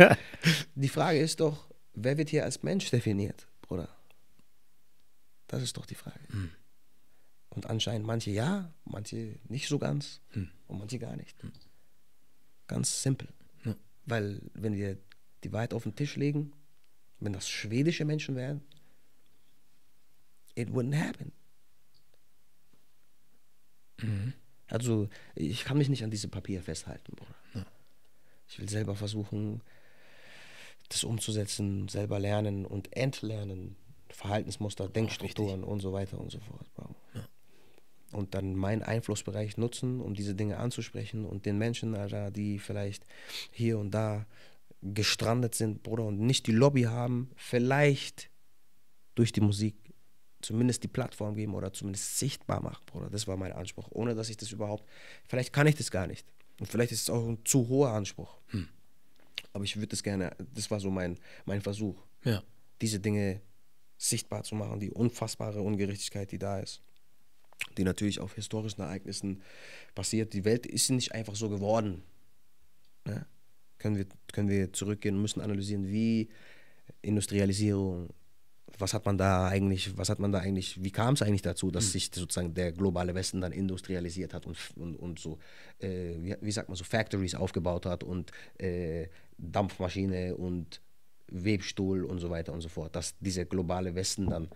die Frage ist doch, wer wird hier als Mensch definiert, Bruder? Das ist doch die Frage. Hm. Und anscheinend manche ja, manche nicht so ganz. Hm und manche gar nicht. Mhm. Ganz simpel. Ja. Weil wenn wir die Wahrheit auf den Tisch legen, wenn das schwedische Menschen wären, it wouldn't happen. Mhm. Also ich kann mich nicht an diese Papier festhalten, Bruder. Ja. Ich will selber versuchen, das umzusetzen, selber lernen und entlernen. Verhaltensmuster, Denkstrukturen und so weiter und so fort, Bro und dann meinen Einflussbereich nutzen, um diese Dinge anzusprechen und den Menschen, Alter, die vielleicht hier und da gestrandet sind, Bruder, und nicht die Lobby haben, vielleicht durch die Musik zumindest die Plattform geben oder zumindest sichtbar machen, Bruder. Das war mein Anspruch, ohne dass ich das überhaupt, vielleicht kann ich das gar nicht. Und vielleicht ist es auch ein zu hoher Anspruch. Hm. Aber ich würde das gerne, das war so mein, mein Versuch, ja. diese Dinge sichtbar zu machen, die unfassbare Ungerechtigkeit, die da ist die natürlich auf historischen Ereignissen basiert. Die Welt ist nicht einfach so geworden. Ne? Können, wir, können wir zurückgehen und müssen analysieren, wie Industrialisierung, was hat man da eigentlich, was hat man da eigentlich, wie kam es eigentlich dazu, dass hm. sich sozusagen der globale Westen dann industrialisiert hat und, und, und so, äh, wie, wie, sagt man so, Factories aufgebaut hat und äh, Dampfmaschine und Webstuhl und so weiter und so fort, dass dieser globale Westen dann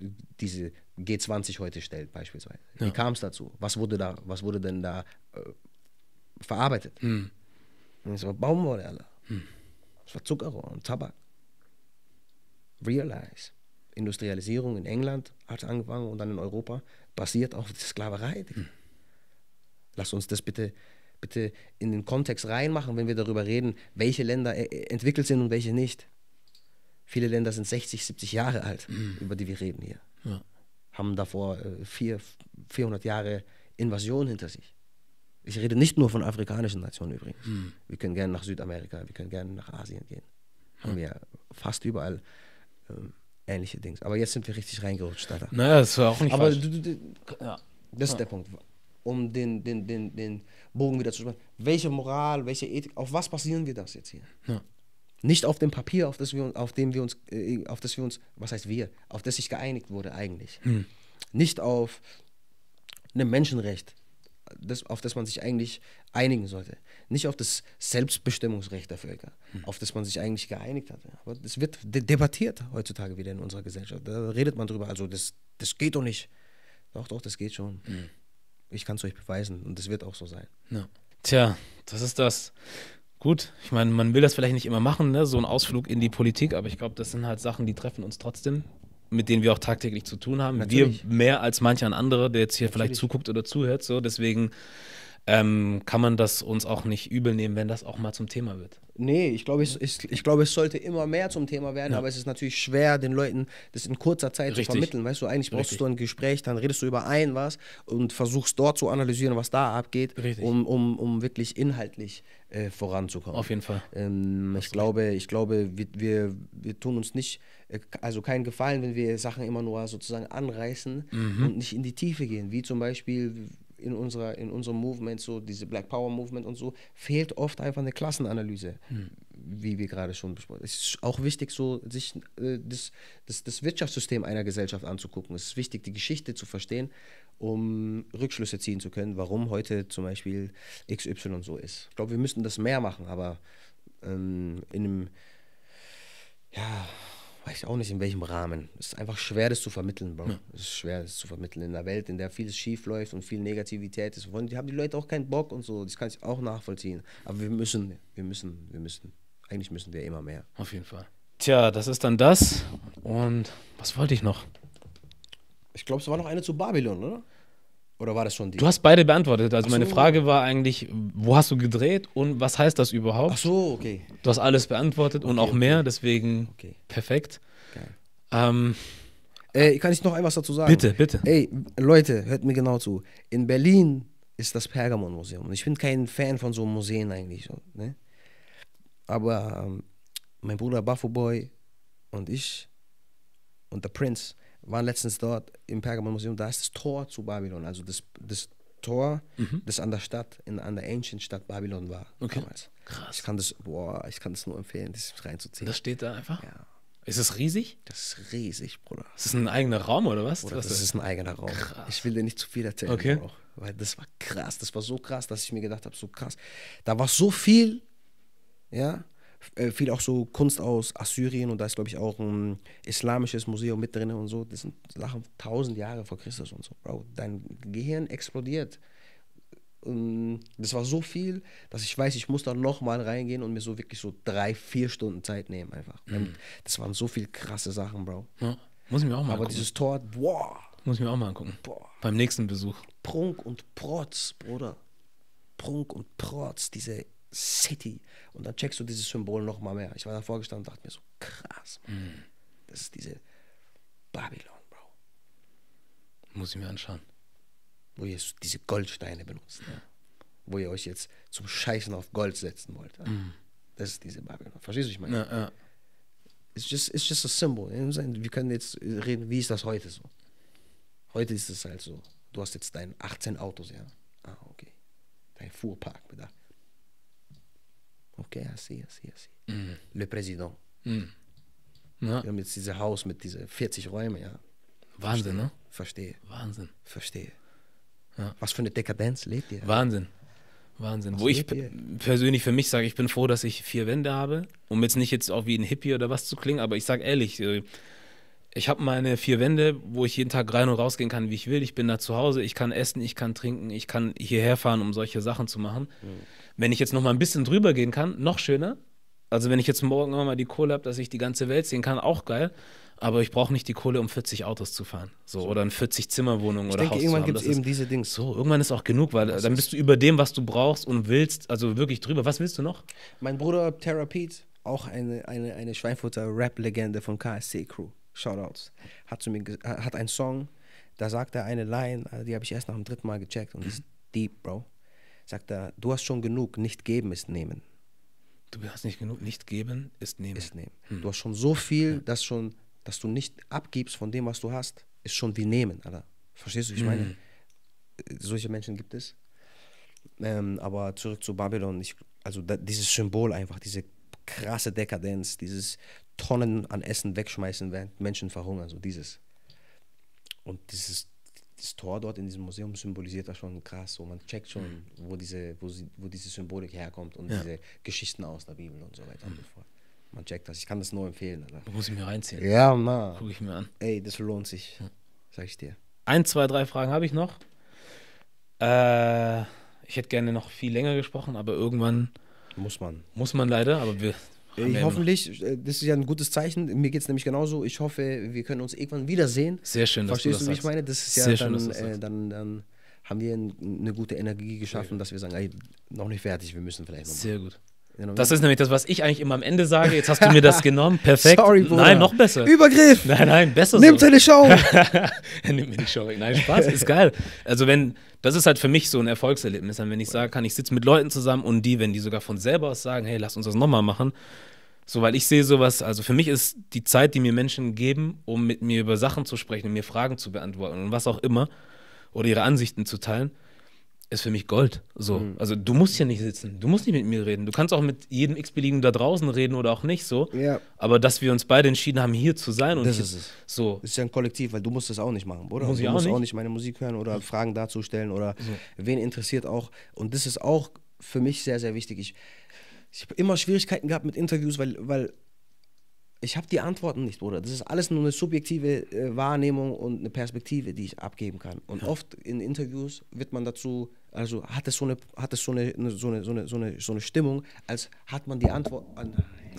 äh, diese G20 heute stellt, beispielsweise. Ja. Wie kam es dazu? Was wurde da, was wurde denn da äh, verarbeitet? Hm. Und das war Baumwolle, alle. Hm. Das war Zuckerrohr und Tabak. Realize. Industrialisierung in England hat angefangen und dann in Europa, basiert auf der Sklaverei. Hm. Lass uns das bitte, bitte in den Kontext reinmachen, wenn wir darüber reden, welche Länder e, e, entwickelt sind und welche nicht. Viele Länder sind 60, 70 Jahre alt, hm. über die wir reden hier. Ja haben davor äh, vier, 400 Jahre Invasion hinter sich. Ich rede nicht nur von afrikanischen Nationen übrigens. Hm. Wir können gerne nach Südamerika, wir können gerne nach Asien gehen. Hm. Haben wir fast überall ähm, ähnliche Dinge. Aber jetzt sind wir richtig reingerutscht, Alter. Naja, das war auch nicht Aber falsch. Du, du, du, ja. das ist ja. der Punkt. Um den, den, den, den Bogen wieder zu spannen. Welche Moral, welche Ethik, auf was basieren wir das jetzt hier? Ja. Nicht auf dem Papier, auf das wir, auf dem wir uns, äh, auf das wir uns, was heißt wir, auf das sich geeinigt wurde eigentlich. Hm. Nicht auf einem Menschenrecht, das, auf das man sich eigentlich einigen sollte. Nicht auf das Selbstbestimmungsrecht der Völker, hm. auf das man sich eigentlich geeinigt hat. Aber das wird de debattiert heutzutage wieder in unserer Gesellschaft. Da redet man drüber. Also das, das geht doch nicht. Doch, doch, das geht schon. Hm. Ich kann es euch beweisen und das wird auch so sein. Ja. Tja, das ist das gut, ich meine, man will das vielleicht nicht immer machen, ne? so ein Ausflug in die Politik, aber ich glaube, das sind halt Sachen, die treffen uns trotzdem, mit denen wir auch tagtäglich zu tun haben. Natürlich. Wir mehr als manch ein anderer, der jetzt hier Natürlich. vielleicht zuguckt oder zuhört. So, deswegen ähm, kann man das uns auch nicht übel nehmen, wenn das auch mal zum Thema wird. Nee, ich glaube, es, ich, ich glaub, es sollte immer mehr zum Thema werden, ja. aber es ist natürlich schwer, den Leuten das in kurzer Zeit Richtig. zu vermitteln. Weißt du, eigentlich brauchst Richtig. du ein Gespräch, dann redest du über ein was und versuchst dort zu analysieren, was da abgeht, um, um, um wirklich inhaltlich äh, voranzukommen. Auf jeden Fall. Ähm, ich, glaube, ich glaube, wir, wir, wir tun uns nicht, äh, also keinen Gefallen, wenn wir Sachen immer nur sozusagen anreißen mhm. und nicht in die Tiefe gehen. Wie zum Beispiel, in, unserer, in unserem Movement, so diese Black Power Movement und so, fehlt oft einfach eine Klassenanalyse, hm. wie wir gerade schon besprochen haben. Es ist auch wichtig, so sich äh, das, das, das Wirtschaftssystem einer Gesellschaft anzugucken. Es ist wichtig, die Geschichte zu verstehen, um Rückschlüsse ziehen zu können, warum heute zum Beispiel XY so ist. Ich glaube, wir müssten das mehr machen, aber ähm, in einem, ja, weiß ich auch nicht in welchem Rahmen. Es ist einfach schwer, das zu vermitteln, Bro. Ja. Es ist schwer, das zu vermitteln in einer Welt, in der vieles schief läuft und viel Negativität ist. Und die haben die Leute auch keinen Bock und so. Das kann ich auch nachvollziehen. Aber wir müssen, wir müssen, wir müssen. Eigentlich müssen wir immer mehr. Auf jeden Fall. Tja, das ist dann das. Und was wollte ich noch? Ich glaube, es war noch eine zu Babylon, oder? Oder war das schon die? Du hast beide beantwortet. Also so. meine Frage war eigentlich, wo hast du gedreht und was heißt das überhaupt? Ach so, okay. Du hast alles beantwortet okay, und auch okay. mehr, deswegen okay. perfekt. Geil. Ähm, Ey, kann ich noch etwas dazu sagen? Bitte, bitte. Ey, Leute, hört mir genau zu. In Berlin ist das Pergamon-Museum. Ich bin kein Fan von so Museen eigentlich. Ne? Aber ähm, mein Bruder Buffo Boy und ich und der Prinz waren letztens dort im Pergamon-Museum, da ist das Tor zu Babylon, also das, das Tor, mhm. das an der Stadt, in, an der Ancient Stadt Babylon war okay. damals. Krass. Ich kann das, boah, ich kann das nur empfehlen, das reinzuziehen. Das steht da einfach? Ja. Ist es riesig? Das ist riesig, Bruder. Ist das ein eigener Raum oder was? Bruder, was das ist ein eigener Raum. Krass. Ich will dir nicht zu viel erzählen, okay. Bruder, weil das war krass. Das war so krass, dass ich mir gedacht habe, so krass. Da war so viel, ja, äh, viel auch so Kunst aus Assyrien und da ist, glaube ich, auch ein islamisches Museum mit drin und so. Das sind Sachen tausend Jahre vor Christus und so. Bro, dein Gehirn explodiert. Und das war so viel, dass ich weiß, ich muss da nochmal reingehen und mir so wirklich so drei, vier Stunden Zeit nehmen einfach. Mhm. Das waren so viele krasse Sachen, Bro. Ja, muss ich mir auch mal Aber angucken. dieses Tor, boah. Muss ich mir auch mal angucken. Boah. Beim nächsten Besuch. Prunk und Protz, Bruder. Prunk und Protz, diese City. Und dann checkst du dieses Symbol noch mal mehr. Ich war davor gestanden und dachte mir so, krass, Mann, mhm. das ist diese Babylon, Bro. Muss ich mir anschauen. Wo ihr diese Goldsteine benutzt. Ne? Ja. Wo ihr euch jetzt zum Scheißen auf Gold setzen wollt. Mhm. Das ist diese Babylon. Verstehst du, ich meine? Ja, ja. It's just, it's just a symbol. Wir können jetzt reden, wie ist das heute so? Heute ist es halt so, du hast jetzt deine 18 Autos, ja? Ah, okay. Dein Fuhrpark bedacht okay, I see, I see, I see. Mm. Le Président. Mm. Ja. Wir haben jetzt dieses Haus mit diesen 40 Räumen, ja. Wahnsinn, ne? Verstehe. ne? Verstehe. Wahnsinn. Verstehe. Ja. Was für eine Dekadenz lebt ihr? Wahnsinn. Wahnsinn. Was Wo ich persönlich für mich sage, ich bin froh, dass ich vier Wände habe, um jetzt nicht jetzt auch wie ein Hippie oder was zu klingen, aber ich sage ehrlich, äh, ich habe meine vier Wände, wo ich jeden Tag rein und rausgehen kann, wie ich will. Ich bin da zu Hause, ich kann essen, ich kann trinken, ich kann hierher fahren, um solche Sachen zu machen. Mhm. Wenn ich jetzt noch mal ein bisschen drüber gehen kann, noch schöner. Also wenn ich jetzt morgen noch mal die Kohle habe, dass ich die ganze Welt sehen kann, auch geil. Aber ich brauche nicht die Kohle, um 40 Autos zu fahren. So, so. oder in 40 Zimmerwohnungen oder denke, Haus irgendwann gibt es eben diese Dings. So, irgendwann ist auch genug, weil das dann bist du über dem, was du brauchst und willst, also wirklich drüber. Was willst du noch? Mein Bruder Therapied, auch eine, eine, eine Schweinfurter Rap-Legende von KSC Crew Shoutouts, hat, zu mir äh, hat einen Song, da sagt er eine Line, äh, die habe ich erst nach dem dritten Mal gecheckt und mhm. ist deep, Bro. Sagt er, du hast schon genug, nicht geben ist nehmen. Du hast nicht genug, nicht geben ist nehmen. Ist nehmen. Mhm. Du hast schon so viel, ja. dass, schon, dass du nicht abgibst von dem, was du hast, ist schon wie nehmen, Alter. Verstehst du, ich mhm. meine? Äh, solche Menschen gibt es. Ähm, aber zurück zu Babylon, ich, also da, dieses Symbol einfach, diese krasse Dekadenz, dieses Tonnen an Essen wegschmeißen, während Menschen verhungern, so dieses. Und dieses, das Tor dort in diesem Museum symbolisiert das schon krass. So, man checkt schon, wo diese, wo, sie, wo diese Symbolik herkommt und ja. diese Geschichten aus der Bibel und so weiter mhm. und so fort. Man checkt das. Ich kann das nur empfehlen. Alter. Muss ich mir reinziehen. Ja, na. Guck ich mir an. Ey, das lohnt sich. Sag ich dir. Ein, zwei, drei Fragen habe ich noch. Äh, ich hätte gerne noch viel länger gesprochen, aber irgendwann. Muss man. Muss man leider, aber wir ich hoffentlich, äh, das ist ja ein gutes Zeichen. Mir geht es nämlich genauso. Ich hoffe, wir können uns irgendwann wiedersehen. Sehr schön, Verstehst dass du, du das Verstehst du, wie ich meine? Das ist ja Sehr dann, schön, äh, dann, dann haben wir eine gute Energie geschaffen, dass wir sagen, ey, noch nicht fertig, wir müssen vielleicht noch. Mal. Sehr gut. Das ist nämlich das, was ich eigentlich immer am Ende sage. Jetzt hast du mir das genommen. Perfekt. Sorry, Nein, noch besser. Übergriff. Nein, nein, besser. Nimm so. deine Show. Nimm mir die Show. Nein, Spaß. Ist geil. Also, wenn, das ist halt für mich so ein Erfolgserlebnis. Wenn ich sage, kann ich sitze mit Leuten zusammen und die, wenn die sogar von selber aus sagen, hey, lass uns das nochmal machen. So, weil ich sehe sowas, also für mich ist die Zeit, die mir Menschen geben, um mit mir über Sachen zu sprechen und mir Fragen zu beantworten und was auch immer oder ihre Ansichten zu teilen, ist für mich Gold. So. Mhm. Also du musst hier nicht sitzen, du musst nicht mit mir reden. Du kannst auch mit jedem x-beliebigen da draußen reden oder auch nicht so. Ja. Aber dass wir uns beide entschieden haben, hier zu sein und das ist es. So. Das ist ja ein Kollektiv, weil du musst das auch nicht machen, oder? Muss du auch musst nicht? auch nicht meine Musik hören oder mhm. Fragen dazu stellen oder so. wen interessiert auch. Und das ist auch für mich sehr, sehr wichtig. Ich, ich habe immer Schwierigkeiten gehabt mit Interviews, weil, weil ich habe die Antworten nicht, Bruder. Das ist alles nur eine subjektive äh, Wahrnehmung und eine Perspektive, die ich abgeben kann. Und ja. oft in Interviews wird man dazu also hat es so eine, hat es so eine, so eine, so eine, so eine, so eine Stimmung, als hat man die Antwort. An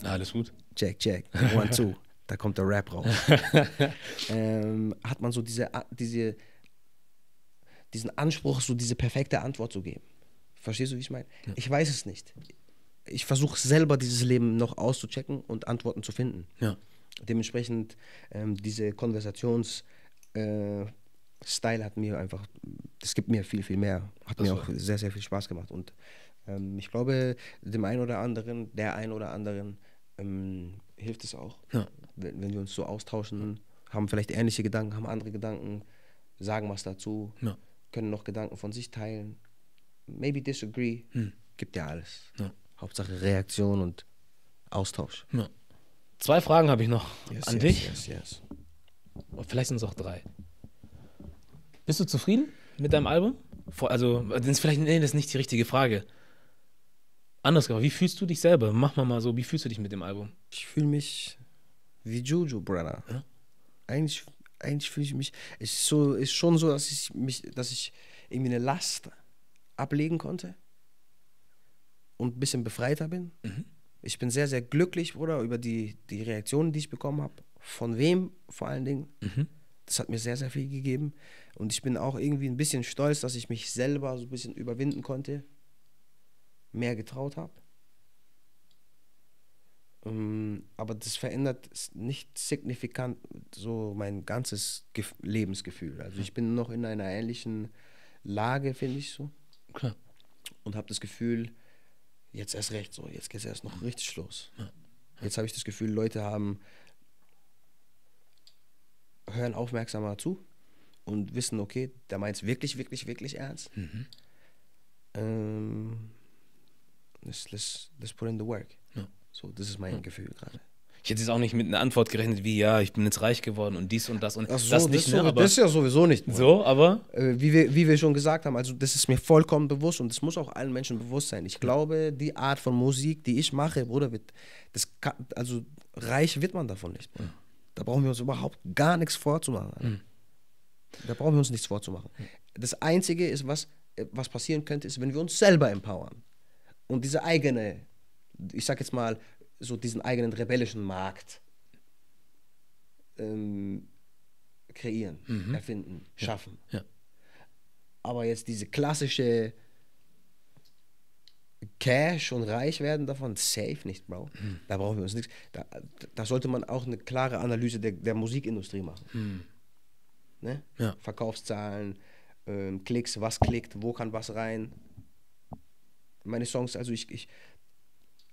ah, Alles gut. Check, check. one, two. da kommt der Rap raus. ähm, hat man so diese, diese, diesen Anspruch, so diese perfekte Antwort zu geben. Verstehst du, wie ich meine? Ja. Ich weiß es nicht. Ich versuche selber dieses Leben noch auszuchecken und Antworten zu finden. Ja. Dementsprechend ähm, diese Konversations- äh, Style hat mir einfach, das gibt mir viel, viel mehr. Hat das mir auch sehr, sehr viel Spaß gemacht. Und ähm, ich glaube, dem einen oder anderen, der einen oder anderen ähm, hilft es auch. Ja. Wenn, wenn, wir uns so austauschen, haben vielleicht ähnliche Gedanken, haben andere Gedanken, sagen was dazu, ja. können noch Gedanken von sich teilen. Maybe disagree, hm. gibt ja alles. Ja. Hauptsache Reaktion und Austausch. Zwei Fragen habe ich noch yes, an yes, dich. Yes, vielleicht sind es auch drei. Bist du zufrieden mit deinem Album? Also, das ist vielleicht, nee, das ist nicht die richtige Frage. Anders gesagt, wie fühlst du dich selber? Mach mal so, wie fühlst du dich mit dem Album? Ich fühle mich wie Juju, Brother. Ja? Eigentlich, eigentlich fühle ich mich, es ist, so, ist schon so, dass ich mich, dass ich irgendwie eine Last ablegen konnte und ein bisschen befreiter bin. Mhm. Ich bin sehr, sehr glücklich, Bruder, über die, die Reaktionen, die ich bekommen habe. Von wem vor allen Dingen. Mhm das hat mir sehr, sehr viel gegeben. Und ich bin auch irgendwie ein bisschen stolz, dass ich mich selber so ein bisschen überwinden konnte, mehr getraut habe. Ähm, aber das verändert nicht signifikant so mein ganzes Gef Lebensgefühl. Also ich bin noch in einer ähnlichen Lage, finde ich so. Klar. Und habe das Gefühl, jetzt erst recht so, jetzt geht es erst noch richtig los. Jetzt habe ich das Gefühl, Leute haben hören aufmerksamer zu und wissen, okay, der meint es wirklich, wirklich, wirklich ernst. Mhm. Ähm, let's, let's, put in the work. Ja. So, das ist mein ja. Gefühl gerade. Ich hätte jetzt auch nicht mit einer Antwort gerechnet, wie ja, ich bin jetzt reich geworden und dies und das und so, das nicht. Das, so, ne, das ist ja sowieso nicht. Mehr. So, aber? Äh, wie wir, wie wir schon gesagt haben, also das ist mir vollkommen bewusst und das muss auch allen Menschen bewusst sein. Ich glaube, die Art von Musik, die ich mache, Bruder, wird, das kann, also reich wird man davon nicht. Mehr. Ja. Da brauchen wir uns überhaupt gar nichts vorzumachen. Mhm. Da brauchen wir uns nichts vorzumachen. Das Einzige ist, was, äh, was passieren könnte, ist, wenn wir uns selber empowern und diese eigene, ich sag jetzt mal, so diesen eigenen rebellischen Markt ähm, kreieren, mhm. erfinden, schaffen. Ja. Aber jetzt diese klassische Cash und reich werden davon, safe nicht, Bro. Hm. Da brauchen wir uns nichts. Da, da, sollte man auch eine klare Analyse der, der Musikindustrie machen. Hm. Ne? Ja. Verkaufszahlen, ähm, Klicks, was klickt, wo kann was rein. Meine Songs, also ich, ich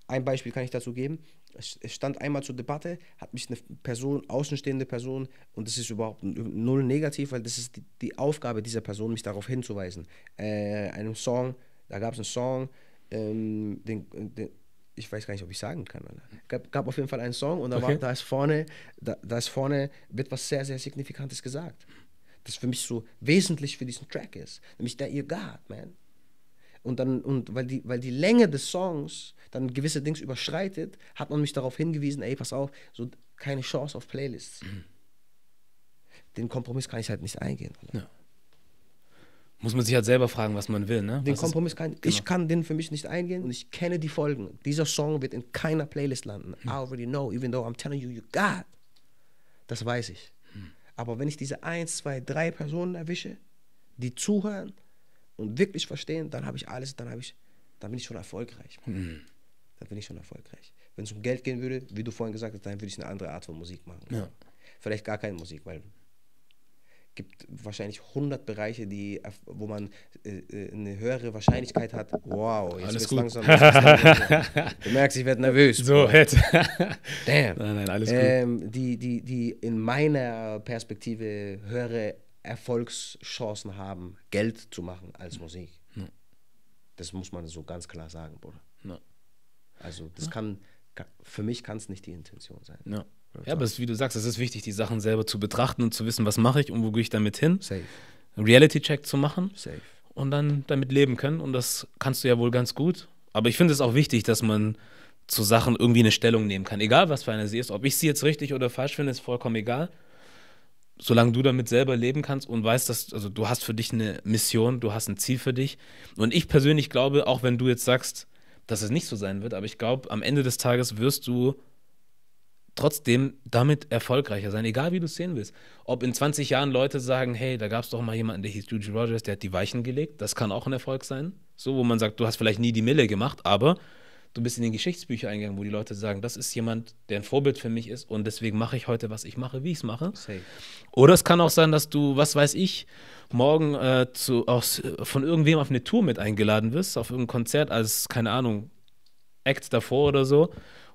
ein Beispiel kann ich dazu geben. Es, es stand einmal zur Debatte, hat mich eine Person, außenstehende Person, und das ist überhaupt null negativ, weil das ist die, die Aufgabe dieser Person, mich darauf hinzuweisen. Äh, einem Song, da gab es einen Song, ähm, den, den, ich weiß gar nicht, ob ich sagen kann. Es Gab, gab auf jeden Fall einen Song und da, okay. da ist vorne, da, da ist vorne wird was sehr, sehr Signifikantes gesagt. Das für mich so wesentlich für diesen Track ist. Nämlich der Ihr God, man. Und dann, und weil die, weil die Länge des Songs dann gewisse Dings überschreitet, hat man mich darauf hingewiesen, ey, pass auf, so keine Chance auf Playlists. Mhm. Den Kompromiss kann ich halt nicht eingehen. Alter. Ja. Muss man sich halt selber fragen, was man will, ne? Den was Kompromiss kann genau. ich kann den für mich nicht eingehen und ich kenne die Folgen. Dieser Song wird in keiner Playlist landen. Hm. I already know, even though I'm telling you, you got. Das weiß ich. Hm. Aber wenn ich diese eins, zwei, drei Personen erwische, die zuhören und wirklich verstehen, dann habe ich alles, dann habe ich, dann bin ich schon erfolgreich. Hm. Dann bin ich schon erfolgreich. Wenn es um Geld gehen würde, wie du vorhin gesagt hast, dann würde ich eine andere Art von Musik machen. Ja. Vielleicht gar keine Musik, weil gibt wahrscheinlich 100 Bereiche, die, wo man äh, äh, eine höhere Wahrscheinlichkeit hat. Wow, jetzt alles gut. langsam. du merkst, ich werde nervös. So, jetzt. Damn. Nein, nein, alles ähm, gut. Die, die, die in meiner Perspektive höhere Erfolgschancen haben, Geld zu machen als Musik. Ja. Das muss man so ganz klar sagen, Bruder. Ja. Also, das ja. kann, für mich kann es nicht die Intention sein. Ja. Ja, aber ist, wie du sagst, es ist wichtig, die Sachen selber zu betrachten und zu wissen, was mache ich und wo gehe ich damit hin. Safe. Reality-Check zu machen. Safe. Und dann damit leben können. Und das kannst du ja wohl ganz gut. Aber ich finde es auch wichtig, dass man zu Sachen irgendwie eine Stellung nehmen kann. Egal, was für eine sie ist. Ob ich sie jetzt richtig oder falsch finde, ist vollkommen egal. Solange du damit selber leben kannst und weißt, dass also du hast für dich eine Mission, du hast ein Ziel für dich. Und ich persönlich glaube, auch wenn du jetzt sagst, dass es nicht so sein wird, aber ich glaube, am Ende des Tages wirst du trotzdem damit erfolgreicher sein, egal wie du es sehen willst. Ob in 20 Jahren Leute sagen, hey, da gab es doch mal jemanden, der hieß Juju Rogers, der hat die Weichen gelegt, das kann auch ein Erfolg sein. So, wo man sagt, du hast vielleicht nie die Mille gemacht, aber du bist in den Geschichtsbücher eingegangen, wo die Leute sagen, das ist jemand, der ein Vorbild für mich ist und deswegen mache ich heute, was ich mache, wie ich es mache. Safe. Oder es kann auch sein, dass du, was weiß ich, morgen äh, zu, aus, von irgendwem auf eine Tour mit eingeladen wirst, auf irgendein Konzert als, keine Ahnung, Act davor oder so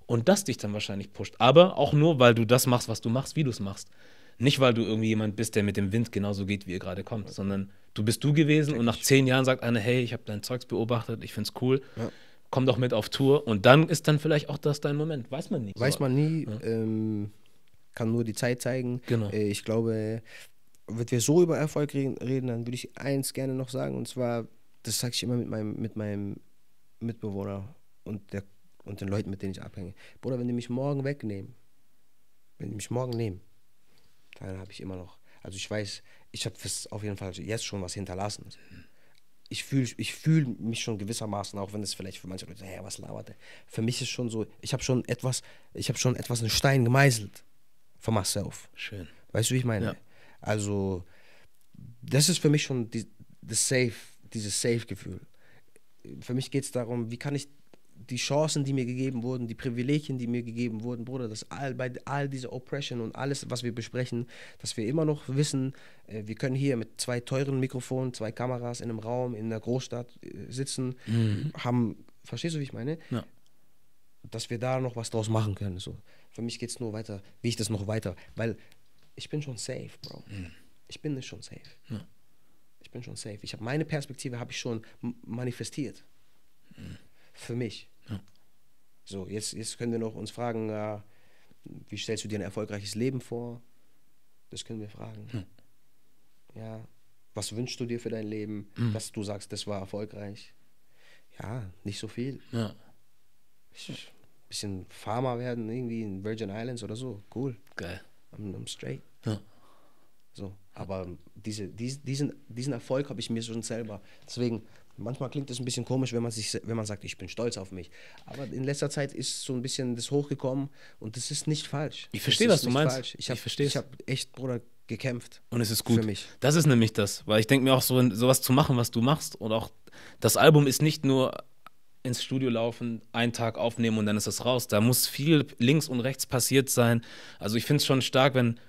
und das dich dann wahrscheinlich pusht. Aber auch nur, weil du das machst, was du machst, wie du es machst. Nicht, weil du irgendwie jemand bist, der mit dem Wind genauso geht, wie ihr gerade kommt, sondern du bist du gewesen und nach zehn Jahren sagt einer, hey, ich habe dein Zeugs beobachtet, ich finde es cool. Ja komm doch mit auf Tour und dann ist dann vielleicht auch das dein Moment. Weiß man nie. Weiß man nie, ja. ähm, kann nur die Zeit zeigen. Genau. Äh, ich glaube, wenn wir so über Erfolg reden, dann würde ich eins gerne noch sagen und zwar, das sage ich immer mit meinem, mit meinem Mitbewohner und der und den Leuten, mit denen ich abhänge. Bruder, wenn die mich morgen wegnehmen, wenn die mich morgen nehmen, dann habe ich immer noch. Also ich weiß, ich habe auf jeden Fall jetzt schon was hinterlassen. Ich fühle ich fühl mich schon gewissermaßen, auch wenn es vielleicht für manche Leute, hey, was labert der? Für mich ist schon so, ich habe schon etwas, ich habe schon etwas in Stein gemeißelt. For myself. Schön. Weißt du, wie ich meine? Ja. Also, das ist für mich schon die, das Safe, dieses Safe-Gefühl. Für mich geht es darum, wie kann ich die Chancen, die mir gegeben wurden, die Privilegien, die mir gegeben wurden, Bruder, dass all, bei all dieser Oppression und alles, was wir besprechen, dass wir immer noch wissen, äh, wir können hier mit zwei teuren Mikrofonen, zwei Kameras in einem Raum, in einer Großstadt äh, sitzen, mhm. haben, verstehst du, wie ich meine? Ja. Dass wir da noch was draus machen können. So. Für mich geht es nur weiter, wie ich das noch weiter, weil ich bin schon safe, Bro. Mhm. Ich bin nicht schon safe. Ja. Ich bin schon safe. Ich habe meine Perspektive habe ich schon manifestiert. Mhm für mich. Ja. So, jetzt, jetzt können wir noch uns fragen, äh, wie stellst du dir ein erfolgreiches Leben vor? Das können wir fragen. Hm. Ja, was wünschst du dir für dein Leben, hm. dass du sagst, das war erfolgreich? Ja, nicht so viel. Ja. Ich, bisschen Farmer werden, irgendwie in Virgin Islands oder so. Cool. Geil. I'm, I'm straight. Ja. So, aber diese, dies, diesen, diesen Erfolg habe ich mir schon selber. Deswegen Manchmal klingt es ein bisschen komisch, wenn man, sich, wenn man sagt, ich bin stolz auf mich. Aber in letzter Zeit ist so ein bisschen das hochgekommen und das ist nicht falsch. Ich verstehe, was du meinst. Falsch. Ich, ich verstehe. Ich habe echt, Bruder, gekämpft. Und es ist gut. Für mich. Das ist nämlich das. Weil ich denke mir auch, so sowas zu machen, was du machst und auch das Album ist nicht nur ins Studio laufen, einen Tag aufnehmen und dann ist es raus. Da muss viel links und rechts passiert sein. Also ich finde es schon stark, wenn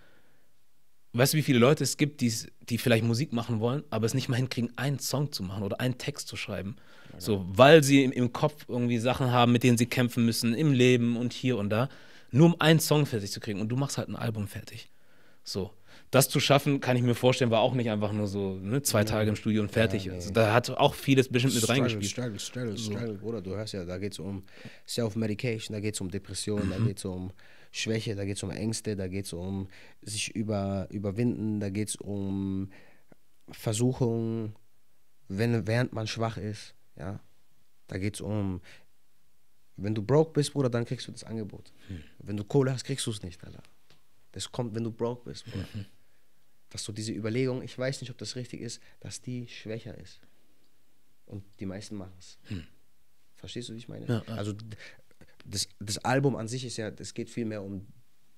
weißt du, wie viele Leute es gibt, die vielleicht Musik machen wollen, aber es nicht mal hinkriegen, einen Song zu machen oder einen Text zu schreiben. Ja, so, genau. weil sie im, im, Kopf irgendwie Sachen haben, mit denen sie kämpfen müssen, im Leben und hier und da. Nur um einen Song fertig zu kriegen. Und du machst halt ein Album fertig. So. Das zu schaffen, kann ich mir vorstellen, war auch nicht einfach nur so ne, zwei nee. Tage im Studio und fertig. Ja, nee. also, da hat auch vieles bestimmt mit struggle, reingespielt. Struggle, struggle, struggle, so. Bruder, du hörst ja, da geht es um Self-Medication, da geht es um Depression, mhm. da geht es um Schwäche, da geht es um Ängste, da geht es um sich über, überwinden, da geht es um Versuchungen, wenn, während man schwach ist. Ja? Da geht es um, wenn du broke bist, Bruder, dann kriegst du das Angebot. Hm. Wenn du Kohle hast, kriegst du es nicht, Alter. Das kommt, wenn du broke bist, Bruder. Mhm. Dass du diese Überlegung, ich weiß nicht, ob das richtig ist, dass die schwächer ist. Und die meisten machen es. Hm. Verstehst du, wie ich meine? Ja, also das, das Album an sich ist ja, es geht viel mehr um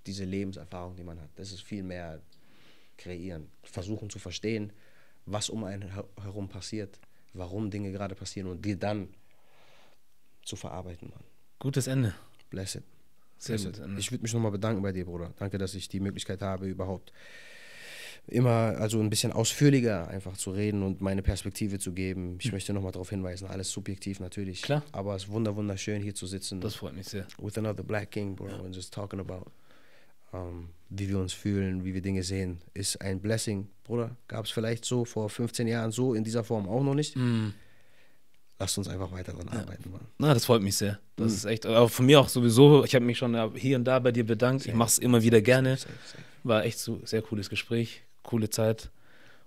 diese Lebenserfahrung, die man hat. Das ist viel mehr kreieren, versuchen zu verstehen, was um einen herum passiert, warum Dinge gerade passieren und die dann zu verarbeiten, Mann. Gutes Ende. Blessed. Sehr Blessed. Ende. Ich würde mich nochmal bedanken bei dir, Bruder. Danke, dass ich die Möglichkeit habe, überhaupt immer also ein bisschen ausführlicher einfach zu reden und meine Perspektive zu geben. Ich mhm. möchte nochmal darauf hinweisen, alles subjektiv natürlich. Klar. Aber es ist wunderschön hier zu sitzen. Das freut mich sehr. With another black king, bro, ja. and just talking about um, wie wir uns fühlen, wie wir Dinge sehen, ist ein Blessing, Bruder. Gab es vielleicht so vor 15 Jahren so in dieser Form auch noch nicht. Mhm. Lasst uns einfach weiter daran ja. arbeiten, Mann. Na, das freut mich sehr. Das mhm. ist echt, aber von mir auch sowieso. Ich habe mich schon hier und da bei dir bedankt. Safe. Ich mache es immer wieder gerne. Safe, safe. War echt so sehr cooles Gespräch coole Zeit.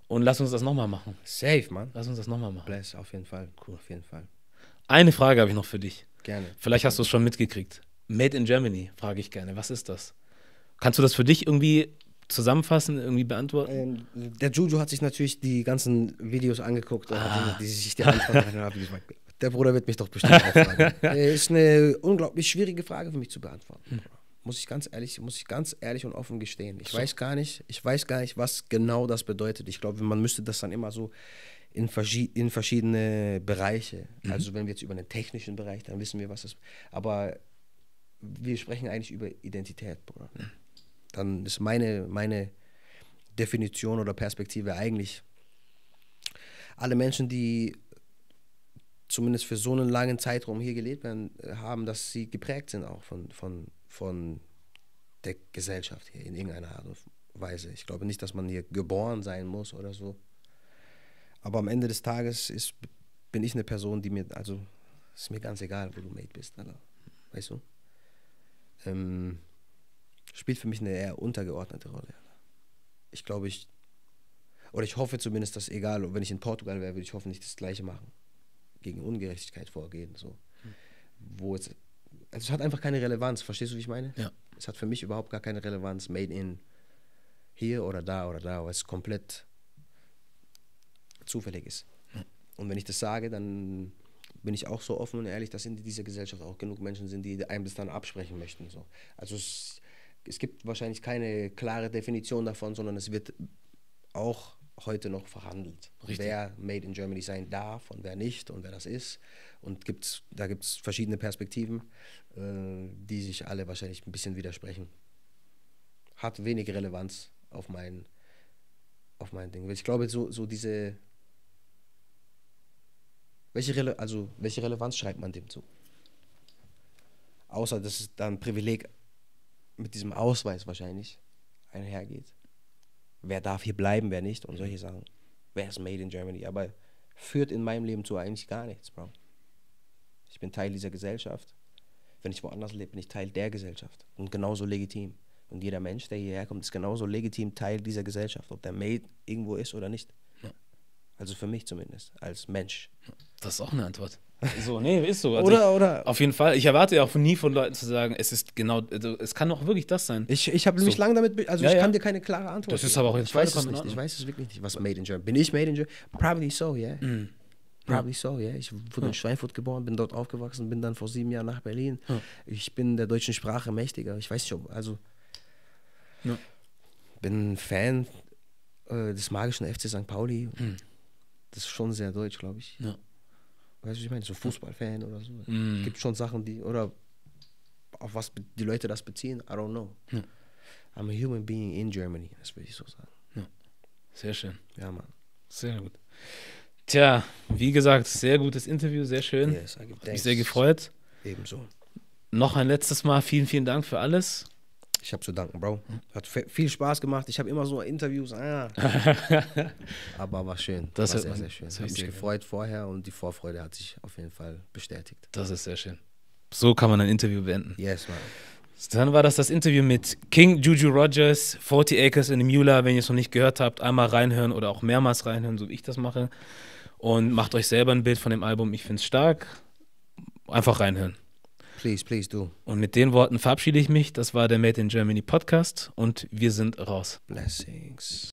Und lass uns das nochmal machen. Safe, Mann. Lass uns das nochmal machen. Bless, auf jeden Fall. Cool, auf jeden Fall. Eine Frage habe ich noch für dich. Gerne. Vielleicht hast du es schon mitgekriegt. Made in Germany, frage ich gerne. Was ist das? Kannst du das für dich irgendwie zusammenfassen, irgendwie beantworten? Ähm, der Juju hat sich natürlich die ganzen Videos angeguckt, ah. die, die sich die Antworten Der Bruder wird mich doch bestimmt auch fragen. Äh, ist eine unglaublich schwierige Frage für mich zu beantworten. Hm muss ich ganz ehrlich, muss ich ganz ehrlich und offen gestehen. Ich so. weiß gar nicht, ich weiß gar nicht, was genau das bedeutet. Ich glaube, man müsste das dann immer so in, in verschiedene Bereiche. Mhm. Also wenn wir jetzt über den technischen Bereich, dann wissen wir, was das. Aber wir sprechen eigentlich über Identität, Bruder. Mhm. Dann ist meine, meine Definition oder Perspektive eigentlich alle Menschen, die zumindest für so einen langen Zeitraum hier gelebt werden, äh, haben, dass sie geprägt sind auch von, von von der Gesellschaft hier in irgendeiner Art und Weise. Ich glaube nicht, dass man hier geboren sein muss oder so. Aber am Ende des Tages ist, bin ich eine Person, die mir, also ist mir ganz egal, wo du made bist, Alter. Weißt du? Ähm, spielt für mich eine eher untergeordnete Rolle. Alter. Ich glaube, ich, oder ich hoffe zumindest, dass egal, wenn ich in Portugal wäre, würde ich hoffentlich das Gleiche machen. Gegen Ungerechtigkeit vorgehen, so. Hm. Wo jetzt also es hat einfach keine Relevanz, verstehst du, wie ich meine? Ja. Es hat für mich überhaupt gar keine Relevanz, made in hier oder da oder da, weil es komplett zufällig ist. Ja. Und wenn ich das sage, dann bin ich auch so offen und ehrlich, dass in dieser Gesellschaft auch genug Menschen sind, die einem das dann absprechen möchten. So. Also es, es gibt wahrscheinlich keine klare Definition davon, sondern es wird auch heute noch verhandelt. Richtig. Wer Made in Germany sein darf und wer nicht und wer das ist. Und gibt's, da gibt es verschiedene Perspektiven, äh, die sich alle wahrscheinlich ein bisschen widersprechen. Hat wenig Relevanz auf mein, auf mein Ding. Ich glaube, so, so diese. Welche, Rele also, welche Relevanz schreibt man dem zu? Außer, dass es dann Privileg mit diesem Ausweis wahrscheinlich einhergeht wer darf hier bleiben, wer nicht und solche mhm. Sachen. Wer ist made in Germany? Aber führt in meinem Leben zu eigentlich gar nichts, Bro. Ich bin Teil dieser Gesellschaft. Wenn ich woanders lebe, bin ich Teil der Gesellschaft und genauso legitim. Und jeder Mensch, der hierher kommt, ist genauso legitim Teil dieser Gesellschaft, ob der made irgendwo ist oder nicht. Ja. Also für mich zumindest, als Mensch. Das ist auch eine Antwort. So, nee, ist so. Also oder, ich, oder. Auf jeden Fall. Ich erwarte ja auch nie von Leuten zu sagen, es ist genau, also es kann auch wirklich das sein. Ich, ich habe so. mich lange damit, also ja, ich kann dir keine klare Antwort Das ist aber auch jetzt Ich weiß es nicht, ich weiß es wirklich nicht, was Made in Germany. Bin ich Made in Germany? Probably so, yeah. Mm. Probably so, Yeah. Ich wurde ja. in Schweinfurt geboren, bin dort aufgewachsen, bin dann vor sieben Jahren nach Berlin. Ja. Ich bin der deutschen Sprache mächtiger. Ich weiß nicht, ob, also. Ja. Bin Fan äh, des magischen FC St. Pauli. Mhm. Das ist schon sehr deutsch, glaube ich. Ja. Weißt du, ich meine, so Fußballfan oder so. Mm. Gibt schon Sachen, die, oder auf was die Leute das beziehen, I don't know. Ja. I'm a human being in Germany, das würde ich so sagen. Ja. Sehr schön. Ja, Mann. Sehr gut. Tja, wie gesagt, sehr gutes Interview, sehr schön. Yes, Hat mich sehr gefreut. Ebenso. Noch ein letztes Mal vielen, vielen Dank für alles. Ich habe zu danken, Bro. Hat viel Spaß gemacht. Ich habe immer so Interviews. Ah. Aber war schön. Das war sehr, sehr schön. Ich habe mich gefreut vorher und die Vorfreude hat sich auf jeden Fall bestätigt. Das ist sehr schön. So kann man ein Interview beenden. Yes, man. Dann war das das Interview mit King Juju Rogers, 40 Acres in Mula. Wenn ihr es noch nicht gehört habt, einmal reinhören oder auch mehrmals reinhören, so wie ich das mache. Und macht euch selber ein Bild von dem Album. Ich finde es stark. Einfach reinhören. Please, please do. Und mit den Worten verabschiede ich mich. Das war der Made in Germany Podcast und wir sind raus. Blessings.